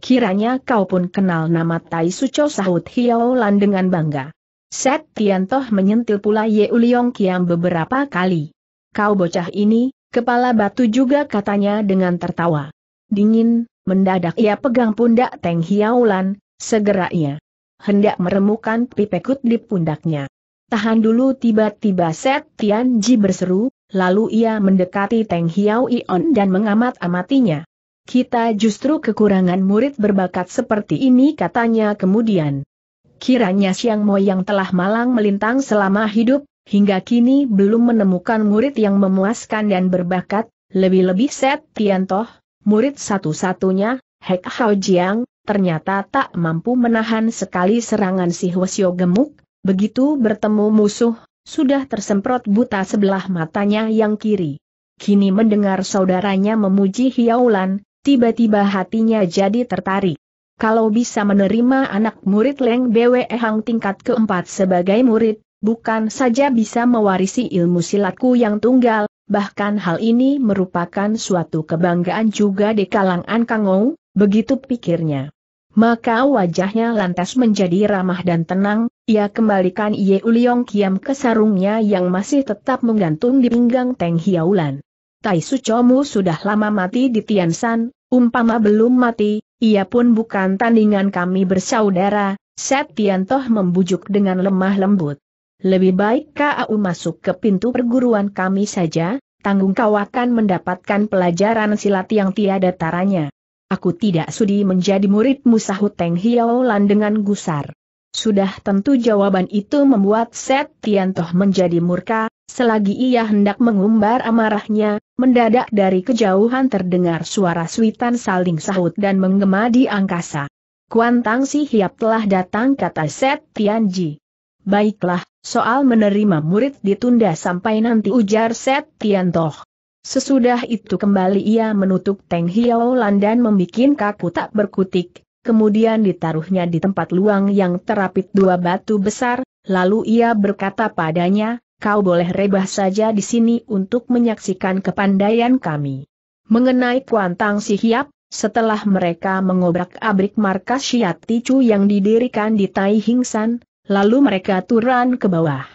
Speaker 1: Kiranya kau pun kenal nama Tai Suco sahut Hiao Lan dengan bangga. Set Toh menyentil pula Ye Uliong Kiam beberapa kali. Kau bocah ini, kepala batu juga katanya dengan tertawa. Dingin, mendadak ia pegang pundak Teng Hiao Lan, segera ia hendak meremukan pipekut di pundaknya. Tahan dulu tiba-tiba Set Ji berseru, lalu ia mendekati Teng Hiao Ion dan mengamat-amatinya. Kita justru kekurangan murid berbakat seperti ini katanya kemudian. Kiranya Siang Mo yang telah malang melintang selama hidup, hingga kini belum menemukan murid yang memuaskan dan berbakat, lebih-lebih Set Tiantoh, murid satu-satunya, Hek Hao Jiang, ternyata tak mampu menahan sekali serangan si Hwasyo gemuk, begitu bertemu musuh, sudah tersemprot buta sebelah matanya yang kiri. Kini mendengar saudaranya memuji Hiaulan, tiba-tiba hatinya jadi tertarik. Kalau bisa menerima anak murid Leng Bwe Hang tingkat keempat sebagai murid, bukan saja bisa mewarisi ilmu silatku yang tunggal, bahkan hal ini merupakan suatu kebanggaan juga di kalangan Kangou, begitu pikirnya. Maka wajahnya lantas menjadi ramah dan tenang, ia kembalikan Ye Uliong Kiam ke sarungnya yang masih tetap menggantung di pinggang Teng Hiaulan. Tai Sucomu sudah lama mati di Tiansan, umpama belum mati, ia pun bukan tandingan kami bersaudara, Set Toh membujuk dengan lemah lembut. Lebih baik kau masuk ke pintu perguruan kami saja, tanggung kau akan mendapatkan pelajaran silat yang tiada taranya. Aku tidak sudi menjadi muridmu sahut Teng hiaolan dengan gusar. Sudah tentu jawaban itu membuat Set Tiantoh menjadi murka, selagi ia hendak mengumbar amarahnya, mendadak dari kejauhan terdengar suara suitan saling sahut dan menggema di angkasa. Kuan Tang Si Hiap telah datang kata Set Tianji. Baiklah, soal menerima murid ditunda sampai nanti ujar Set Tiantoh. Sesudah itu kembali ia menutup Teng lan dan membuat kaku tak berkutik, kemudian ditaruhnya di tempat luang yang terapit dua batu besar, lalu ia berkata padanya, kau boleh rebah saja di sini untuk menyaksikan kepandaian kami. Mengenai Kuantang si Hiap, setelah mereka mengobrak-abrik markas Syiat Ticu yang didirikan di Tai Hingsan, lalu mereka turun ke bawah.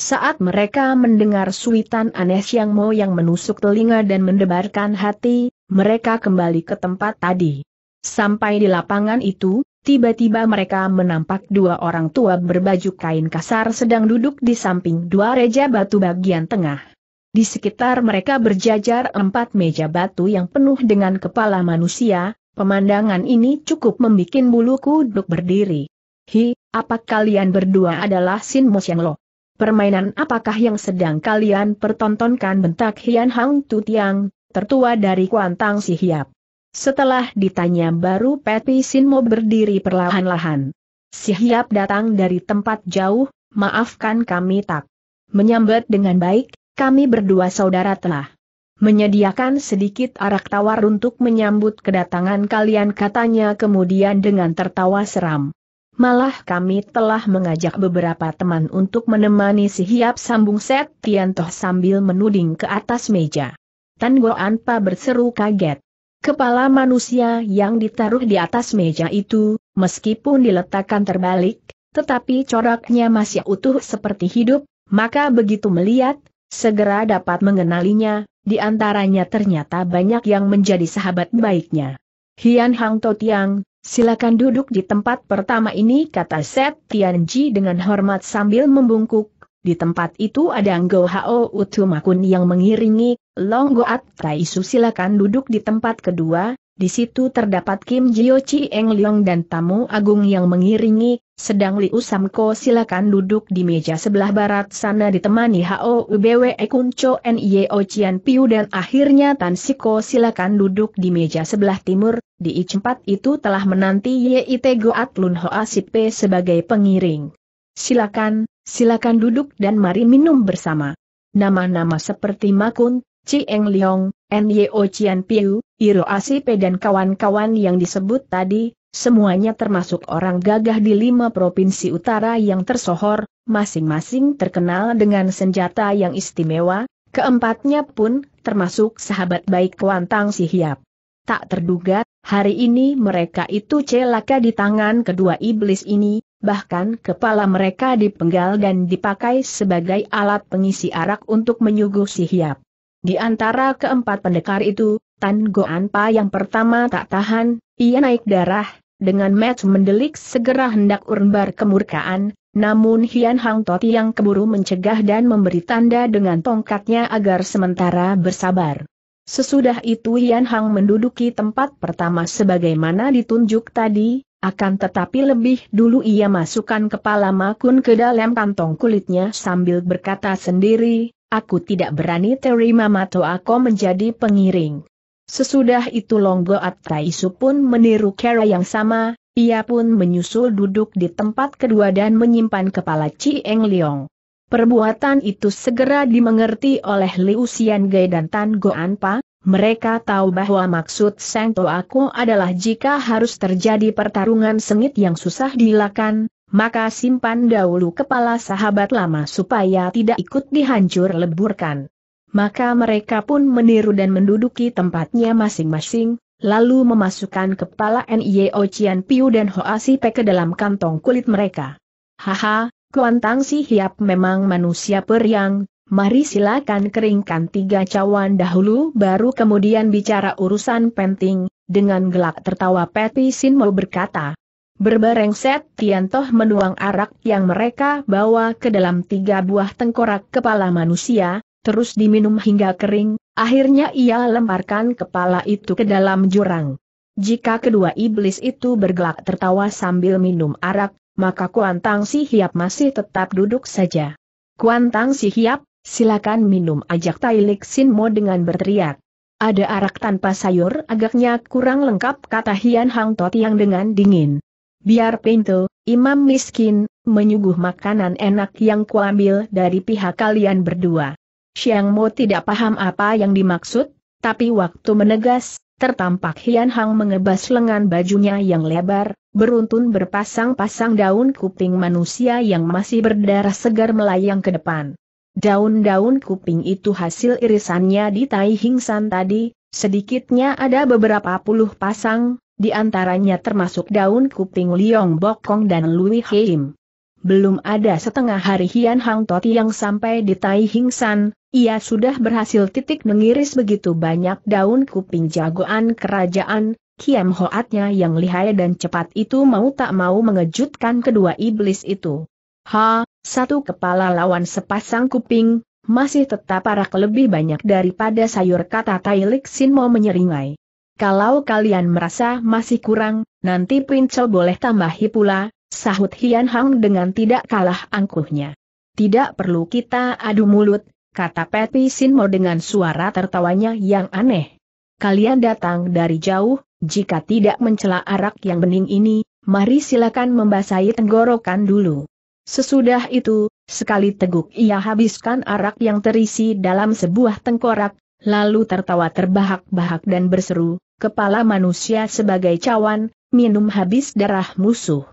Speaker 1: Saat mereka mendengar suitan aneh Siang Mo yang menusuk telinga dan mendebarkan hati, mereka kembali ke tempat tadi. Sampai di lapangan itu, tiba-tiba mereka menampak dua orang tua berbaju kain kasar sedang duduk di samping dua reja batu bagian tengah. Di sekitar mereka berjajar empat meja batu yang penuh dengan kepala manusia, pemandangan ini cukup membuat bulu kuduk berdiri. Hi, apa kalian berdua adalah Sin Mo Xiang Lo? Permainan apakah yang sedang kalian pertontonkan bentak Hian Hang Tu Tiang, tertua dari Kuantang Si Hiap. Setelah ditanya baru Peti Mo berdiri perlahan-lahan. Si Hiap datang dari tempat jauh, maafkan kami tak. Menyambut dengan baik, kami berdua saudara telah menyediakan sedikit arak tawar untuk menyambut kedatangan kalian katanya kemudian dengan tertawa seram. Malah kami telah mengajak beberapa teman untuk menemani si Hiap sambung set Tiantoh sambil menuding ke atas meja. Tan Goanpa berseru kaget. Kepala manusia yang ditaruh di atas meja itu, meskipun diletakkan terbalik, tetapi coraknya masih utuh seperti hidup, maka begitu melihat, segera dapat mengenalinya, di antaranya ternyata banyak yang menjadi sahabat baiknya. Hian Hang Totiang, Silakan duduk di tempat pertama ini kata Set Tianji dengan hormat sambil membungkuk. Di tempat itu ada Nggo Hao Utumakun yang mengiringi, Long Goat Taisu silakan duduk di tempat kedua, di situ terdapat Kim Jio Eng Leong dan tamu agung yang mengiringi, sedang Liu Samko silakan duduk di meja sebelah barat sana ditemani Hao Ubwe Kun Cho Nio Cian Piu dan akhirnya Tan Siko silakan duduk di meja sebelah timur, di I4 itu telah menanti Yit Goat Lun Hoa Sipe sebagai pengiring. Silakan, silakan duduk dan mari minum bersama. Nama-nama seperti Makun, Cieng Liong, Nio Cian Piu, Iro Asipe dan kawan-kawan yang disebut tadi, Semuanya termasuk orang gagah di lima provinsi utara yang tersohor, masing-masing terkenal dengan senjata yang istimewa, keempatnya pun termasuk sahabat baik Kuantang Si Hiap. Tak terduga, hari ini mereka itu celaka di tangan kedua iblis ini, bahkan kepala mereka dipenggal dan dipakai sebagai alat pengisi arak untuk menyuguh Si Hiap. Di antara keempat pendekar itu, Tan Goan Pa yang pertama tak tahan, ia naik darah, dengan match mendelik segera hendak urembar kemurkaan, namun Hian Hang Toti yang keburu mencegah dan memberi tanda dengan tongkatnya agar sementara bersabar. Sesudah itu Hian Hang menduduki tempat pertama sebagaimana ditunjuk tadi, akan tetapi lebih dulu ia masukkan kepala Makun ke dalam kantong kulitnya sambil berkata sendiri, aku tidak berani terima Mato aku menjadi pengiring. Sesudah itu Longgo Attaisu pun meniru cara yang sama, ia pun menyusul duduk di tempat kedua dan menyimpan kepala Ci Eng Leong. Perbuatan itu segera dimengerti oleh Liu Xian Gai dan Tan Goan Pa, mereka tahu bahwa maksud Sang Aku adalah jika harus terjadi pertarungan sengit yang susah dilakukan, maka simpan dahulu kepala sahabat lama supaya tidak ikut dihancur leburkan maka mereka pun meniru dan menduduki tempatnya masing-masing, lalu memasukkan kepala N.I.O. E Cian Piu dan Hoa Si Pe ke dalam kantong kulit mereka. Haha, Kuantang Si Hiap memang manusia periang, mari silakan keringkan tiga cawan dahulu baru kemudian bicara urusan penting, dengan gelak tertawa Peti Sin mau berkata. Berbarengset Tiantoh menuang arak yang mereka bawa ke dalam tiga buah tengkorak kepala manusia, terus diminum hingga kering, akhirnya ia lemparkan kepala itu ke dalam jurang. Jika kedua iblis itu bergelak tertawa sambil minum arak, maka Kuantang Si Hiap masih tetap duduk saja. Kuantang Si Hiap, silakan minum ajak Tailik Mo dengan berteriak. Ada arak tanpa sayur agaknya kurang lengkap kata Hian Hang yang dengan dingin. Biar pintu, imam miskin, menyuguh makanan enak yang kuambil dari pihak kalian berdua. Xiang Mo tidak paham apa yang dimaksud, tapi waktu menegas, tertampak Hian Hang mengebas lengan bajunya yang lebar, beruntun berpasang-pasang daun kuping manusia yang masih berdarah segar melayang ke depan. Daun-daun kuping itu hasil irisannya di tai hingsan tadi, sedikitnya ada beberapa puluh pasang, di antaranya termasuk daun kuping Liong Bokong dan Lui Heim. Belum ada setengah hari Hian Hang Toti yang sampai di Tai Hing San, ia sudah berhasil titik mengiris begitu banyak daun kuping jagoan kerajaan, Kiam Hoatnya yang lihai dan cepat itu mau tak mau mengejutkan kedua iblis itu. Ha, satu kepala lawan sepasang kuping, masih tetap arak lebih banyak daripada sayur kata Tai Lik Sin mau menyeringai. Kalau kalian merasa masih kurang, nanti Princel boleh tambahi pula, Sahut Hian Hang dengan tidak kalah angkuhnya. Tidak perlu kita adu mulut, kata Pepi Sinmo dengan suara tertawanya yang aneh. Kalian datang dari jauh, jika tidak mencela arak yang bening ini, mari silakan membasahi tenggorokan dulu. Sesudah itu, sekali teguk ia habiskan arak yang terisi dalam sebuah tengkorak, lalu tertawa terbahak-bahak dan berseru, kepala manusia sebagai cawan, minum habis darah musuh.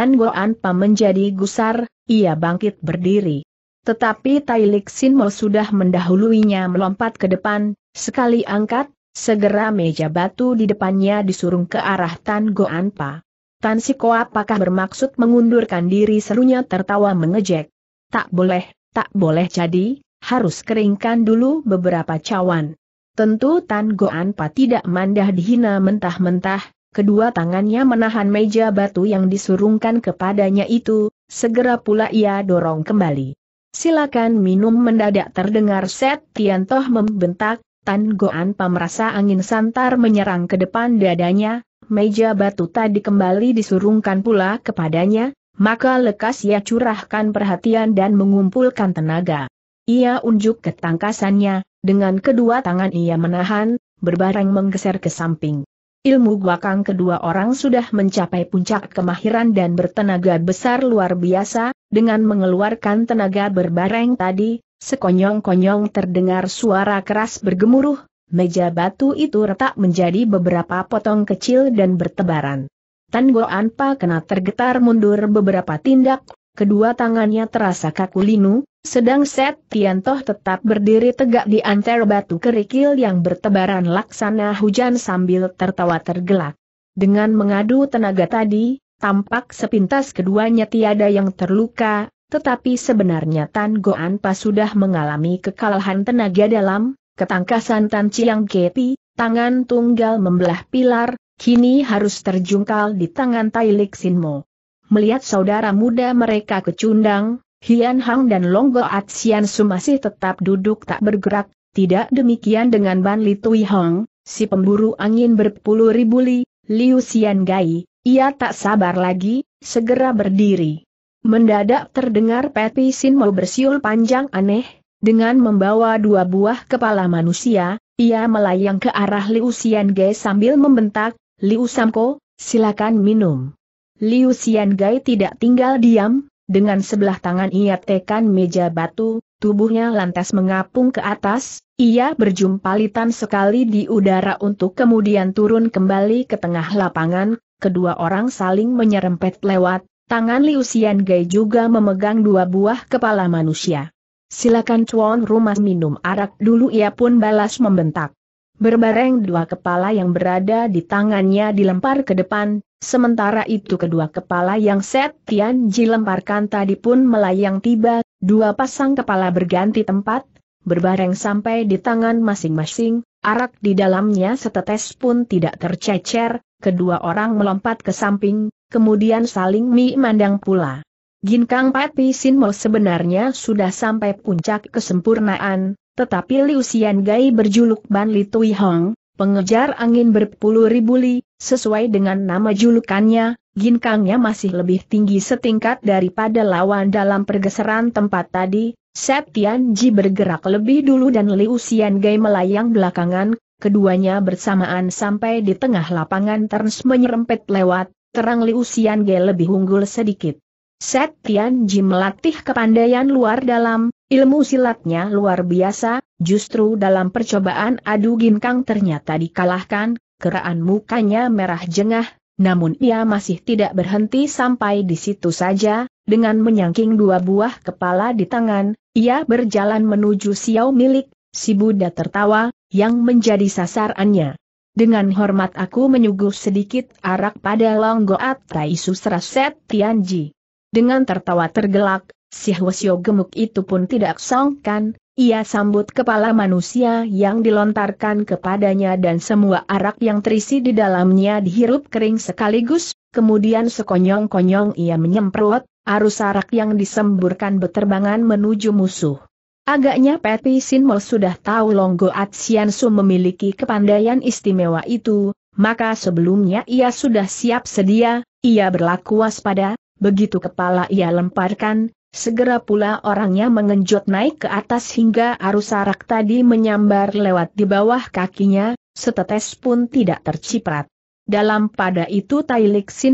Speaker 1: Tan Goanpa menjadi gusar, ia bangkit berdiri. Tetapi Tai Lik Sin Mo sudah mendahuluinya melompat ke depan, sekali angkat, segera meja batu di depannya disurung ke arah Tan Goanpa. Tan Siko apakah bermaksud mengundurkan diri serunya tertawa mengejek. Tak boleh, tak boleh jadi, harus keringkan dulu beberapa cawan. Tentu Tan Goanpa tidak mandah dihina mentah-mentah, kedua tangannya menahan meja batu yang disurungkan kepadanya itu, segera pula ia dorong kembali. Silakan minum mendadak terdengar Set Tiantoh membentak, Tan Goan merasa angin santar menyerang ke depan dadanya, meja batu tadi kembali disurungkan pula kepadanya, maka lekas ia curahkan perhatian dan mengumpulkan tenaga. Ia unjuk ketangkasannya, dengan kedua tangan ia menahan, berbareng menggeser ke samping. Ilmu guakang kedua orang sudah mencapai puncak kemahiran dan bertenaga besar luar biasa, dengan mengeluarkan tenaga berbareng tadi, sekonyong-konyong terdengar suara keras bergemuruh, meja batu itu retak menjadi beberapa potong kecil dan bertebaran. Tan Goan kena tergetar mundur beberapa tindak, kedua tangannya terasa kaku linu, sedang Set Toh tetap berdiri tegak di antara batu kerikil yang bertebaran laksana hujan sambil tertawa tergelak. Dengan mengadu tenaga tadi, tampak sepintas keduanya tiada yang terluka, tetapi sebenarnya Tan Goan Pa sudah mengalami kekalahan tenaga dalam, ketangkasan Tan Chiang Kepi, tangan tunggal membelah pilar, kini harus terjungkal di tangan Tai Lik Sinmo. Melihat saudara muda mereka kecundang, Hian Hang dan Longgo Atsian Su masih tetap duduk tak bergerak, tidak demikian dengan Ban Li Tui Hong, si pemburu angin berpuluh ribu li, Liu Xian Gai, ia tak sabar lagi, segera berdiri. Mendadak terdengar Peti Sin mau bersiul panjang aneh, dengan membawa dua buah kepala manusia, ia melayang ke arah Liu Xian Gai sambil membentak, Liu Samko, silakan minum. Liu Xian Gai tidak tinggal diam, dengan sebelah tangan ia tekan meja batu, tubuhnya lantas mengapung ke atas, ia berjumpalitan sekali di udara untuk kemudian turun kembali ke tengah lapangan, kedua orang saling menyerempet lewat, tangan Liusian Gai juga memegang dua buah kepala manusia. Silakan cuan rumah minum arak dulu ia pun balas membentak. Berbareng dua kepala yang berada di tangannya dilempar ke depan, Sementara itu kedua kepala yang Set Tian Ji lemparkan tadi pun melayang tiba, dua pasang kepala berganti tempat, berbareng sampai di tangan masing-masing, arak di dalamnya setetes pun tidak tercecer, kedua orang melompat ke samping, kemudian saling memandang pula. Ginkang Pati Sin Mo sebenarnya sudah sampai puncak kesempurnaan, tetapi Liu Xian Gai berjuluk Ban Li Tui Hong, pengejar angin berpuluh ribu li, sesuai dengan nama julukannya, ginkangnya masih lebih tinggi setingkat daripada lawan dalam pergeseran tempat tadi, Septian Ji bergerak lebih dulu dan Liu Xian Gai melayang belakangan, keduanya bersamaan sampai di tengah lapangan terus menyerempet lewat, terang Liu Xian Gai lebih unggul sedikit. Septian Ji melatih kepandaian luar dalam, Ilmu silatnya luar biasa, justru dalam percobaan adu ginkang ternyata dikalahkan, keraan mukanya merah jengah, namun ia masih tidak berhenti sampai di situ saja, dengan menyangking dua buah kepala di tangan, ia berjalan menuju Xiao milik, si Buddha tertawa, yang menjadi sasarannya. Dengan hormat aku menyuguh sedikit arak pada Longgoat Taisu Seraset Tianji. Dengan tertawa tergelak, Si Hwasyo gemuk itu pun tidak songkan, ia sambut kepala manusia yang dilontarkan kepadanya dan semua arak yang terisi di dalamnya dihirup kering sekaligus, kemudian sekonyong-konyong ia menyemprot, arus arak yang disemburkan beterbangan menuju musuh. Agaknya Peti Sinmol sudah tahu Longgo Atsiansu memiliki kepandaian istimewa itu, maka sebelumnya ia sudah siap sedia, ia berlaku waspada, begitu kepala ia lemparkan, Segera pula orangnya mengenjot naik ke atas hingga arus arak tadi menyambar lewat di bawah kakinya, setetes pun tidak terciprat. Dalam pada itu Tai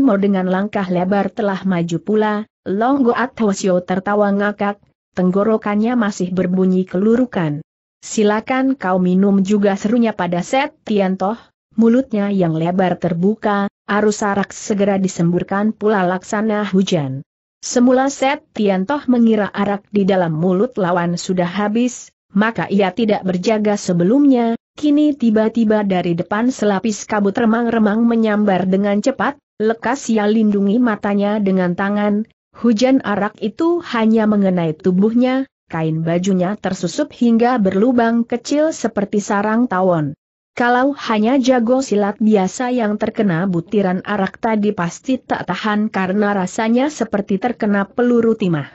Speaker 1: Mo dengan langkah lebar telah maju pula, Long At Atosio tertawa ngakak, tenggorokannya masih berbunyi kelurukan. Silakan kau minum juga serunya pada set Tiantoh, mulutnya yang lebar terbuka, arus arak segera disemburkan pula laksana hujan. Semula Set Tiantoh mengira arak di dalam mulut lawan sudah habis, maka ia tidak berjaga sebelumnya, kini tiba-tiba dari depan selapis kabut remang-remang menyambar dengan cepat, lekas ia lindungi matanya dengan tangan, hujan arak itu hanya mengenai tubuhnya, kain bajunya tersusup hingga berlubang kecil seperti sarang tawon. Kalau hanya jago silat biasa yang terkena butiran arak tadi pasti tak tahan karena rasanya seperti terkena peluru timah.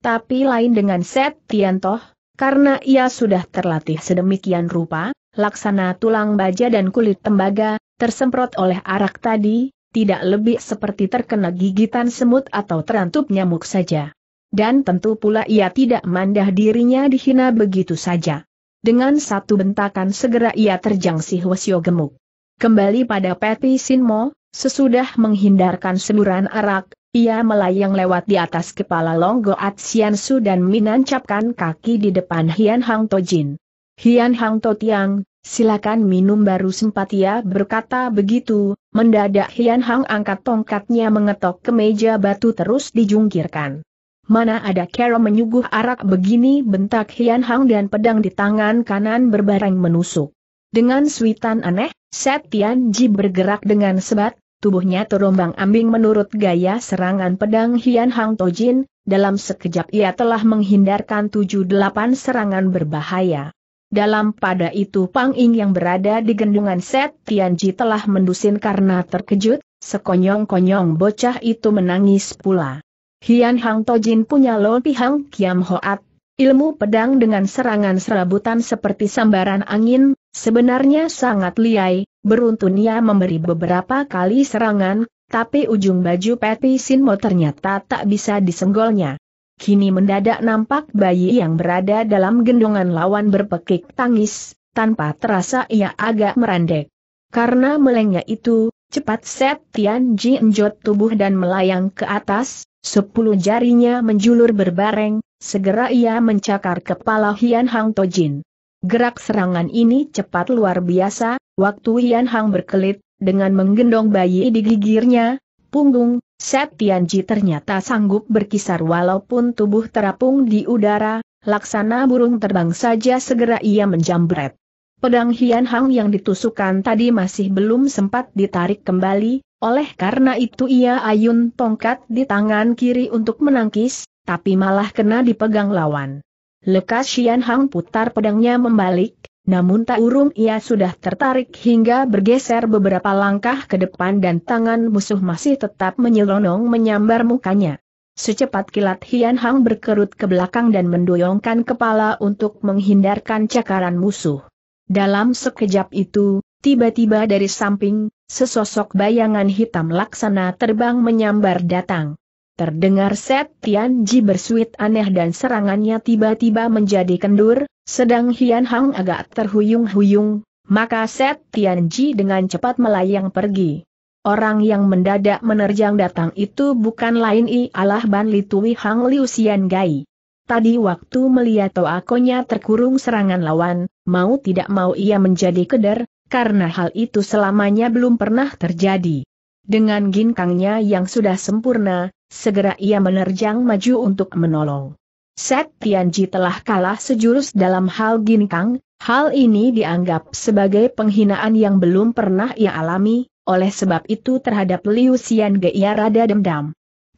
Speaker 1: Tapi lain dengan Set Tiantoh, karena ia sudah terlatih sedemikian rupa, laksana tulang baja dan kulit tembaga, tersemprot oleh arak tadi, tidak lebih seperti terkena gigitan semut atau terantup nyamuk saja. Dan tentu pula ia tidak mandah dirinya dihina begitu saja. Dengan satu bentakan segera ia terjang si Hwasyo gemuk. Kembali pada Peti Sinmo, sesudah menghindarkan semburan arak, ia melayang lewat di atas kepala Longgo Atsiansu dan menancapkan kaki di depan Hian Hang Tojin. Hian Hang To Tiang, silakan minum baru sempat ia berkata begitu, mendadak Hian Hang angkat tongkatnya mengetok ke meja batu terus dijungkirkan. Mana ada kera menyuguh arak begini bentak Hian Hang dan pedang di tangan kanan berbareng menusuk. Dengan suitan aneh, Setian Ji bergerak dengan sebat, tubuhnya terombang ambing menurut gaya serangan pedang Hian Hang Tojin, dalam sekejap ia telah menghindarkan tujuh delapan serangan berbahaya. Dalam pada itu Pang Ing yang berada di gendungan Set Ji telah mendusin karena terkejut, sekonyong-konyong bocah itu menangis pula. Hian Hang Tojin punya Lo Pihang Kiam Hoat, ilmu pedang dengan serangan serabutan seperti sambaran angin, sebenarnya sangat liai, beruntun ia memberi beberapa kali serangan, tapi ujung baju Peti Sinmo ternyata tak bisa disenggolnya. Kini mendadak nampak bayi yang berada dalam gendongan lawan berpekik tangis, tanpa terasa ia agak merandek. Karena melengnya itu, Cepat set Tian Jin tubuh dan melayang ke atas, sepuluh jarinya menjulur berbareng, segera ia mencakar kepala Hian Hang Tojin. Gerak serangan ini cepat luar biasa, waktu Hian Hang berkelit, dengan menggendong bayi di gigirnya, punggung, Set Ji ternyata sanggup berkisar walaupun tubuh terapung di udara, laksana burung terbang saja segera ia menjambret. Pedang Hian Hang yang ditusukkan tadi masih belum sempat ditarik kembali, oleh karena itu ia ayun tongkat di tangan kiri untuk menangkis, tapi malah kena dipegang lawan. Lekas Hian Hang putar pedangnya membalik, namun tak urung ia sudah tertarik hingga bergeser beberapa langkah ke depan dan tangan musuh masih tetap menyelonong menyambar mukanya. Secepat kilat Hian Hang berkerut ke belakang dan mendoyongkan kepala untuk menghindarkan cakaran musuh. Dalam sekejap itu, tiba-tiba dari samping, sesosok bayangan hitam laksana terbang menyambar datang. Terdengar Set Tian Ji bersuit aneh dan serangannya tiba-tiba menjadi kendur, sedang Hian Hang agak terhuyung-huyung, maka Set Tian Ji dengan cepat melayang pergi. Orang yang mendadak menerjang datang itu bukan lain ialah Ban Li Hang Liu Xian Gai. Tadi waktu melihat Toakonya terkurung serangan lawan, mau tidak mau ia menjadi keder, karena hal itu selamanya belum pernah terjadi. Dengan ginkangnya yang sudah sempurna, segera ia menerjang maju untuk menolong. Set Tianji telah kalah sejurus dalam hal ginkang, hal ini dianggap sebagai penghinaan yang belum pernah ia alami, oleh sebab itu terhadap Liu Xian ia rada dendam.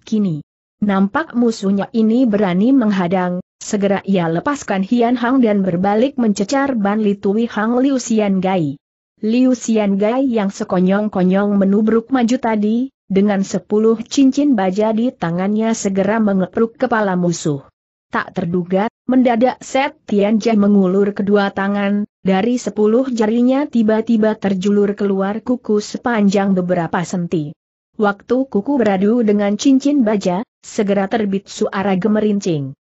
Speaker 1: Kini, nampak musuhnya ini berani menghadang, Segera ia lepaskan Hian Hang dan berbalik mencecar Ban Li Tui Hang Liu Xian Gai. Liu Xian Gai yang sekonyong-konyong menubruk maju tadi, dengan sepuluh cincin baja di tangannya segera mengepruk kepala musuh. Tak terduga, mendadak Set Tianjia mengulur kedua tangan, dari sepuluh jarinya tiba-tiba terjulur keluar kuku sepanjang beberapa senti. Waktu kuku beradu dengan cincin baja, segera terbit suara gemerincing.